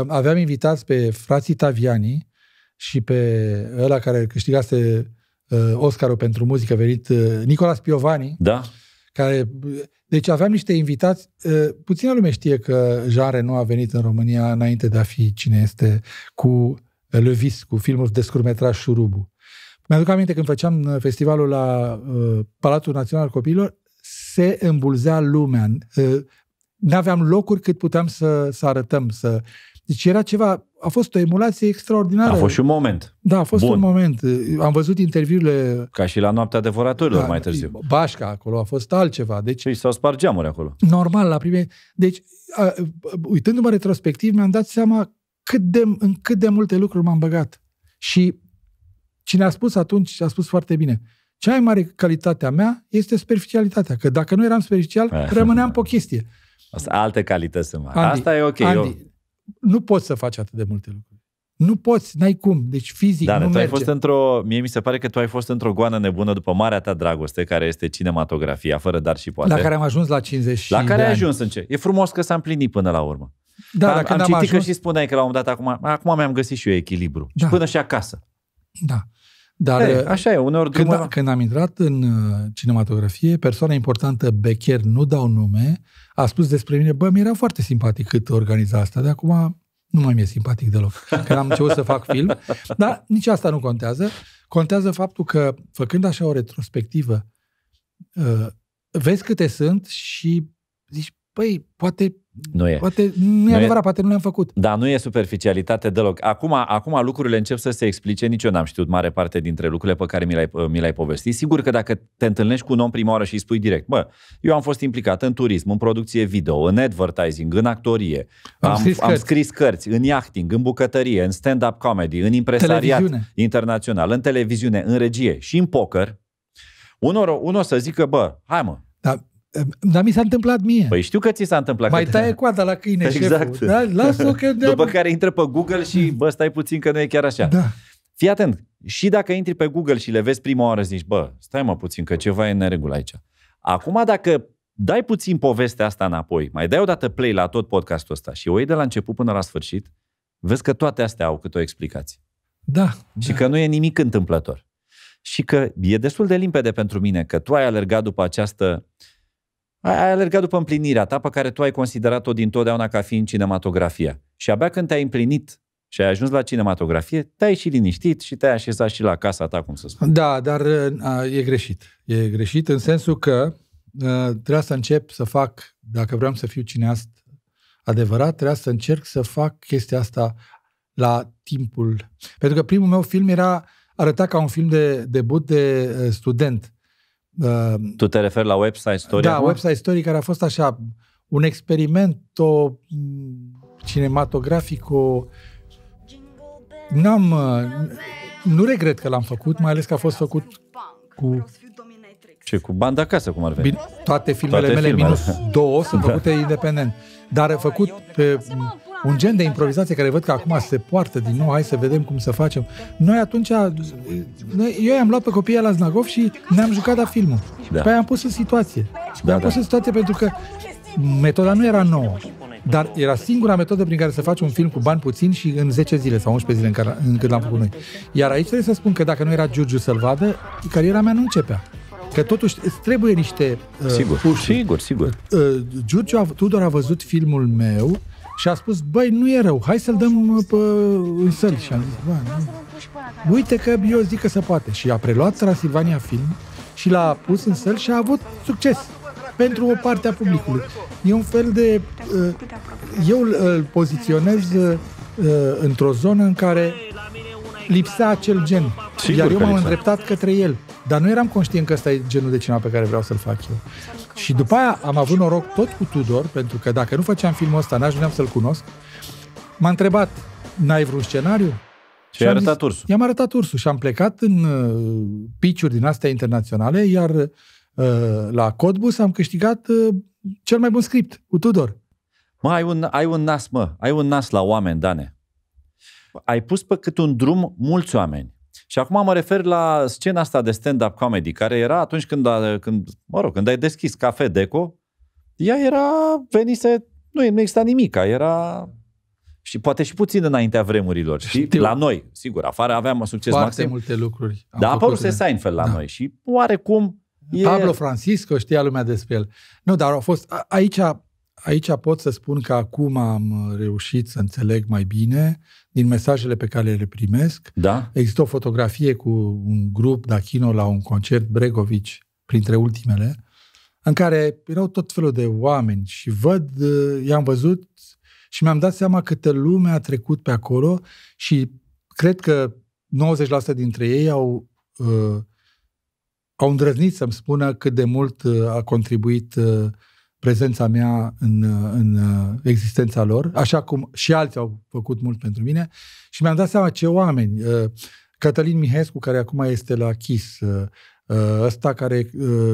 aveam invitați pe frații Taviani și pe ăla care câștigase Uh, Oscarul pentru muzică venit uh, Nicolas Piovani. Da. Care, deci aveam niște invitați. Uh, puțină lume știe că Jean nu a venit în România înainte de a fi cine este cu Levis cu filmul de scurmetraj Șurubu. Mi-aduc aminte când făceam festivalul la Palatul Național al Copiilor, se îmbulzea lumea. Nu aveam locuri cât puteam să, să arătăm, să deci era ceva, a fost o emulație extraordinară. A fost și un moment. Da, a fost Bun. un moment. Am văzut interviurile... Ca și la Noaptea Adevăratorilor da, mai târziu. Bașca acolo a fost altceva. Deci, și s-au spart geamuri acolo. Normal, la prime... Deci, a, uitându-mă retrospectiv, mi-am dat seama cât de, în cât de multe lucruri m-am băgat. Și cine a spus atunci, a spus foarte bine. Cea mai mare calitate a mea este superficialitatea. Că dacă nu eram superficial, eh. rămâneam pe o chestie. Asta, alte calități sunt mari. Asta e ok. Andy, eu nu poți să faci atât de multe lucruri. Nu poți, n-ai cum. Deci fizic Dar, nu tu merge. ai fost într-o, mie mi se pare că tu ai fost într-o goană nebună după marea ta dragoste, care este cinematografia, fără dar și poate. La care am ajuns la 50 La care ai ajuns în ce? E frumos că s-a împlinit până la urmă. Da, am, dacă am citit ajuns... că și spuneai că la un moment dat acum, acum mi-am găsit și eu echilibru. Da. Și până și acasă. Da. Dar e, uh, așa e, uneori când, drumul... când am intrat în uh, cinematografie, persoana importantă, Becher, nu dau nume, a spus despre mine, bă, mi-era foarte simpatic cât organiza asta, de acum nu mai mi-e simpatic deloc, că am început să fac film, dar nici asta nu contează. Contează faptul că, făcând așa o retrospectivă, uh, vezi câte sunt și zici, păi, poate nu e. Poate nu e adevărat, poate nu le-am făcut. Da, nu e superficialitate deloc. Acum, acum lucrurile încep să se explice, nici eu n-am știut mare parte dintre lucrurile pe care mi le-ai, mi le-ai povestit. Sigur că dacă te întâlnești cu un om prima oară și îi spui direct, bă, eu am fost implicat în turism, în producție video, în advertising, în actorie, am, am, scris, am cărți. scris cărți, în yachting, în bucătărie, în stand-up comedy, în impresariat televiziune. internațional, în televiziune, în regie și în poker, unor, unor să zică, bă, hai mă, da, dar mi s-a întâmplat mie. Păi știu că ți s-a întâmplat. Mai taie te... coada la câine exact. șeful. Da? lasă o că... După care intră pe Google și bă, stai puțin că nu e chiar așa. Da. Fii atent. Și dacă intri pe Google și le vezi prima oară, zici, bă, stai mă puțin că ceva e în neregulă aici. Acum dacă dai puțin povestea asta înapoi, mai dai o dată play la tot podcastul ăsta și o iei de la început până la sfârșit, vezi că toate astea au câte o explicație. Da. Și da. că nu e nimic întâmplător. Și că e destul de limpede pentru mine că tu ai alergat după această uh, ai alergat după împlinirea ta pe care tu ai considerat-o dintotdeauna ca fiind cinematografia. Și abia când te-ai împlinit și ai ajuns la cinematografie, te-ai și liniștit și te-ai așezat și la casa ta, cum să spun. Da, dar uh, a, e greșit. E greșit în sensul că a, uh, trebuia să încep să fac, dacă vreau să fiu cineast adevărat, trebuia să încerc să fac chestia asta la timpul... Pentru că primul meu film era arăta ca un film de debut de uh, student. Ehm, tu te referi la Website Story? Da, acum? Website Story care a fost așa un experiment o, mm, cinematografic, o... N-am, uh, nu regret că l-am făcut, mai ales că a fost făcut cu... Ce, cu banda acasă, cum ar veni? Bine, toate filmele toate mele, filmele. minus două, sunt da. făcute independent. Dar făcut pe un gen de improvizație care văd că acum se poartă din nou, hai să vedem cum să facem. Noi atunci, eu i-am luat pe copiii la Znagov și ne-am jucat la filmul. Da. Pe păi am pus în situație. Da, am da. pus în situație pentru că metoda nu era nouă. Dar era singura metodă prin care să faci un film cu bani puțin și în 10 zile sau 11 zile în care, în cât l-am făcut noi. Iar aici trebuie să spun că dacă nu era Giurgiu vadă, cariera mea nu începea. Că totuși îți trebuie niște... Uh, sigur, sigur, sigur, sigur. Uh, Giurgiu a, Tudor a văzut filmul meu și a spus, băi, nu e rău, hai să-l dăm uh, pe, în săl. Și am zis, bă, nu. Uite că eu zic că se poate. Și a preluat Transilvania Film și l-a pus în săl și a avut succes pentru o parte a publicului. E un fel de... Uh, eu îl poziționez uh, într-o zonă în care lipsa acel gen. Sigur Iar eu m-am îndreptat către el. Dar nu eram conștient că ăsta e genul de cinema pe care vreau să-l fac eu. Și după aia am avut noroc tot cu Tudor, pentru că dacă nu făceam filmul ăsta, n-ajungeam să-l cunosc. M-a întrebat, n-ai vreun scenariu? Și i-a arătat zis, ursul. I-am arătat ursul și am plecat în uh, piciuri din astea internaționale, iar uh, la Codbus am câștigat uh, cel mai bun script cu Tudor. Mă, ai un, ai un nas, mă, ai un nas la oameni, Dane. Ai pus pe cât un drum mulți oameni. Și acum mă refer la scena asta de stand-up comedy, care era atunci când, a, când mă rog, când ai deschis Cafe Deco, ea era, venise, nu, nu exista nimica, era și poate și puțin înaintea vremurilor. Și La noi, sigur, afară aveam succes Foarte maxim. multe lucruri. Am a apărut da. Seinfeld la da. noi și oarecum... E... Pablo Francisco știa lumea despre el. Nu, dar au fost... A, aici Aici pot să spun că acum am uh, reușit să înțeleg mai bine din mesajele pe care le primesc. Da. Există o fotografie cu un grup Dachino la un concert Bregovici, printre ultimele, în care erau tot felul de oameni și văd, uh, i-am văzut și mi-am dat seama câtă lume a trecut pe acolo și cred că 90% dintre ei au, uh, au îndrăznit să-mi spună cât de mult uh, a contribuit uh, prezența mea în, în uh, existența lor, așa cum și alții au făcut mult pentru mine și mi-am dat seama ce oameni. Uh, Cătălin Mihescu, care acum este la Chis, uh, ăsta care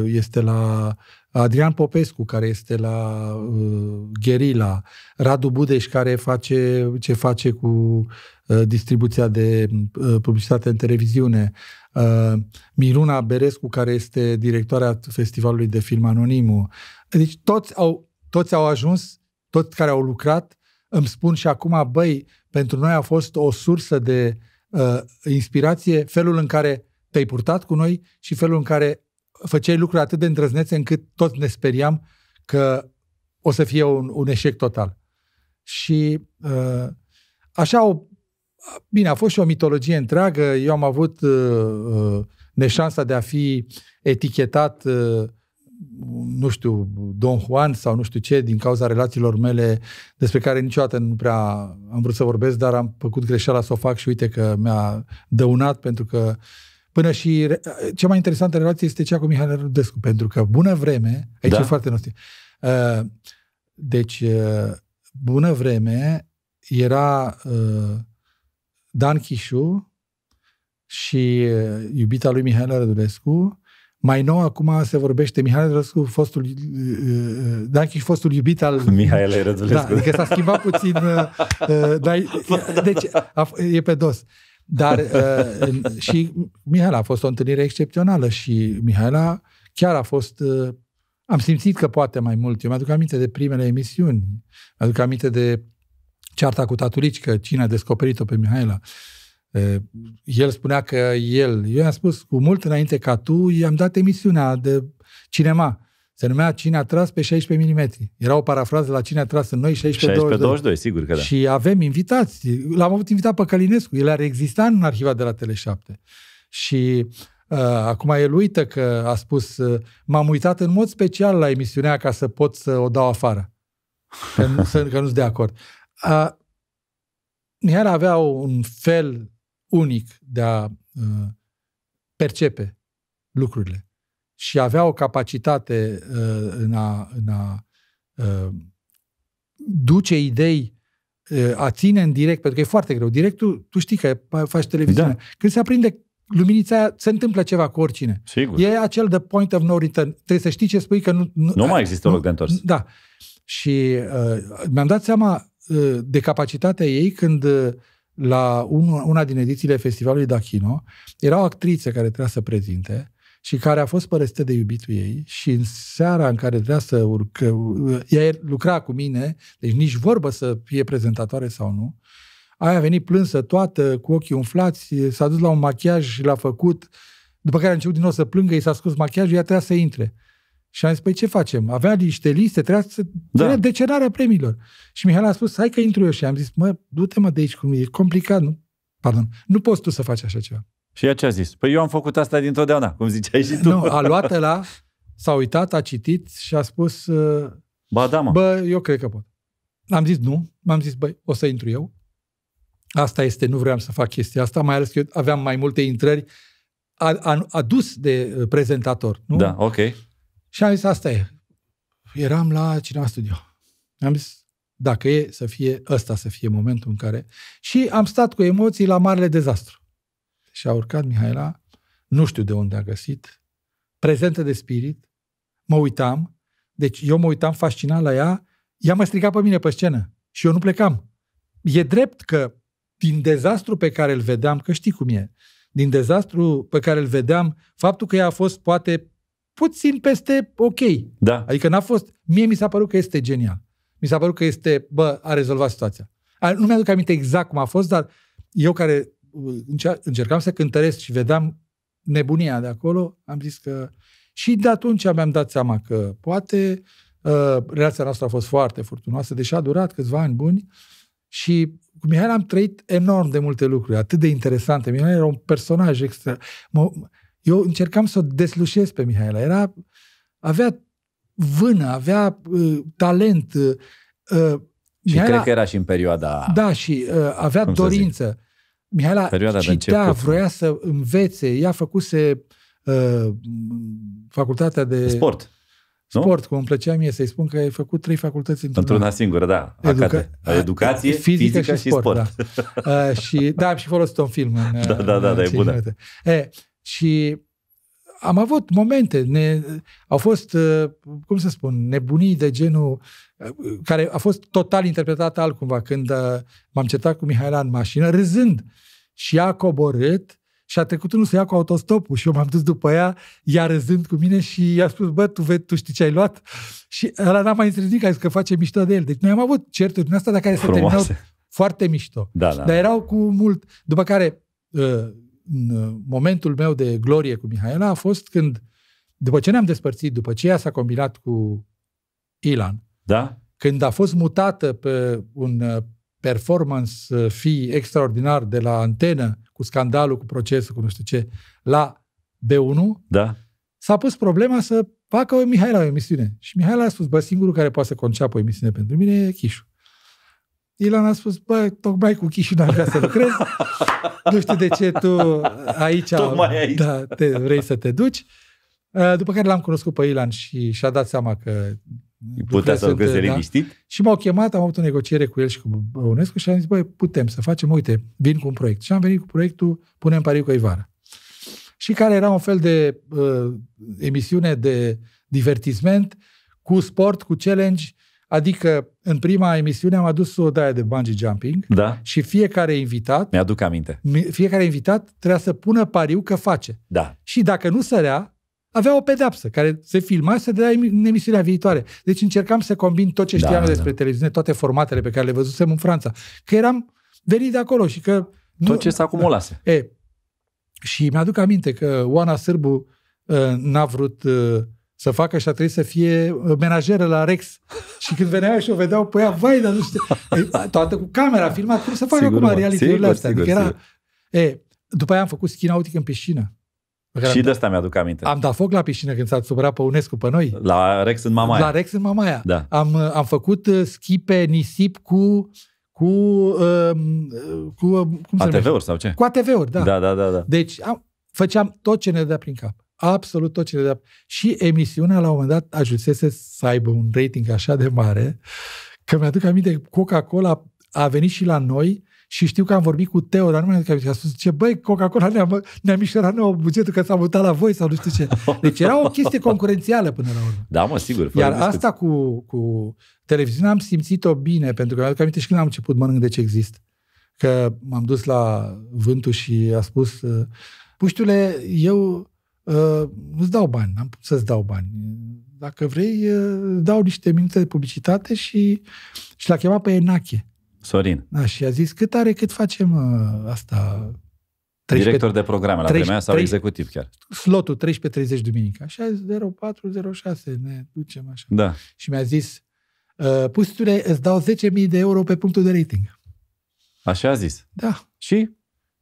este la Adrian Popescu, care este la Gherila, Radu Budeș, care face ce face cu distribuția de publicitate în televiziune, Miruna Berescu, care este directoarea Festivalului de Film Anonimul, deci toți au, toți au ajuns, toți care au lucrat, îmi spun și acum, băi, pentru noi a fost o sursă de uh, inspirație felul în care te-ai purtat cu noi și felul în care făceai lucruri atât de îndrăznețe încât toți ne speriam că o să fie un, un eșec total. Și uh, așa o, Bine, a fost și o mitologie întreagă. Eu am avut uh, uh neșansa de a fi etichetat uh, nu știu, Don Juan sau nu știu ce, din cauza relațiilor mele, despre care niciodată nu prea am vrut să vorbesc, dar am făcut greșeala să o fac și uite că mi-a dăunat pentru că până și cea mai interesantă relație este cea cu Mihai Rudescu, pentru că bună vreme, aici da. e foarte nostru. Uh, deci, uh, bună vreme era uh, Dan Chișu și iubita lui Mihai Rădulescu mai nou, acum se vorbește Mihai Răscu, fostul, uh, uh, da, și fostul iubit al... Mihai Rădulescu. Da, adică s-a schimbat puțin, da dar, deci a, e pe dos. Dar și Mihaela a fost o întâlnire excepțională și Mihaela chiar a fost... am simțit că poate mai mult. Eu mi-aduc aminte de primele emisiuni, mi-aduc aminte de cearta cu Tatulici, că cine a descoperit-o pe Mihaela. Uh, el spunea că el, eu i-am spus cu mult înainte ca tu, i-am dat emisiunea de cinema. Se numea Cine a tras pe 16 mm. Era o parafrază la Cine a tras în noi 16 pe 22, sigur că da. Și avem invitați. L-am avut invitat pe Călinescu. El ar exista în arhiva de la Tele7. Și uh, acum el uită că a spus uh, m-am uitat în mod special la emisiunea ca să pot să o dau afară. Că, nu, că nu-s de acord. Uh, Mihai avea un fel unic de a uh, percepe lucrurile și avea o capacitate uh, în a, în a uh, duce idei, a ține în direct, pentru că e foarte greu. Directul, tu știi că faci televiziune. Da. Când se aprinde luminița aia, se întâmplă ceva cu oricine. Sigur. E acel de point of no return. Trebuie să știi ce spui că nu... Nu, nu mai există nu, loc de întors. Da. Și uh, mi-am dat seama uh, de capacitatea ei când uh, la una din edițiile festivalului Dachino, era o actriță care trebuia să prezinte și care a fost părăsită de iubitul ei și în seara în care trebuia să urcă, ea lucra cu mine, deci nici vorbă să fie prezentatoare sau nu, aia a venit plânsă toată, cu ochii umflați, s-a dus la un machiaj și l-a făcut, după care a început din nou să plângă, i s-a scos machiajul, ea trebuia să intre. Și am zis, păi ce facem? Avea niște liste, trebuia să da. decenarea premiilor. Și Mihail a spus, hai că intru eu. Și am zis, mă, du-te mă de aici, cum e complicat, nu? Pardon, nu poți tu să faci așa ceva. Și ea ce a zis? Păi eu am făcut asta dintotdeauna, cum ziceai și tu. Nu, a luat la s-a uitat, a citit și a spus, ă, ba, da, mă. bă, eu cred că pot. Am zis nu, m-am zis, băi, o să intru eu. Asta este, nu vreau să fac chestia asta, mai ales că eu aveam mai multe intrări adus de uh, prezentator. Nu? Da, ok. Și am zis, asta e. Eram la cinema studio. Am zis, dacă e să fie, ăsta să fie momentul în care... Și am stat cu emoții la marele dezastru. Și a urcat Mihaela, nu știu de unde a găsit, prezentă de spirit, mă uitam, deci eu mă uitam fascinat la ea, ea mă striga pe mine pe scenă și eu nu plecam. E drept că din dezastru pe care îl vedeam, că știi cum e, din dezastru pe care îl vedeam, faptul că ea a fost poate puțin peste ok. Da. Adică n-a fost... Mie mi s-a părut că este genial. Mi s-a părut că este... Bă, a rezolvat situația. Nu mi-aduc aminte exact cum a fost, dar eu care uh, încercam să cântăresc și vedeam nebunia de acolo, am zis că... Și de atunci mi-am dat seama că poate uh, relația noastră a fost foarte furtunoasă, deși a durat câțiva ani buni și cu Mihai am trăit enorm de multe lucruri, atât de interesante. Mihai era un personaj extra... Eu încercam să o deslușesc pe Mihaela. Era, avea vână, avea uh, talent. Uh, uh, și Mihaela, cred că era și în perioada... Da, și uh, avea dorință. Mihaela perioada citea, vroia să învețe. Ea făcuse uh, facultatea de... Sport. Sport, nu? cum îmi plăcea mie să-i spun că ai făcut trei facultăți într-una. Într-una singură, da. Educa- Educație, fizică, fizică și, și sport. Da. uh, și, da, am și folosit un film. În, da, da, da, da, e bună. E, și am avut momente, ne, au fost, uh, cum să spun, nebunii de genul uh, care a fost total interpretat altcumva. Când uh, m-am certat cu Mihaela în mașină, râzând, și a coborât și a trecut unul să ia cu autostopul și eu m-am dus după ea, ea râzând cu mine și i-a spus, bă, tu, vei, tu știi ce ai luat? Și ăla n-a mai înțeles nimic, a zis că face mișto de el. Deci noi am avut certuri din asta, dar care se terminau foarte mișto. Da, da. Dar da. erau cu mult... După care Uh, momentul meu de glorie cu Mihaela a fost când, după ce ne-am despărțit, după ce ea s-a combinat cu Ilan, da? când a fost mutată pe un uh, performance uh, fi extraordinar de la antenă, cu scandalul, cu procesul, cu nu știu ce, la B1, da. s-a pus problema să facă o Mihaela o emisiune. Și Mihaela a spus, bă, singurul care poate să conceapă o emisiune pentru mine e Chișu. Ilan a spus, bă, tocmai cu Chișinau vrea să lucrez, nu știu de ce tu aici, aici. Da, te, vrei să te duci. Uh, după care l-am cunoscut pe Ilan și și-a dat seama că Putea să lucreze da. liniștit? Și m-au chemat, am avut o negociere cu el și cu Băunescu și am zis, băi, putem să facem, uite, vin cu un proiect. Și am venit cu proiectul Punem Pariu cu Ivara. Și care era un fel de uh, emisiune de divertisment cu sport, cu challenge, uh, Adică, în prima emisiune am adus o daie de bungee jumping da. și fiecare invitat... Mi-aduc aminte. Fiecare invitat trebuia să pună pariu că face. Da. Și dacă nu sărea, avea o pedapsă care se filma să dea în emisiunea viitoare. Deci încercam să combin tot ce da, știam da, despre da. televiziune, toate formatele pe care le văzusem în Franța. Că eram venit de acolo și că... Nu, tot ce s-a acumulase. Da. E, și mi-aduc aminte că Oana Sârbu uh, n-a vrut... Uh, să facă și a trebuit să fie uh, menajeră la Rex. Și când venea și o vedeau pe ea, vai, dar nu știu, toată cu camera filmat, cum să facă sigur, acum reality astea? Sigur, adică era... E, după aia am făcut ski nautic în piscină. Și de asta mi-aduc aminte. Am dat foc la piscină când s-a supărat pe UNESCO pe noi. La Rex în Mamaia. La Rex în Mamaia. Da. Am, uh, am făcut uh, schi pe nisip cu cu, um, uh, cu cum ATV-uri sau ce? Cu ATV-uri, da. Da, da, da. da. Deci am, făceam tot ce ne dea prin cap absolut tot ce le dea. Și emisiunea, la un moment dat, ajunsese să aibă un rating așa de mare, că mi-aduc aminte, Coca-Cola a venit și la noi și știu că am vorbit cu Teo, dar nu mai aduc aminte, a spus, ce băi, Coca-Cola ne-a, ne-a mișcat nouă bugetul că s-a mutat la voi sau nu știu ce. Deci era o chestie concurențială până la urmă. Da, mă, sigur. Iar discuți. asta cu, cu televiziunea am simțit-o bine, pentru că mi-aduc aminte și când am început Mănânc de ce există. Că m-am dus la Vântul și a spus, puștule, eu Uh, îți dau bani, am să-ți dau bani. Dacă vrei, uh, dau niște minute de publicitate și, și l-a chemat pe Enache. Sorin. Da, și a zis, cât are, cât facem uh, asta? 13, Director de programe la 13, vremea sau 13, executiv chiar. Slotul 13.30 duminica. Așa, 0406, ne ducem așa. Da. Și mi-a zis, uh, pustule, îți dau 10.000 de euro pe punctul de rating. Așa a zis? Da. Și?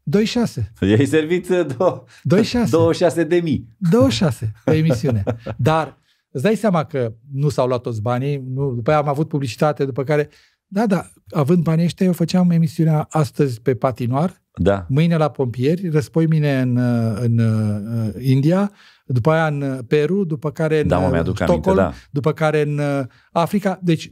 26. I-ai servit do- 26. 26 de mii. 26 pe emisiune. Dar îți dai seama că nu s-au luat toți banii, nu, după aia am avut publicitate, după care... Da, da, având banii ăștia, eu făceam emisiunea astăzi pe patinoar, da. mâine la pompieri, răspoi mine în, în, în uh, India, după aia în Peru, după care în da, mă, uh, Stockholm, aminte, da. după care în uh, Africa. Deci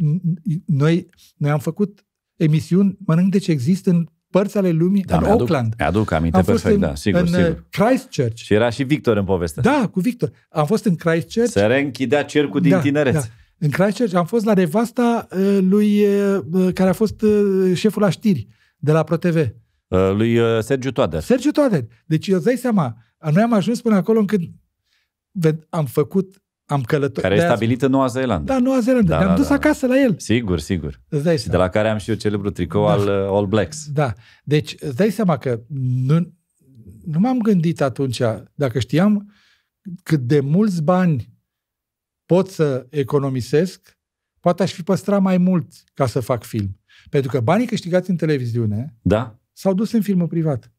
noi, noi am făcut emisiuni, mănânc de ce există în părți ale lumii, da, în mi-aduc, Auckland. Mi-aduc aminte am perfect, în, da, sigur, în sigur. Uh, Christchurch. Și era și Victor în poveste. Da, cu Victor. Am fost în Christchurch. Să reînchidea cercul din da, tinereț. Da. În Christchurch am fost la revasta uh, lui, uh, care a fost șeful la știri de la ProTV. Lui Sergiu Toader. Sergiu Toader. Deci eu îți dai seama, noi am ajuns până acolo încât am făcut am călătorit. Care e stabilit în Noua Zeelandă. Da, Noua Zeelandă. Da, am da, dus da, da. acasă da. la el. Sigur, sigur. Îți dai seama. De la care am și eu celebru tricou da. al uh, All Blacks. Da. Deci îți dai seama că nu, nu m-am gândit atunci, dacă știam cât de mulți bani pot să economisesc, poate aș fi păstrat mai mult ca să fac film. Pentru că banii câștigați în televiziune da. s-au dus în filmul privat.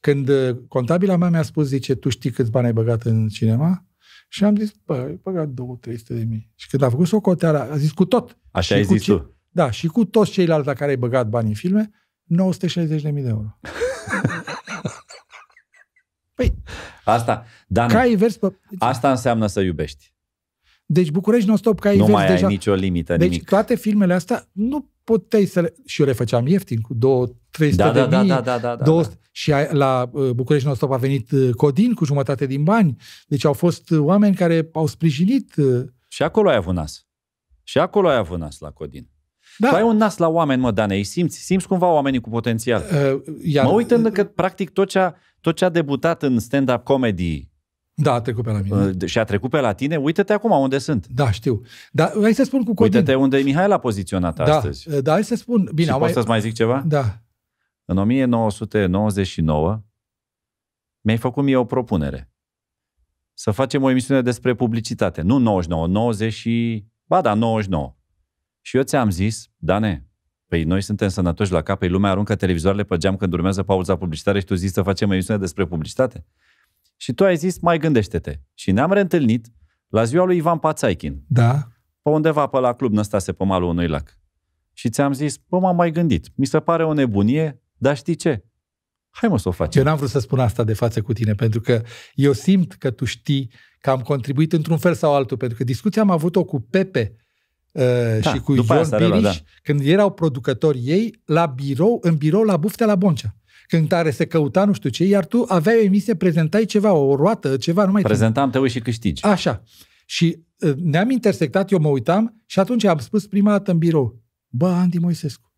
Când uh, contabila mea mi-a spus, zice, tu știi câți bani ai băgat în cinema? Și am zis, bă, ai băgat 2-300 de mii. Și când a făcut socoteala, a zis cu tot. Așa și ai zis ce... tu. Da, și cu toți ceilalți la care ai băgat bani în filme, 960 de euro. păi, asta, Dan, cai vers bă, asta înseamnă să iubești. Deci București non-stop cai nu mai ai deja. nicio limită, deci, nimic. Deci toate filmele astea nu puteai să le... Și eu le făceam ieftin, cu 2, 300 da, de da, da, mii, da, da, da, da, 200... da. Și la uh, București Nostop a venit uh, Codin cu jumătate din bani. Deci au fost uh, oameni care au sprijinit. Și acolo ai avut nas. Și acolo ai avut nas la Codin. Da. Tu păi ai un nas la oameni, mă, Dane, îi simți, simți cumva oamenii cu potențial. Uh, iar, mă uitând că, practic, tot ce, a, tot ce a debutat în stand-up comedy da, a trecut pe la mine. Uh, și a trecut pe la tine? Uită-te acum unde sunt. Da, știu. Dar uh, hai să spun cu Codin. Uită-te unde Mihai l-a poziționat da, astăzi. Uh, da, hai să spun. Bine, și poți mai... să mai zic ceva? Da. În 1999 mi-ai făcut mie o propunere. Să facem o emisiune despre publicitate. Nu 99, 90 și... Ba da, 99. Și eu ți-am zis, Dane, Păi noi suntem sănătoși la cap, păi lumea aruncă televizoarele pe geam când urmează pauza publicitară și tu zici să facem o emisiune despre publicitate? Și tu ai zis, mai gândește-te. Și ne-am reîntâlnit la ziua lui Ivan Pațaichin. Da. Pe undeva pe la club năstase pe malul unui lac. Și ți-am zis, bă, m-am mai gândit. Mi se pare o nebunie, dar știi ce? Hai mă să o facem. Eu n-am vrut să spun asta de față cu tine, pentru că eu simt că tu știi că am contribuit într-un fel sau altul, pentru că discuția am avut-o cu Pepe uh, da, și cu Ion Biriș, da. când erau producători ei, la birou, în birou la Buftea la Boncea cântare se căuta nu știu ce, iar tu aveai o emisie, prezentai ceva, o roată, ceva, nu mai Prezentam, te uiți și câștigi. Așa. Și ă, ne-am intersectat, eu mă uitam și atunci am spus prima dată în birou, bă, Andy Moisescu.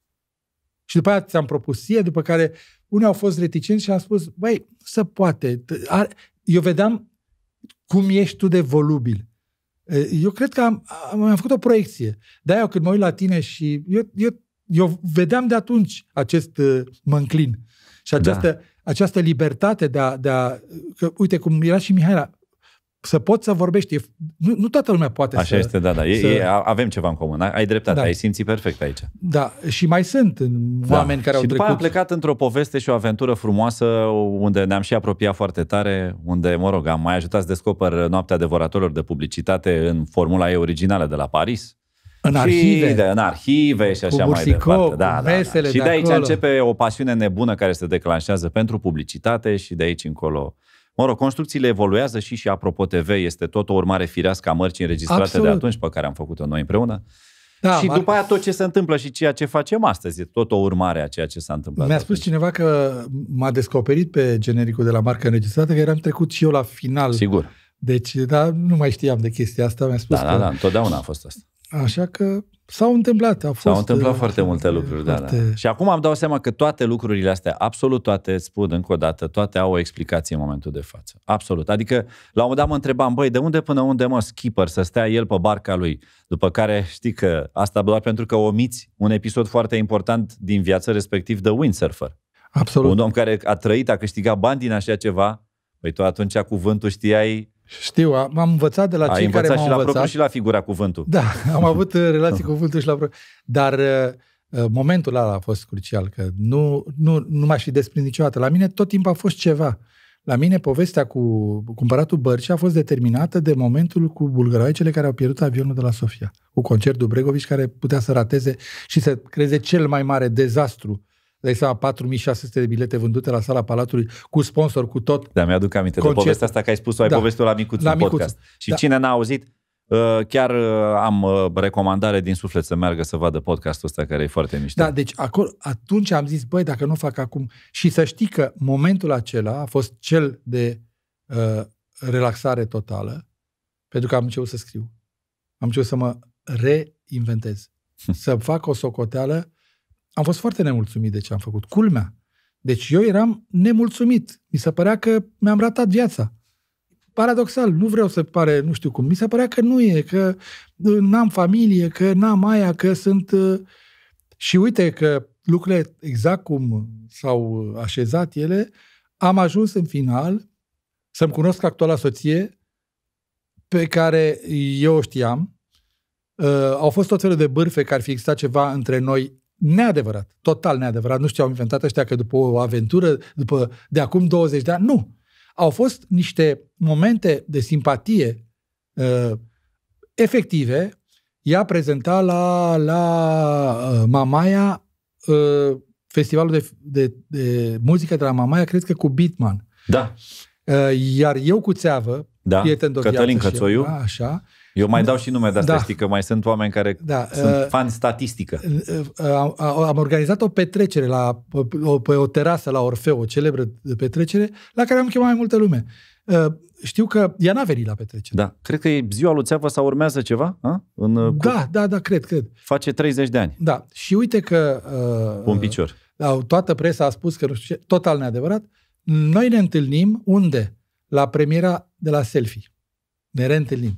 și după aia ți-am propus ție, după care unii au fost reticenți și am spus, băi, să poate. Eu vedeam cum ești tu de volubil. Eu cred că am, am, am făcut o proiecție. De-aia eu când mă uit la tine și eu, eu eu vedeam de atunci acest uh, mânclin și da. această, da. această libertate de a, de a... Că, uite cum era și Mihaela, să poți să vorbești. nu, nu toată lumea poate Așa să... Așa este, da, da. E, să... e, avem ceva în comun. Ai dreptate, da. ai simțit perfect aici. Da, și mai sunt da. oameni care și au după am plecat într-o poveste și o aventură frumoasă unde ne-am și apropiat foarte tare, unde, mă rog, am mai ajutat să descoper Noaptea Devoratorilor de Publicitate în formula ei originală de la Paris. În arhive. Și de, în arhive și așa mai departe. Da, da, da. Și de, de aici acolo. începe o pasiune nebună care se declanșează pentru publicitate și de aici încolo. Mă rog, construcțiile evoluează și și apropo TV este tot o urmare firească a mărcii înregistrate Absolut. de atunci pe care am făcut-o noi împreună. Da, și după aia tot ce se întâmplă și ceea ce facem astăzi e tot o urmare a ceea ce s-a întâmplat. Mi-a spus atunci. cineva că m-a descoperit pe genericul de la marca înregistrată, că eram trecut și eu la final. Sigur. Deci, da, nu mai știam de chestia asta, mi-a spus da, că... Da, da, întotdeauna a fost asta. Așa că s-au întâmplat. Au fost, s-au întâmplat uh, foarte multe lucruri, foarte... da, da. Și acum am dau seama că toate lucrurile astea, absolut toate, spun încă o dată, toate au o explicație în momentul de față. Absolut. Adică, la un moment dat mă întrebam, băi, de unde până unde, mă, skipper, să stea el pe barca lui? După care știi că asta doar pentru că omiți un episod foarte important din viață, respectiv The Windsurfer. Absolut. Un om care a trăit, a câștigat bani din așa ceva, păi tu atunci cuvântul știai știu, am, învățat de la Ai cei învățat care m-au și la învățat. și la figura cuvântul. Da, am avut uh, relații cu cuvântul și la propriu. Dar uh, uh, momentul ăla a fost crucial, că nu, nu, nu m-aș fi desprins niciodată. La mine tot timpul a fost ceva. La mine povestea cu cumpăratul bărci a fost determinată de momentul cu bulgăroaicele care au pierdut avionul de la Sofia, cu concertul Bregovici care putea să rateze și să creeze cel mai mare dezastru dai seama, 4600 de bilete vândute la sala Palatului, cu sponsor, cu tot. Da, mi-aduc aminte concert. de povestea asta, că ai spus-o, ai da. povestit-o la micuțul la Micuț. podcast. Și da. cine n-a auzit, uh, chiar uh, am uh, recomandare din suflet să meargă să vadă podcastul ăsta care e foarte mișto. Da, deci acolo, atunci am zis, băi, dacă nu fac acum... Și să știi că momentul acela a fost cel de uh, relaxare totală, pentru că am început să scriu. Am început să mă reinventez. să fac o socoteală am fost foarte nemulțumit de ce am făcut. Culmea. Deci eu eram nemulțumit. Mi se părea că mi-am ratat viața. Paradoxal, nu vreau să pare, nu știu cum, mi se părea că nu e, că uh, n-am familie, că n-am aia, că sunt... Uh, și uite că lucrurile exact cum s-au uh, așezat ele, am ajuns în final să-mi cunosc actuala soție pe care eu o știam. Uh, au fost tot felul de bârfe că ar fi existat ceva între noi Neadevărat, total neadevărat. Nu știu, au inventat ăștia că după o aventură, după de acum 20 de ani. Nu! Au fost niște momente de simpatie uh, efective. Ea prezenta la, la uh, Mamaia uh, festivalul de, de, de muzică de la Mamaia, cred că cu Beatman. Da. Uh, iar eu cu Țeavă, da. prieten de Cătălin Cățoiu. Eu, da, așa, eu mai dau și nume de asta, da. știi că mai sunt oameni care da. sunt uh, fani statistică. Uh, am, am organizat o petrecere la, o, pe o terasă la Orfeu, o celebră petrecere, la care am chemat mai multă lume. Uh, știu că ea n-a venit la petrecere. Da. Cred că e ziua lui Țeavă sau urmează ceva? A? În, uh, da, cu... Da, da, da, cred, cred. Face 30 de ani. Da. Și uite că... Uh, un picior. Uh, toată presa a spus că nu știu ce, total neadevărat. Noi ne întâlnim unde? La premiera de la Selfie. Ne reîntâlnim.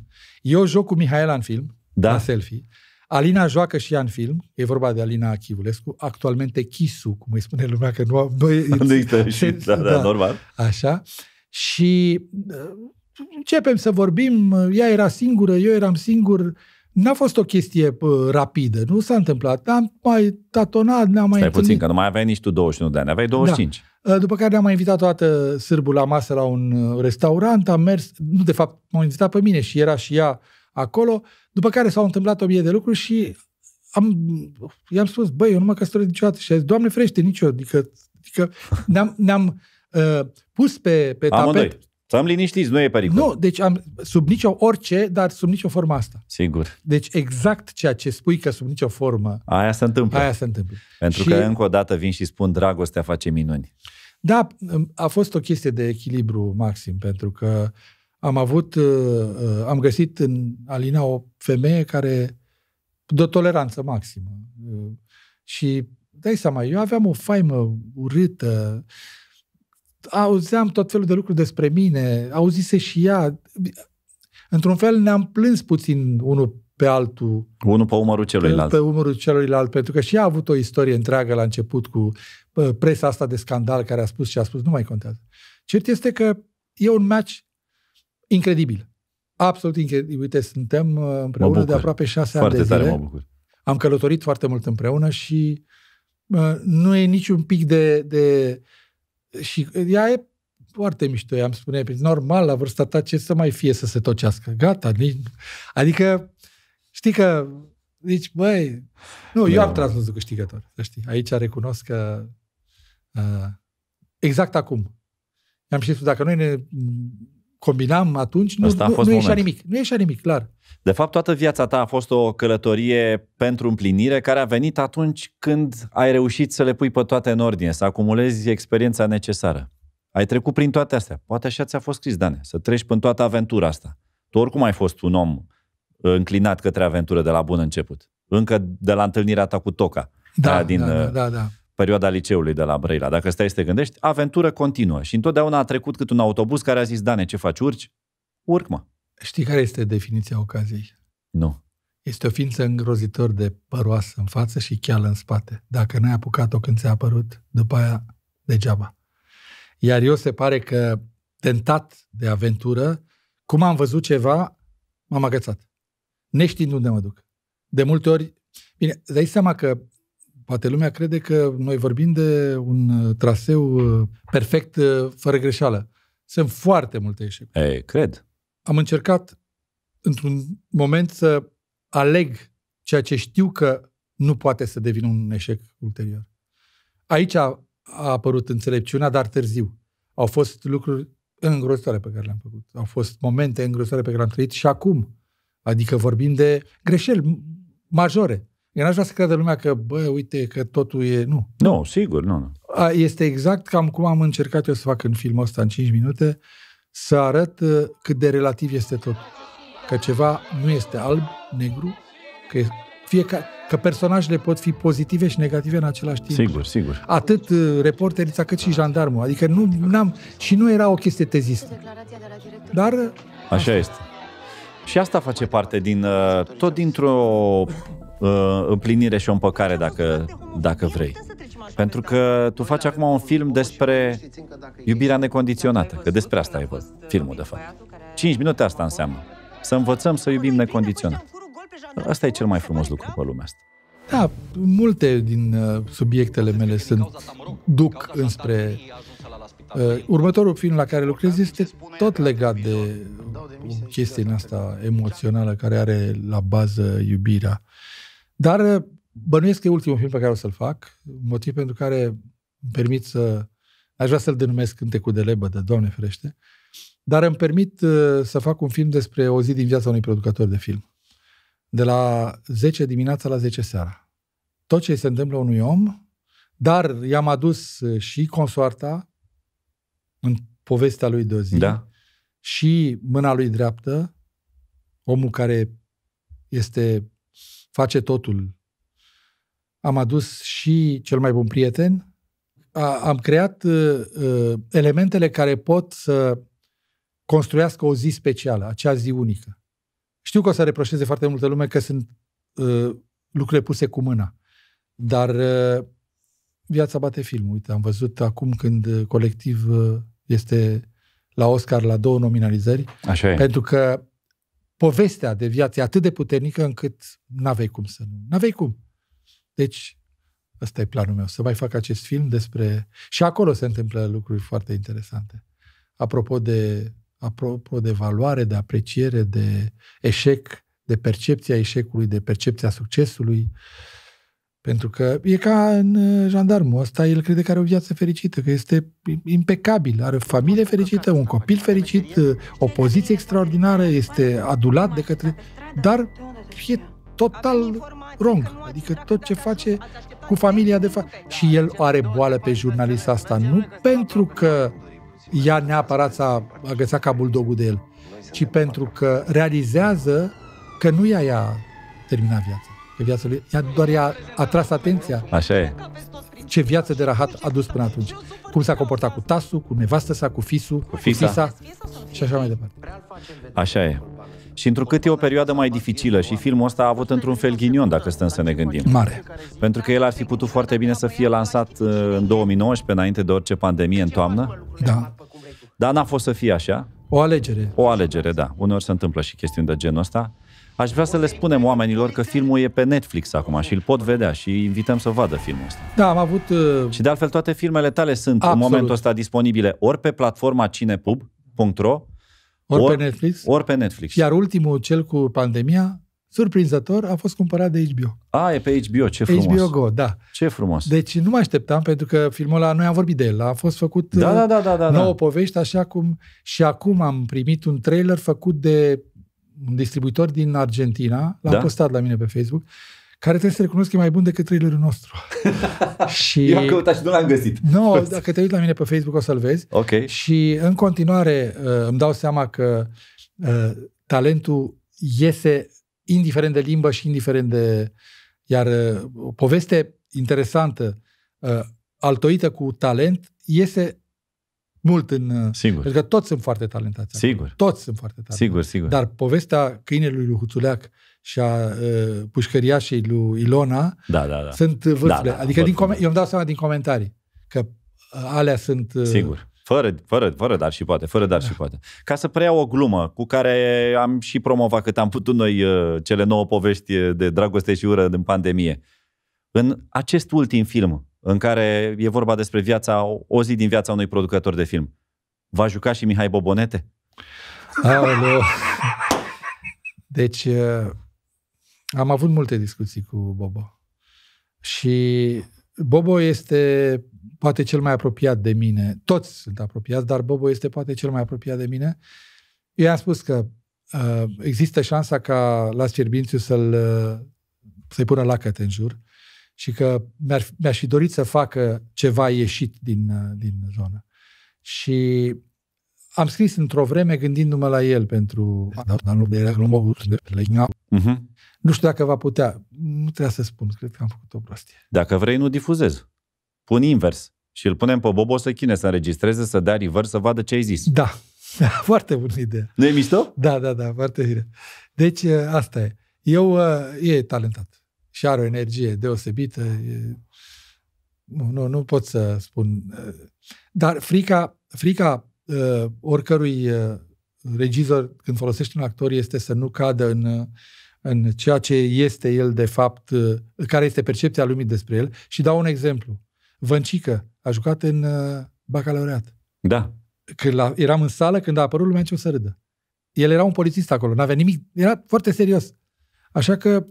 Eu joc cu Mihaela în film, da. la selfie. Alina joacă și ea în film, e vorba de Alina Chivulescu, actualmente Chisu, cum îi spune lumea, că nu am... Noi, nu e și, da, da, da, normal. Așa. Și uh, începem să vorbim, ea era singură, eu eram singur, N-a fost o chestie pă, rapidă, nu s-a întâmplat. Am mai tatonat, ne-am mai Stai întâlnit. puțin, că nu mai aveai nici tu 21 de ani, aveai 25. Da. Uh, după care ne-am mai invitat toată sârbul la masă la un uh, restaurant, am mers, nu, de fapt, m-au invitat pe mine și era și ea acolo, după care s-au întâmplat o mie de lucruri și am, i-am spus, băi, eu nu mă căsătoresc niciodată. Și a zis, Doamne frește, nicio, Adică, adică ne-am, ne-am uh, pus pe, pe tapet Amândoi. Stăm liniștiți, nu e pericol. Nu, deci am, sub nicio orice, dar sub nicio formă asta. Sigur. Deci exact ceea ce spui că sub nicio formă... Aia se întâmplă. Aia se întâmplă. Pentru și, că încă o dată vin și spun dragostea face minuni. Da, a fost o chestie de echilibru maxim, pentru că am avut, uh, uh, am găsit în Alina o femeie care de toleranță maximă. Uh, și dai seama, eu aveam o faimă urâtă, auzeam tot felul de lucruri despre mine, auzise și ea. Într-un fel ne-am plâns puțin unul pe altul. Unul pe umărul celuilalt. Pe umărul celuilalt, pentru că și ea a avut o istorie întreagă la început cu presa asta de scandal care a spus și a spus, nu mai contează. Cert este că e un match incredibil. Absolut incredibil. Uite, suntem uh, împreună de aproape șase foarte ani de zile. Tare mă bucur. Am călătorit foarte mult împreună și uh, nu e niciun pic de, de uh, și ea e foarte mișto, am spune, păi, normal, la vârsta ta, ce să mai fie să se tocească? Gata, adică, știi că, zici, băi, nu, eu am da. transmis câștigător, să știi. Aici recunosc că uh, exact acum. Am și spus, dacă noi ne combinam atunci, nu, a fost nu, nu ieșea nimic. Nu ieșea nimic, clar. De fapt, toată viața ta a fost o călătorie pentru împlinire care a venit atunci când ai reușit să le pui pe toate în ordine, să acumulezi experiența necesară. Ai trecut prin toate astea. Poate așa ți-a fost scris, Dane, să treci prin toată aventura asta. Tu oricum ai fost un om uh, înclinat către aventură de la bun început. Încă de la întâlnirea ta cu Toca. Da, din, da, da, uh, da, da perioada liceului de la Brăila. Dacă stai să te gândești, aventură continuă. Și întotdeauna a trecut cât un autobuz care a zis, Dane, ce faci, urci? Urc, mă. Știi care este definiția ocaziei? Nu. Este o ființă îngrozitor de păroasă în față și cheală în spate. Dacă n-ai apucat-o când ți-a apărut, după aia degeaba. Iar eu se pare că, tentat de aventură, cum am văzut ceva, m-am agățat. Neștiind unde mă duc. De multe ori... Bine, dai seama că poate lumea crede că noi vorbim de un uh, traseu uh, perfect, uh, fără greșeală. Sunt foarte multe eșecuri. E, cred. Am încercat într-un moment să aleg ceea ce știu că nu poate să devină un eșec ulterior. Aici a, a apărut înțelepciunea, dar târziu. Au fost lucruri îngrozitoare pe care le-am făcut. Au fost momente îngrozitoare pe care le-am trăit și acum. Adică vorbim de greșeli majore. Eu n-aș vrea să creadă lumea că, bă, uite, că totul e... Nu. Nu, sigur, nu. nu. Este exact cam cum am încercat eu să fac în filmul ăsta, în 5 minute, să arăt uh, cât de relativ este tot. Că ceva nu este alb, negru, că fie ca, că personajele pot fi pozitive și negative în același timp. Sigur, sigur. Atât uh, reporterița cât și jandarmul. Adică nu am și nu era o chestie tezistă. Dar... Uh, Așa este. Și asta face parte din, tot dintr-o uh, împlinire și o împăcare, dacă, dacă vrei. Pentru că tu faci acum un film despre iubirea necondiționată, că despre asta e filmul, de fapt. 5 minute asta înseamnă. Să învățăm să iubim necondiționat. Asta e cel mai frumos lucru pe lumea asta. Da, multe din uh, subiectele mele sunt duc înspre uh, următorul film la care lucrez este tot legat de chestia asta emoțională care are la bază iubirea. Dar uh, bănuiesc că e ultimul film pe care o să-l fac, motiv pentru care îmi permit să... Aș vrea să-l denumesc Cântecul de de Doamne ferește, dar îmi permit uh, să fac un film despre o zi din viața unui producător de film. De la 10 dimineața la 10 seara. Tot ce se întâmplă unui om, dar i-am adus uh, și consoarta în povestea lui de o zi da. și mâna lui dreaptă, omul care este face totul. Am adus și cel mai bun prieten. A, am creat uh, uh, elementele care pot să construiască o zi specială, acea zi unică. Știu că o să reproșeze foarte multă lume că sunt uh, lucrurile puse cu mâna, dar uh, viața bate film. Uite, am văzut acum când uh, colectiv uh, este la Oscar la două nominalizări, Așa e. pentru că povestea de viață e atât de puternică încât n-avei cum să nu. N-avei cum. Deci, ăsta e planul meu, să mai fac acest film despre... Și acolo se întâmplă lucruri foarte interesante. Apropo de, apropo de valoare, de apreciere, de eșec, de percepția eșecului, de percepția succesului. Uh, pentru că e ca în uh, jandarmul ăsta, el crede că are o viață fericită, că este impecabil, are o familie fericită, un copil fericit, uh, o poziție extraordinară, este adulat de către... Dar e total wrong. Adică tot ce face cu familia de fapt. Și el are boală pe jurnalista asta, nu pentru că ea neapărat s-a agățat ca buldogul de el, ci pentru că realizează că nu ea i-a terminat viața pe viața lui. Ea doar i-a atras atenția. Așa e. Ce viață de rahat a dus până atunci. Cum s-a comportat cu tasul, cu nevastă sa, cu fisul, cu fisa. cu fisa și așa mai departe. Așa e. Și întrucât e o perioadă mai dificilă și filmul ăsta a avut într-un fel ghinion, dacă stăm să ne gândim. Mare. Pentru că el ar fi putut foarte bine să fie lansat uh, în 2019, înainte de orice pandemie, în toamnă. Da. Dar n-a fost să fie așa. O alegere. O alegere, da. Uneori se întâmplă și chestiuni de genul ăsta. Aș vrea să le spunem oamenilor că filmul e pe Netflix acum și îl pot vedea și invităm să vadă filmul ăsta. Da, am avut... Uh... Și de altfel toate filmele tale sunt Absolut. în momentul ăsta disponibile ori pe platforma cinepub.ro ori, ori pe Netflix. Ori pe Netflix. Iar ultimul, cel cu pandemia, surprinzător, a fost cumpărat de HBO. A, e pe HBO, ce frumos. HBO Go, da. Ce frumos. Deci nu mă așteptam, pentru că filmul ăla, noi am vorbit de el, a fost făcut da, uh, da, da, da, da, da, nouă da. povești, așa cum și acum am primit un trailer făcut de un distribuitor din Argentina, l-a da? postat la mine pe Facebook, care trebuie să recunosc că e mai bun decât trailerul nostru. și... Eu am căutat și nu l-am găsit. Nu, no, dacă te uiți la mine pe Facebook o să-l vezi. Ok. Și în continuare uh, îmi dau seama că uh, talentul iese indiferent de limbă și indiferent de... Iar uh, o poveste interesantă, altoită cu talent, iese mult în... Uh, sigur. Pentru că toți sunt foarte talentați. Sigur. Acolo. Toți sunt foarte talentați. Sigur, sigur. Dar povestea câinelui lui Huțuleac și a uh, pușcăriașei lui Ilona da, da, da. sunt vârfele. Da, da, adică din com- eu îmi dau seama din comentarii că uh, alea sunt... Uh, sigur. Fără, fără, fără dar și poate, fără dar și ah. poate. Ca să preiau o glumă cu care am și promovat cât am putut noi uh, cele nouă povești de dragoste și ură din pandemie. În acest ultim film, în care e vorba despre viața, o zi din viața unui producător de film. Va juca și Mihai Bobonete? Aoleu. Deci, uh, am avut multe discuții cu Bobo. Și Bobo este poate cel mai apropiat de mine. Toți sunt apropiați, dar Bobo este poate cel mai apropiat de mine. Eu am spus că uh, există șansa ca la Cerbințiu să-l, uh, să-i pună lacăte în jur și că mi-ar, mi-aș fi dorit să facă ceva ieșit din, uh, din zonă. Și am scris într-o vreme gândindu-mă la el pentru... Mhm. Nu știu dacă va putea. Nu trebuia să spun, cred că am făcut o prostie. Dacă vrei, nu difuzez. Pun invers. Și îl punem pe Bobo să chine, să înregistreze, să dea river, să vadă ce ai zis. Da. da foarte bună idee. Nu e mișto? Da, da, da, foarte bine. Deci, uh, asta e. Eu, uh, e talentat și are o energie deosebită. nu, nu, nu pot să spun. Dar frica, frica uh, oricărui uh, regizor când folosește un actor este să nu cadă în, în ceea ce este el de fapt, uh, care este percepția lumii despre el. Și dau un exemplu. Văncică a jucat în uh, bacalaureat. Da. Când la, eram în sală, când a apărut lumea ce o să râdă. El era un polițist acolo, n-avea nimic, era foarte serios. Așa că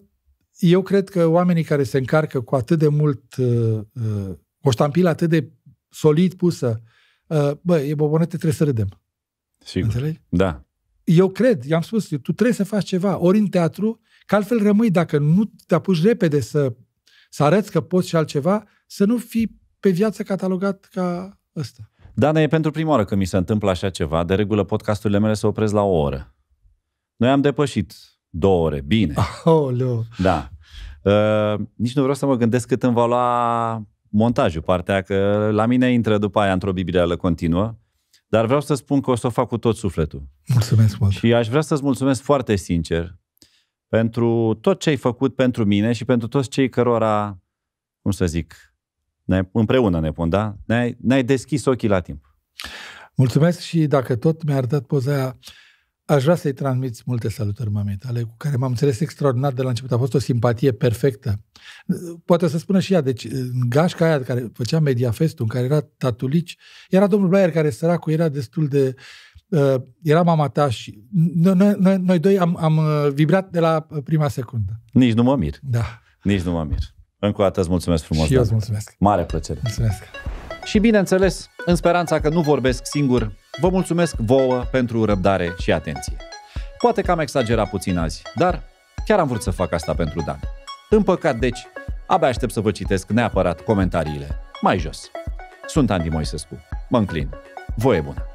eu cred că oamenii care se încarcă cu atât de mult, uh, uh, o ștampilă atât de solid pusă, uh, bă, e bobonete, trebuie să râdem. Sigur. Înțelegi? Da. Eu cred, i-am spus, tu trebuie să faci ceva, ori în teatru, că altfel rămâi, dacă nu te apuci repede să, să arăți că poți și altceva, să nu fii pe viață catalogat ca ăsta. Da, dar e pentru prima oară că mi se întâmplă așa ceva. De regulă, podcasturile mele se opresc la o oră. Noi am depășit două ore, bine. Aoleu. Da. Uh, nici nu vreau să mă gândesc cât îmi va lua montajul, partea că la mine intră după aia într-o biblială continuă, dar vreau să spun că o să o fac cu tot sufletul. Mulțumesc mult. Și aș vrea să-ți mulțumesc foarte sincer pentru tot ce ai făcut pentru mine și pentru toți cei cărora, cum să zic, ne, împreună ne pun, da? Ne-ai, ne-ai deschis ochii la timp. Mulțumesc și dacă tot mi a arătat poza aia, Aș vrea să-i transmit multe salutări mamei tale, cu care m-am înțeles extraordinar de la început. A fost o simpatie perfectă. Poate să spună și ea, deci în gașca aia care făcea Mediafestul, în care era tatulici, era domnul Blair care săracul era destul de... Uh, era mama ta și noi, noi, noi doi am, am uh, vibrat de la uh, prima secundă. Nici nu mă mir. Da. Nici nu mă mir. Încă o dată îți mulțumesc frumos. Și eu îți mulțumesc. Mare plăcere. Mulțumesc. Și bineînțeles, în speranța că nu vorbesc singur, vă mulțumesc vouă pentru răbdare și atenție. Poate că am exagerat puțin azi, dar chiar am vrut să fac asta pentru Dan. În păcat, deci, abia aștept să vă citesc neapărat comentariile mai jos. Sunt Andy Moisescu. Mă înclin. Voie bună!